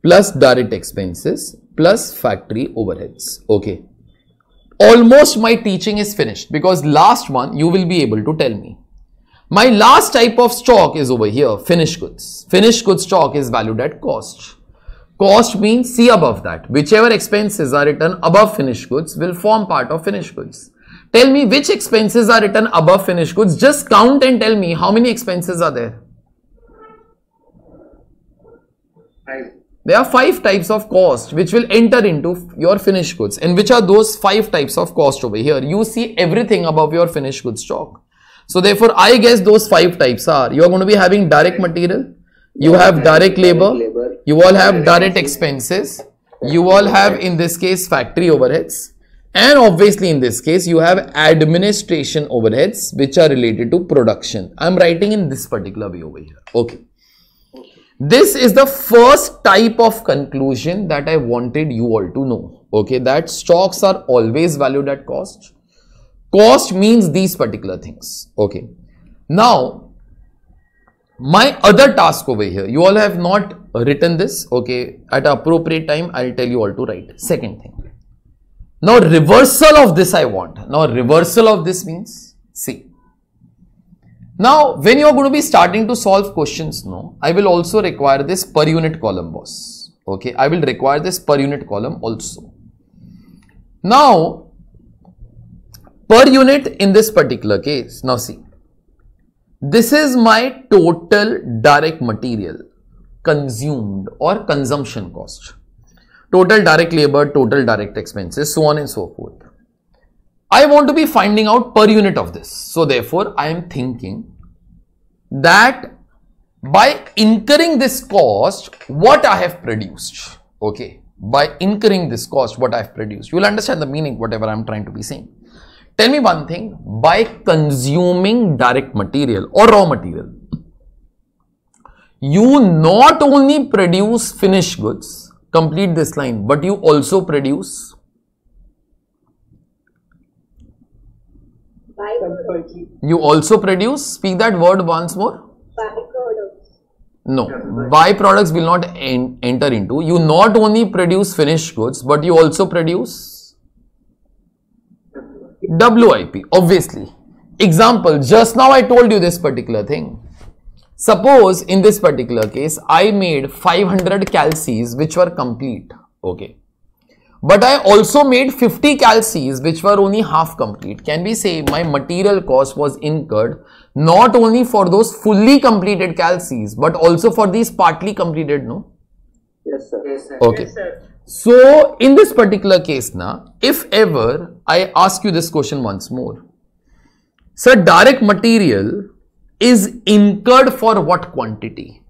plus direct expenses, plus factory overheads. Okay, almost my teaching is finished because last one you will be able to tell me. My last type of stock is over here, finished goods. Finished goods stock is valued at cost. Cost means see above that. Whichever expenses are written above finished goods will form part of finished goods. Tell me which expenses are written above finished goods. Just count and tell me how many expenses are there. Five. There are five types of cost which will enter into your finished goods. And which are those five types of cost over here? You see everything above your finished goods stock. So therefore, I guess those five types are, you are going to be having direct material, you have direct labor, you all have direct expenses, you all have in this case factory overheads and obviously in this case you have administration overheads which are related to production. I am writing in this particular way over here. Okay. This is the first type of conclusion that I wanted you all to know. Okay, that stocks are always valued at cost. Cost means these particular things. Okay. Now, my other task over here, you all have not written this. Okay, at appropriate time, I'll tell you all to write. Second thing. Now, reversal of this I want. Now, reversal of this means, see, now, when you are going to be starting to solve questions, no, I will also require this per unit column boss. Okay, I will require this per unit column also. Now, per unit in this particular case, now see, this is my total direct material consumed or consumption cost. Total direct labor, total direct expenses, so on and so forth. I want to be finding out per unit of this. So therefore, I am thinking that by incurring this cost, what I have produced. Okay. By incurring this cost, what I've produced. You will understand the meaning, whatever I'm trying to be saying. Tell me one thing, by consuming direct material or raw material, you not only produce finished goods, complete this line, but you also produce You also produce, speak that word once more. No, byproducts will not en enter into. You not only produce finished goods, but you also produce WIP, obviously. Example, just now I told you this particular thing. Suppose in this particular case, I made 500 calces which were complete. Okay. But I also made 50 calces which were only half complete. Can we say my material cost was incurred not only for those fully completed calces but also for these partly completed, no? Yes, sir. Yes, sir. Okay. Yes, sir. So, in this particular case, na, if ever I ask you this question once more, sir, direct material is incurred for what quantity?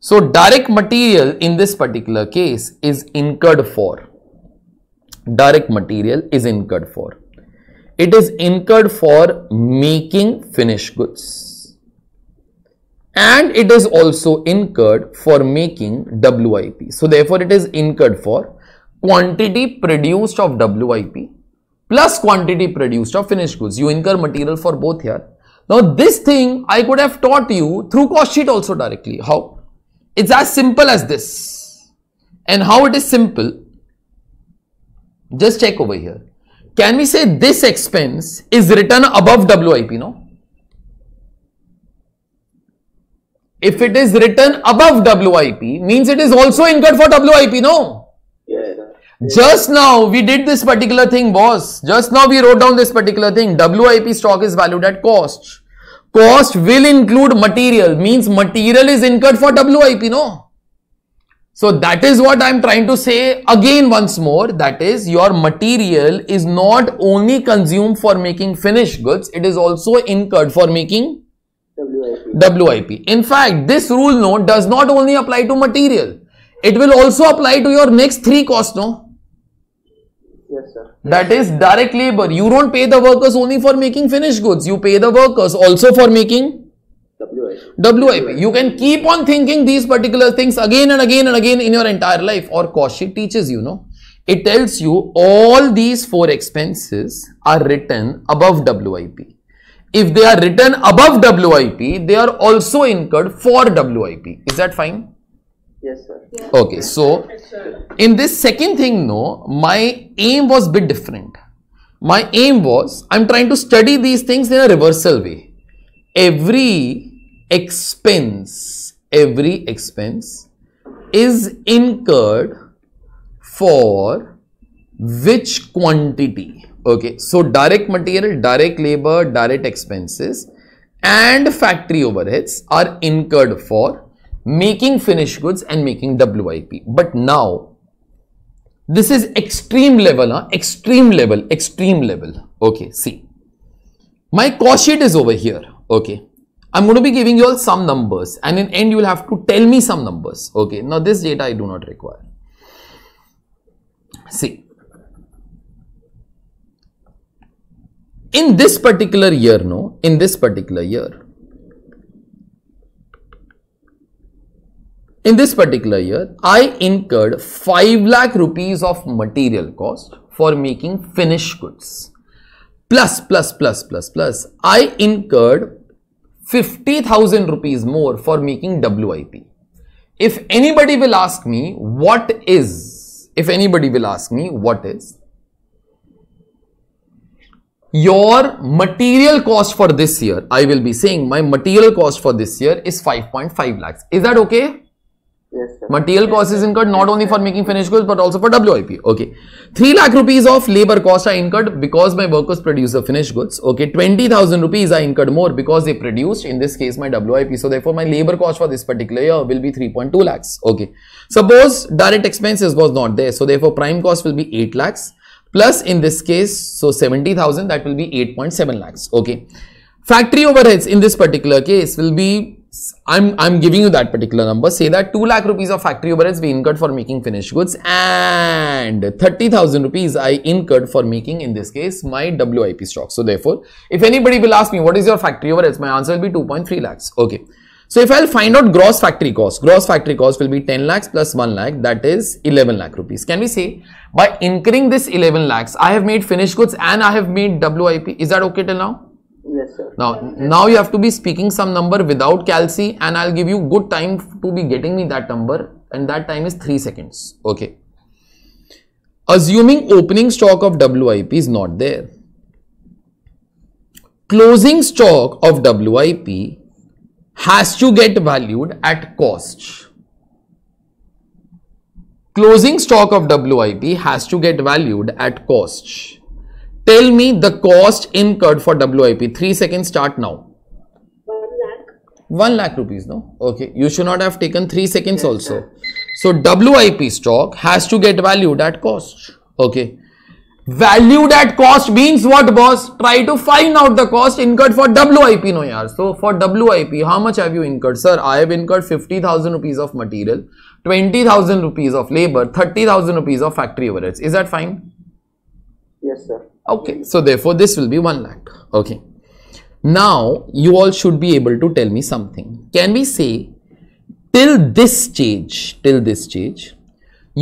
So, direct material in this particular case is incurred for direct material is incurred for. It is incurred for making finished goods and it is also incurred for making WIP. So therefore it is incurred for quantity produced of WIP plus quantity produced of finished goods. You incur material for both here. Now this thing I could have taught you through cost sheet also directly. How? It's as simple as this. And how it is simple just check over here. Can we say this expense is written above WIP, no? If it is written above WIP, means it is also incurred for WIP, no? Just now we did this particular thing, boss. Just now we wrote down this particular thing. WIP stock is valued at cost. Cost will include material, means material is incurred for WIP, no? So that is what I'm trying to say again once more that is your material is not only consumed for making finished goods it is also incurred for making WIP. WIP. In fact this rule note does not only apply to material it will also apply to your next three costs no? Yes sir. That is direct labor you don't pay the workers only for making finished goods you pay the workers also for making WIP. You can keep on thinking these particular things again and again and again in your entire life or Kaushik teaches you, know. It tells you all these four expenses are written above WIP. If they are written above WIP, they are also incurred for WIP. Is that fine? Yes, sir. Okay, so in this second thing, no, my aim was bit different. My aim was, I'm trying to study these things in a reversal way. Every expense, every expense is incurred for which quantity? Okay, so direct material, direct labor, direct expenses and factory overheads are incurred for making finished goods and making WIP. But now, this is extreme level, huh? extreme level, extreme level. Okay, see, my cost sheet is over here. Okay, I'm going to be giving you all some numbers and in end you will have to tell me some numbers. Okay. Now this data I do not require. See. In this particular year, no, in this particular year, in this particular year, I incurred 5 lakh rupees of material cost for making finished goods. Plus, plus, plus, plus, plus, I incurred 50,000 rupees more for making WIP. If anybody will ask me what is, if anybody will ask me what is, your material cost for this year, I will be saying my material cost for this year is 5.5 lakhs. Is that okay? Yes, Material yes, cost is incurred not yes, only for making finished goods but also for WIP. Okay. 3 lakh rupees of labor cost are incurred because my workers produce the finished goods. Okay. 20,000 rupees I incurred more because they produced in this case my WIP. So therefore my labor cost for this particular year will be 3.2 lakhs. Okay. Suppose direct expenses was not there. So therefore prime cost will be 8 lakhs plus in this case so 70,000 that will be 8.7 lakhs. Okay. Factory overheads in this particular case will be I'm I'm giving you that particular number. Say that 2 lakh rupees of factory overheads we incurred for making finished goods and 30,000 rupees I incurred for making in this case my WIP stock. So therefore, if anybody will ask me what is your factory overheads, my answer will be 2.3 lakhs. Okay. So if I'll find out gross factory cost, gross factory cost will be 10 lakhs plus 1 lakh that is 11 lakh rupees. Can we say by incurring this 11 lakhs, I have made finished goods and I have made WIP. Is that okay till now? sir. Now, now you have to be speaking some number without calci and I'll give you good time to be getting me that number and that time is 3 seconds. Okay. Assuming opening stock of WIP is not there. Closing stock of WIP has to get valued at cost. Closing stock of WIP has to get valued at cost. Tell me the cost incurred for WIP. Three seconds start now. 1 lakh. 1 lakh rupees, no? Okay. You should not have taken 3 seconds yes, also. Sir. So, WIP stock has to get valued at cost. Okay. Valued at cost means what boss? Try to find out the cost incurred for WIP no yaar. So, for WIP, how much have you incurred? Sir, I have incurred 50,000 rupees of material, 20,000 rupees of labor, 30,000 rupees of factory overheads. Is that fine? Yes, sir. Okay. So, therefore, this will be 1 lakh. Okay. Now, you all should be able to tell me something. Can we say till this stage, till this stage,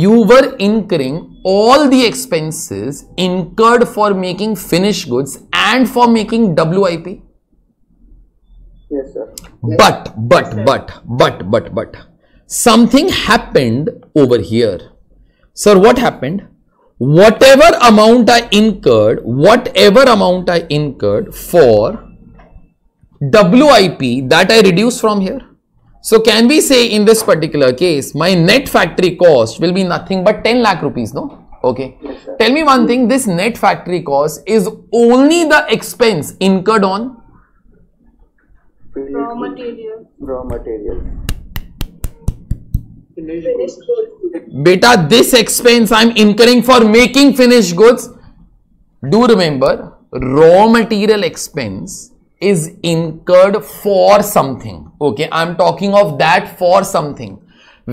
you were incurring all the expenses incurred for making finished goods and for making WIP? Yes, sir. But, but, yes, but, but, but, but, something happened over here. Sir, what happened? whatever amount I incurred, whatever amount I incurred for WIP that I reduce from here. So can we say in this particular case, my net factory cost will be nothing but 10 lakh rupees, no? Okay. Yes, Tell me one thing, this net factory cost is only the expense incurred on? Raw material. Raw material beta this expense i'm incurring for making finished goods do remember raw material expense is incurred for something okay i'm talking of that for something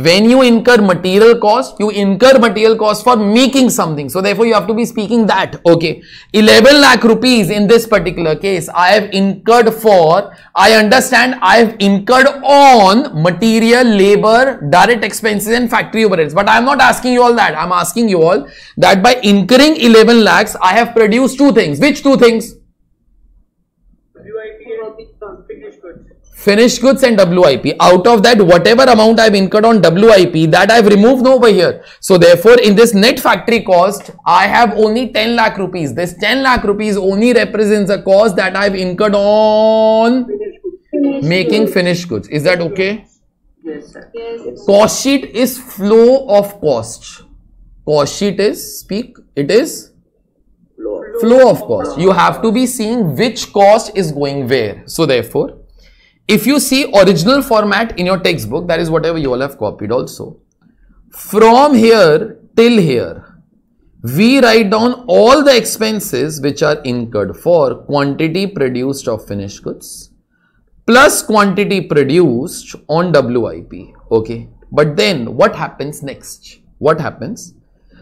when you incur material cost, you incur material cost for making something. So therefore you have to be speaking that. Okay. 11 lakh rupees in this particular case, I have incurred for, I understand I have incurred on material, labor, direct expenses and factory overheads. But I am not asking you all that. I am asking you all that by incurring 11 lakhs, I have produced two things. Which two things? finished goods and WIP. Out of that, whatever amount I've incurred on WIP, that I've removed over here. So therefore, in this net factory cost, I have only 10 lakh rupees. This 10 lakh rupees only represents the cost that I've incurred on finished making finished goods. Is that okay? Yes, sir. Yes. Cost sheet is flow of cost. Cost sheet is, speak, it is? Flow, flow of cost. You have to be seeing which cost is going where. So therefore, if you see original format in your textbook, that is whatever you all have copied also. From here till here, we write down all the expenses which are incurred for quantity produced of finished goods plus quantity produced on WIP. Okay. But then what happens next? What happens?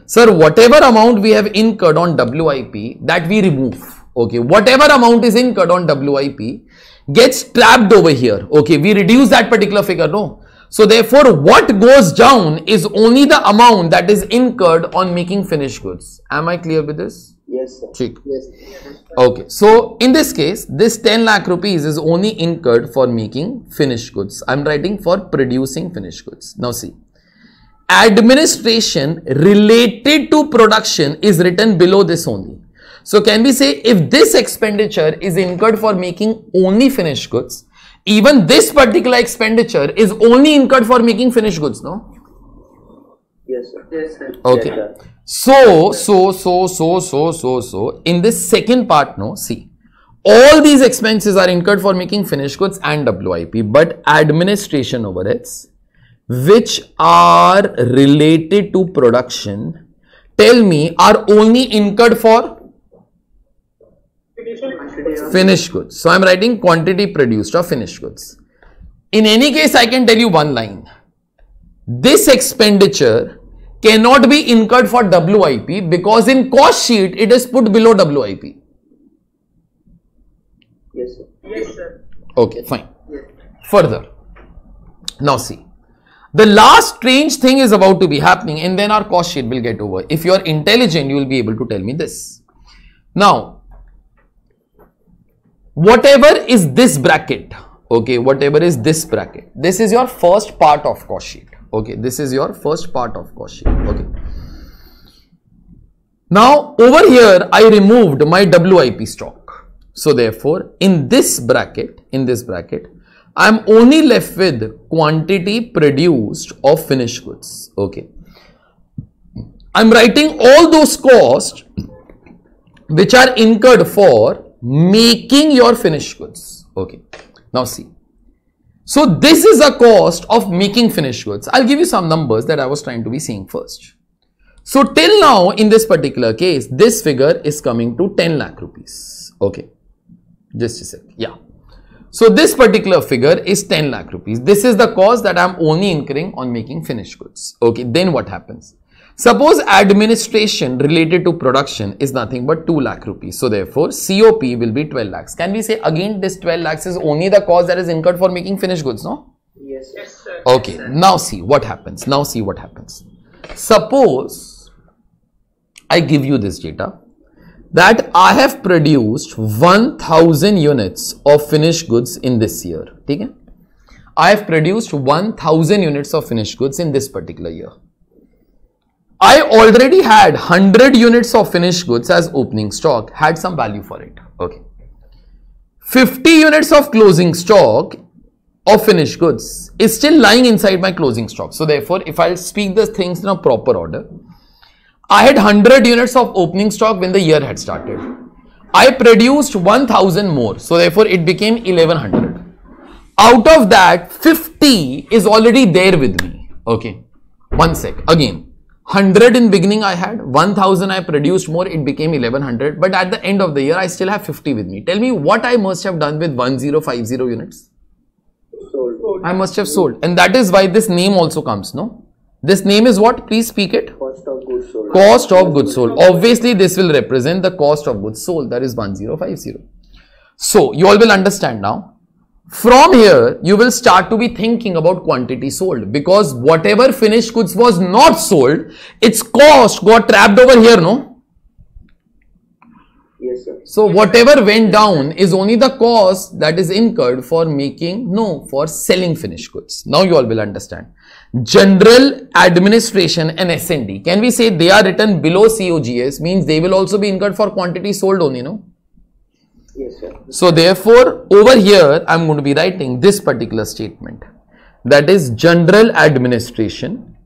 Sir, whatever amount we have incurred on WIP that we remove. Okay. Whatever amount is incurred on WIP, gets trapped over here. Okay, we reduce that particular figure, no? So therefore, what goes down is only the amount that is incurred on making finished goods. Am I clear with this? Yes, sir. Yes. Okay. So in this case, this 10 lakh rupees is only incurred for making finished goods. I'm writing for producing finished goods. Now see, administration related to production is written below this only. So can we say if this expenditure is incurred for making only finished goods, even this particular expenditure is only incurred for making finished goods, no? Yes, sir. Yes, sir. Okay. Yes, sir. So, so, so, so, so, so, so, in this second part, no, see, all these expenses are incurred for making finished goods and WIP, but administration overheads, which are related to production, tell me, are only incurred for Finished goods. So, I am writing quantity produced of finished goods. In any case, I can tell you one line. This expenditure cannot be incurred for WIP because in cost sheet, it is put below WIP. Yes, sir. Yes, sir. Okay, fine. Yes. Further. Now see, the last strange thing is about to be happening and then our cost sheet will get over. If you are intelligent, you will be able to tell me this. Now, whatever is this bracket okay whatever is this bracket this is your first part of cost sheet okay this is your first part of cost sheet okay now over here i removed my wip stock so therefore in this bracket in this bracket i am only left with quantity produced of finished goods okay i'm writing all those costs which are incurred for making your finished goods. Okay. Now see. So this is a cost of making finished goods. I'll give you some numbers that I was trying to be seeing first. So till now in this particular case, this figure is coming to 10 lakh rupees. Okay. Just a sec. Yeah. So this particular figure is 10 lakh rupees. This is the cost that I'm only incurring on making finished goods. Okay. Then what happens? Suppose administration related to production is nothing but 2 lakh rupees. So therefore, COP will be 12 lakhs. Can we say again this 12 lakhs is only the cost that is incurred for making finished goods, no? Yes, yes sir. Okay, yes, sir. now see what happens. Now see what happens. Suppose I give you this data that I have produced 1000 units of finished goods in this year. Okay? I have produced 1000 units of finished goods in this particular year. I already had 100 units of finished goods as opening stock, had some value for it. Okay. 50 units of closing stock of finished goods is still lying inside my closing stock. So therefore, if I speak the things in a proper order, I had 100 units of opening stock when the year had started. I produced 1000 more. So therefore, it became 1100. Out of that, 50 is already there with me. Okay. One sec. Again. 100 in beginning I had, 1000 I produced more, it became 1100. But at the end of the year, I still have 50 with me. Tell me what I must have done with 1050 units. Sold. I must have sold. And that is why this name also comes, no? This name is what? Please speak it. Cost of goods sold. Cost of goods sold. Obviously, this will represent the cost of goods sold. That is 1050. So, you all will understand now from here, you will start to be thinking about quantity sold because whatever finished goods was not sold, its cost got trapped over here, no? Yes, sir. So, whatever went down is only the cost that is incurred for making, no, for selling finished goods. Now, you all will understand. General administration and S&D. Can we say they are written below COGS means they will also be incurred for quantity sold only, no? So therefore, over here, I'm going to be writing this particular statement that is general administration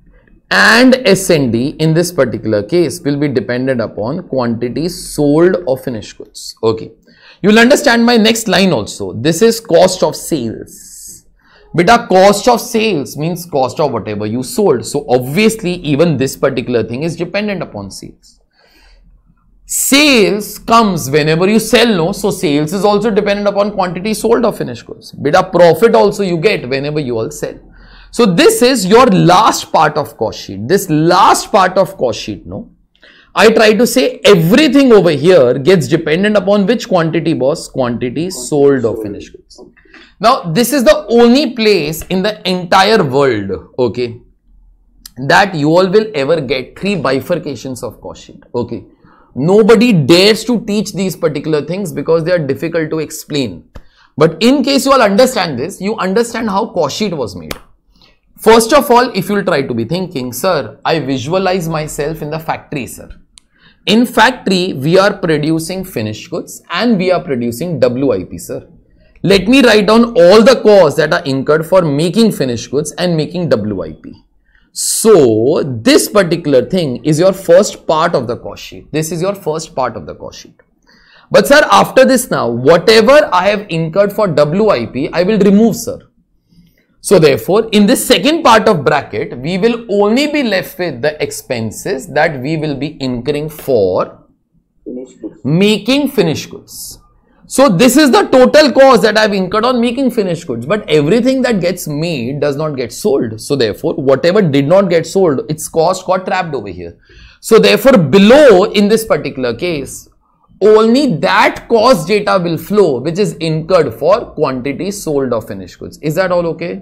and SND in this particular case will be dependent upon quantity sold of finished goods. Okay. You'll understand my next line also. This is cost of sales. Beta cost of sales means cost of whatever you sold. So obviously even this particular thing is dependent upon sales sales comes whenever you sell no so sales is also dependent upon quantity sold of finished goods bit of profit also you get whenever you all sell so this is your last part of cost sheet this last part of cost sheet no i try to say everything over here gets dependent upon which quantity boss quantity sold of finished goods now this is the only place in the entire world okay that you all will ever get three bifurcations of cost sheet okay nobody dares to teach these particular things because they are difficult to explain. But in case you all understand this, you understand how Cauchy was made. First of all, if you'll try to be thinking, sir, I visualize myself in the factory, sir. In factory, we are producing finished goods and we are producing WIP, sir. Let me write down all the costs that are incurred for making finished goods and making WIP. So this particular thing is your first part of the cost sheet. This is your first part of the cost sheet. But sir, after this now, whatever I have incurred for WIP, I will remove sir. So therefore, in this second part of bracket, we will only be left with the expenses that we will be incurring for making finished goods. So this is the total cost that I've incurred on making finished goods. But everything that gets made does not get sold. So therefore, whatever did not get sold, its cost got trapped over here. So therefore, below in this particular case, only that cost data will flow which is incurred for quantity sold of finished goods. Is that all okay?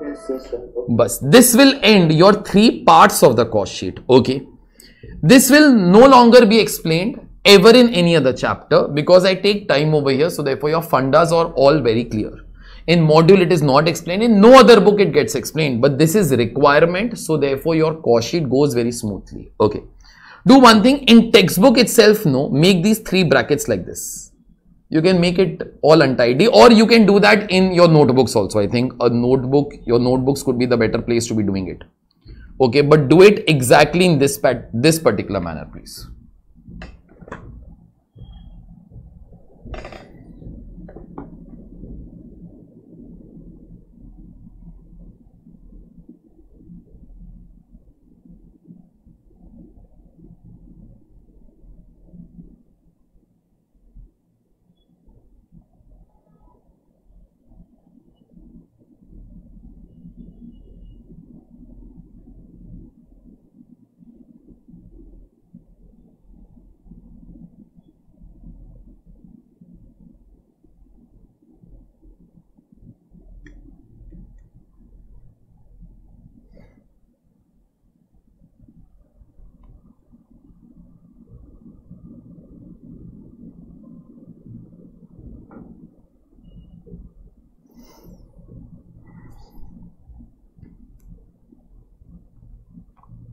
Yes, yes, sir. But this will end your three parts of the cost sheet. Okay. This will no longer be explained ever in any other chapter because I take time over here. So therefore your fundas are all very clear. In module it is not explained. In no other book it gets explained. But this is requirement. So therefore your course sheet goes very smoothly. Okay. Do one thing in textbook itself no. Make these three brackets like this. You can make it all untidy or you can do that in your notebooks also. I think a notebook, your notebooks could be the better place to be doing it. Okay. But do it exactly in this, this particular manner please.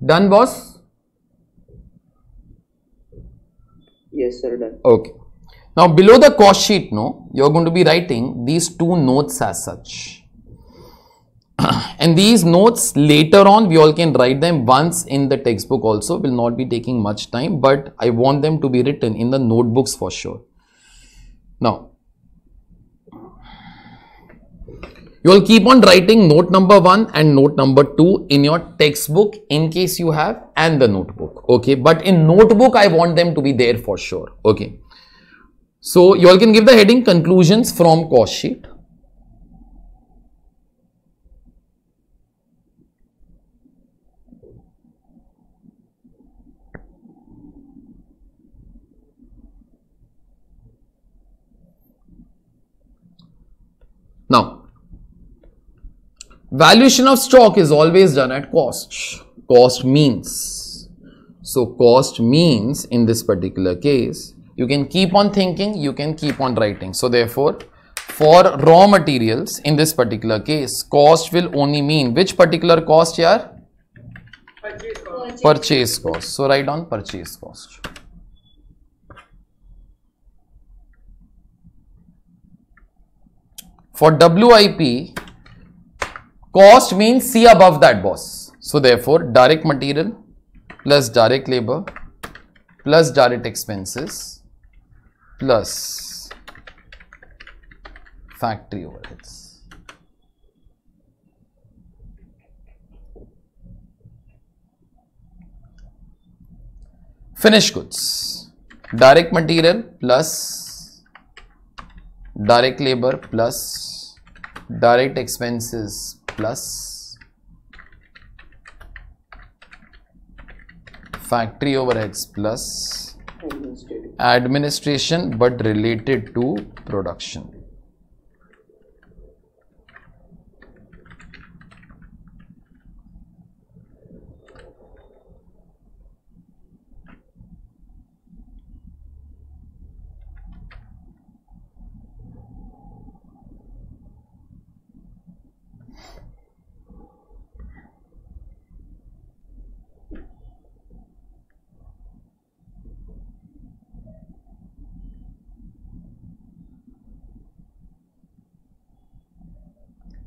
Done, boss? Yes, sir, done. Okay. Now, below the cost sheet, no, you're going to be writing these two notes as such. and these notes later on, we all can write them once in the textbook also, will not be taking much time, but I want them to be written in the notebooks for sure. Now, You will keep on writing note number 1 and note number 2 in your textbook in case you have and the notebook. Okay. But in notebook, I want them to be there for sure. Okay. So, you all can give the heading conclusions from course sheet. Now, Valuation of stock is always done at cost. Cost means. So cost means in this particular case, you can keep on thinking, you can keep on writing. So therefore, for raw materials in this particular case, cost will only mean which particular cost here? Purchase cost. Purchase cost. So write on purchase cost. For WIP, Cost means C above that boss. So therefore, direct material plus direct labor plus direct expenses plus factory overheads. Finished goods, direct material plus direct labor plus direct expenses plus factory overheads plus administration but related to production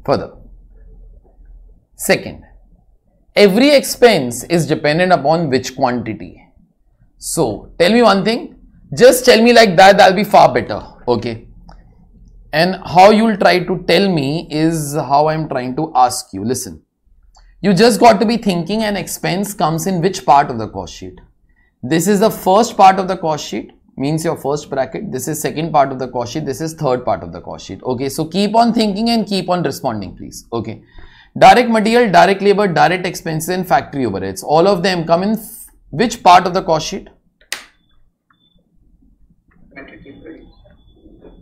further. Second, every expense is dependent upon which quantity. So tell me one thing, just tell me like that, that'll be far better. Okay. And how you'll try to tell me is how I'm trying to ask you. Listen, you just got to be thinking an expense comes in which part of the cost sheet. This is the first part of the cost sheet means your first bracket this is second part of the cost sheet this is third part of the cost sheet okay so keep on thinking and keep on responding please okay direct material direct labor direct expenses and factory overheads all of them come in which part of the cost sheet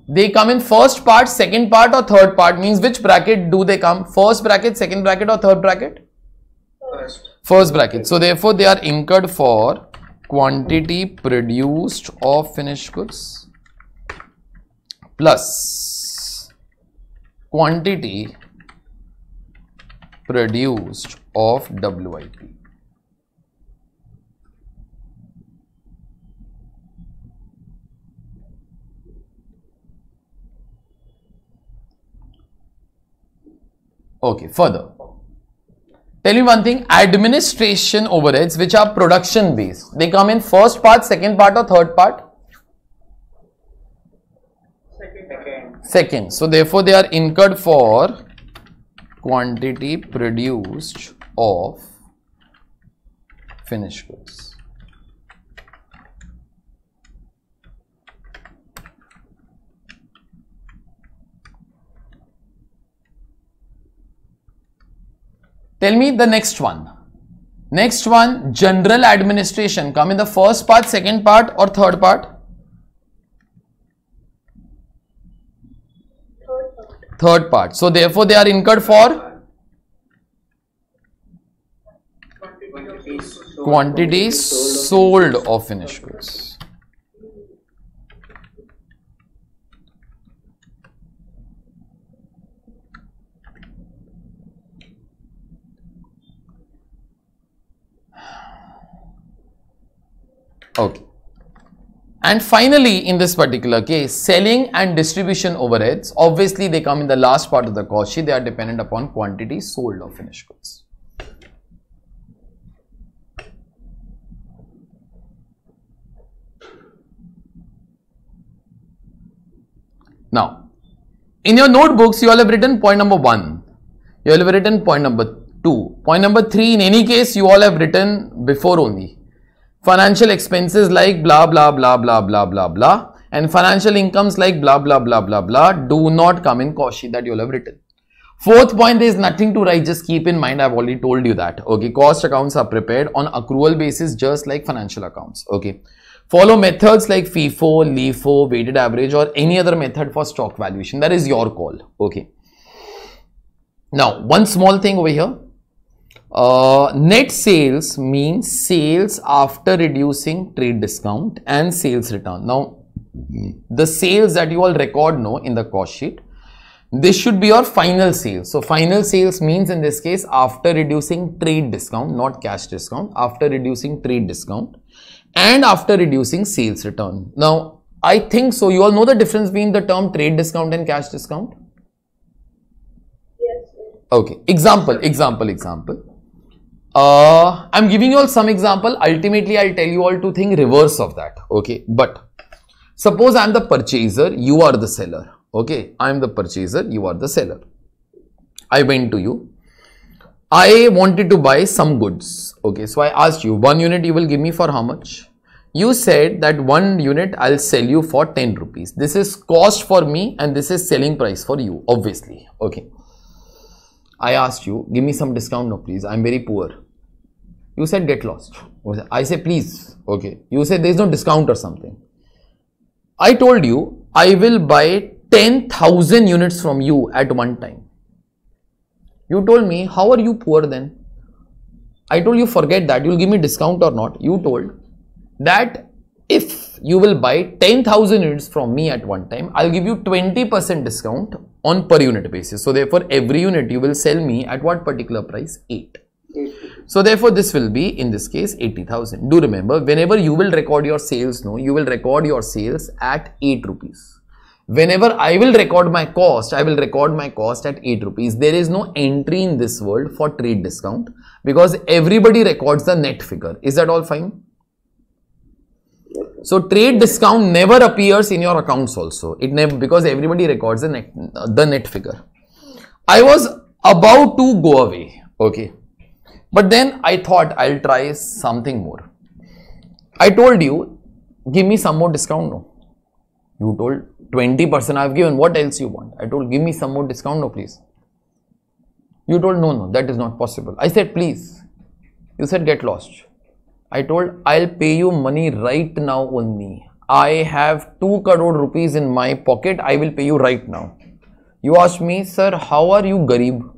they come in first part second part or third part means which bracket do they come first bracket second bracket or third bracket first, first bracket so therefore they are incurred for quantity produced of finished goods plus quantity produced of WIP. Okay, further, Tell me one thing, administration overheads which are production based, they come in first part, second part or third part? Second. Second. So therefore they are incurred for quantity produced of finished goods. Tell me the next one. Next one, general administration. Come in the first part, second part or third part? Third part. So therefore they are incurred for? Quantities sold of finished goods. Okay. And finally, in this particular case, selling and distribution overheads, obviously they come in the last part of the cost sheet. They are dependent upon quantity sold of finished goods. Now, in your notebooks, you all have written point number one. You all have written point number two. Point number three, in any case, you all have written before only financial expenses like blah blah blah blah blah blah blah and financial incomes like blah blah blah blah blah do not come in Cauchy that you have written. Fourth point, there is nothing to write. Just keep in mind, I've already told you that. Okay, cost accounts are prepared on accrual basis, just like financial accounts. Okay, follow methods like FIFO, LIFO, weighted average, or any other method for stock valuation. That is your call. Okay. Now, one small thing over here. Uh, net sales means sales after reducing trade discount and sales return. Now, the sales that you all record now in the cost sheet, this should be your final sales. So, final sales means in this case after reducing trade discount, not cash discount, after reducing trade discount and after reducing sales return. Now, I think so. You all know the difference between the term trade discount and cash discount? Yes. Okay. Example, example, example uh, I'm giving you all some example. Ultimately, I'll tell you all to think reverse of that. Okay. But suppose I'm the purchaser, you are the seller. Okay. I'm the purchaser, you are the seller. I went to you. I wanted to buy some goods. Okay. So I asked you, one unit you will give me for how much? You said that one unit I'll sell you for 10 rupees. This is cost for me and this is selling price for you, obviously. Okay. I asked you, give me some discount no please. I'm very poor you said get lost. I say please. Okay. You say there is no discount or something. I told you I will buy 10,000 units from you at one time. You told me, how are you poor then? I told you, forget that. You'll give me discount or not. You told that if you will buy 10,000 units from me at one time, I'll give you 20% discount on per unit basis. So therefore, every unit you will sell me at what particular price? 8. So therefore, this will be in this case 80,000. Do remember, whenever you will record your sales, no, you will record your sales at 8 rupees. Whenever I will record my cost, I will record my cost at 8 rupees. There is no entry in this world for trade discount because everybody records the net figure. Is that all fine? So trade discount never appears in your accounts also. It never because everybody records the net the net figure. I was about to go away. Okay but then I thought I'll try something more. I told you, give me some more discount. No. You told 20% I've given. What else you want? I told, give me some more discount. No, please. You told, no, no, that is not possible. I said, please. You said, get lost. I told, I'll pay you money right now only. I have 2 crore rupees in my pocket. I will pay you right now. You asked me, sir, how are you garib?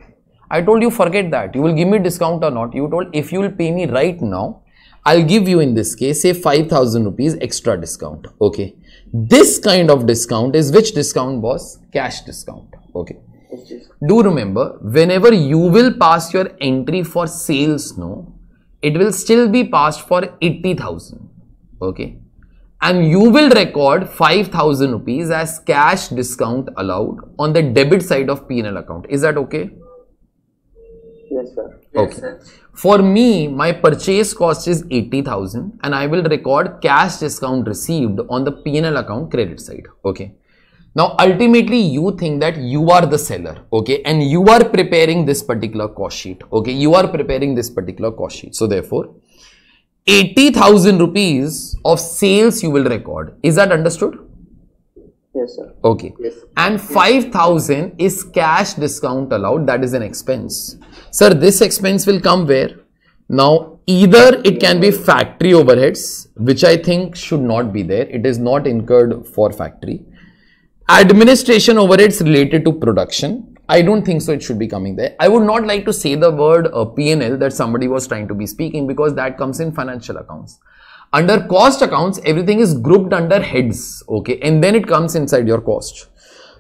I told you forget that. You will give me discount or not. You told if you will pay me right now, I'll give you in this case say 5000 rupees extra discount. Okay. This kind of discount is which discount boss? Cash discount. Okay. Do remember whenever you will pass your entry for sales no, it will still be passed for 80,000. Okay. And you will record 5000 rupees as cash discount allowed on the debit side of P&L account. Is that okay? sir. Okay. Yes, sir. For me, my purchase cost is 80,000 and I will record cash discount received on the P&L account credit side. Okay. Now, ultimately, you think that you are the seller, okay, and you are preparing this particular cost sheet, okay, you are preparing this particular cost sheet. So, therefore, 80,000 rupees of sales you will record. Is that understood? Yes, sir. Okay. Yes. And 5,000 is cash discount allowed. That is an expense. Sir, this expense will come where? Now, either it can be factory overheads, which I think should not be there. It is not incurred for factory. Administration overheads related to production. I don't think so it should be coming there. I would not like to say the word uh, P&L that somebody was trying to be speaking because that comes in financial accounts. Under cost accounts, everything is grouped under heads, okay, and then it comes inside your cost.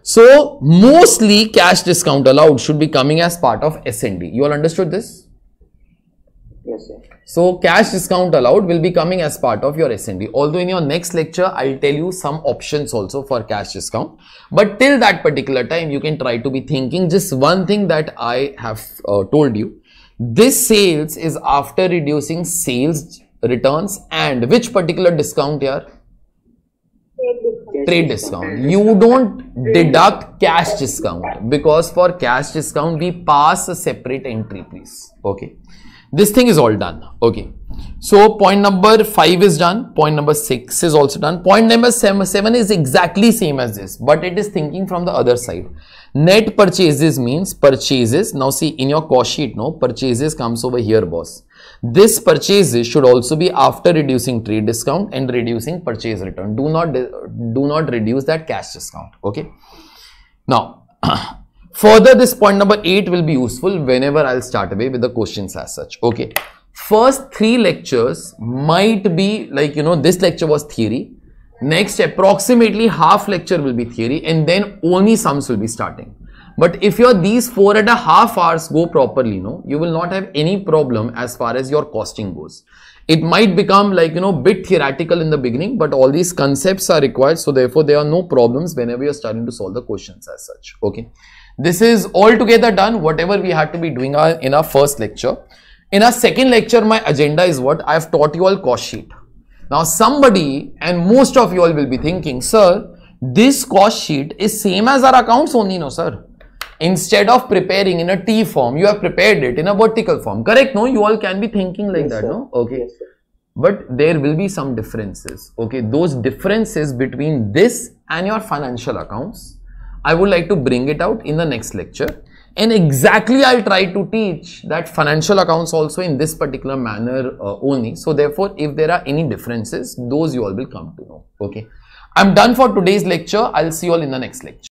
So mostly cash discount allowed should be coming as part of S&D. You all understood this? Yes, sir. So cash discount allowed will be coming as part of your S&D. Although in your next lecture, I'll tell you some options also for cash discount. But till that particular time, you can try to be thinking just one thing that I have uh, told you. This sales is after reducing sales returns and which particular discount here? trade discount you don't deduct cash discount because for cash discount we pass a separate entry please okay this thing is all done okay so point number 5 is done point number 6 is also done point number 7, seven is exactly same as this but it is thinking from the other side net purchases means purchases now see in your cost sheet no purchases comes over here boss this purchases should also be after reducing trade discount and reducing purchase return. Do not, do not reduce that cash discount. Okay. Now, further this point number 8 will be useful whenever I'll start away with the questions as such. Okay. First three lectures might be like, you know, this lecture was theory. Next, approximately half lecture will be theory and then only sums will be starting. But if your these four and a half hours go properly, you know, you will not have any problem as far as your costing goes. It might become like, you know, bit theoretical in the beginning, but all these concepts are required. So therefore, there are no problems whenever you're starting to solve the questions as such. Okay. This is altogether done, whatever we had to be doing our, in our first lecture. In our second lecture, my agenda is what? I have taught you all cost sheet. Now, somebody and most of you all will be thinking, sir, this cost sheet is same as our accounts only, no, sir. Instead of preparing in a T form, you have prepared it in a vertical form. Correct? No, you all can be thinking like yes, that, sir. no? Okay. Yes, but there will be some differences. Okay. Those differences between this and your financial accounts, I would like to bring it out in the next lecture. And exactly I'll try to teach that financial accounts also in this particular manner uh, only. So therefore, if there are any differences, those you all will come to know. Okay. I'm done for today's lecture. I'll see you all in the next lecture.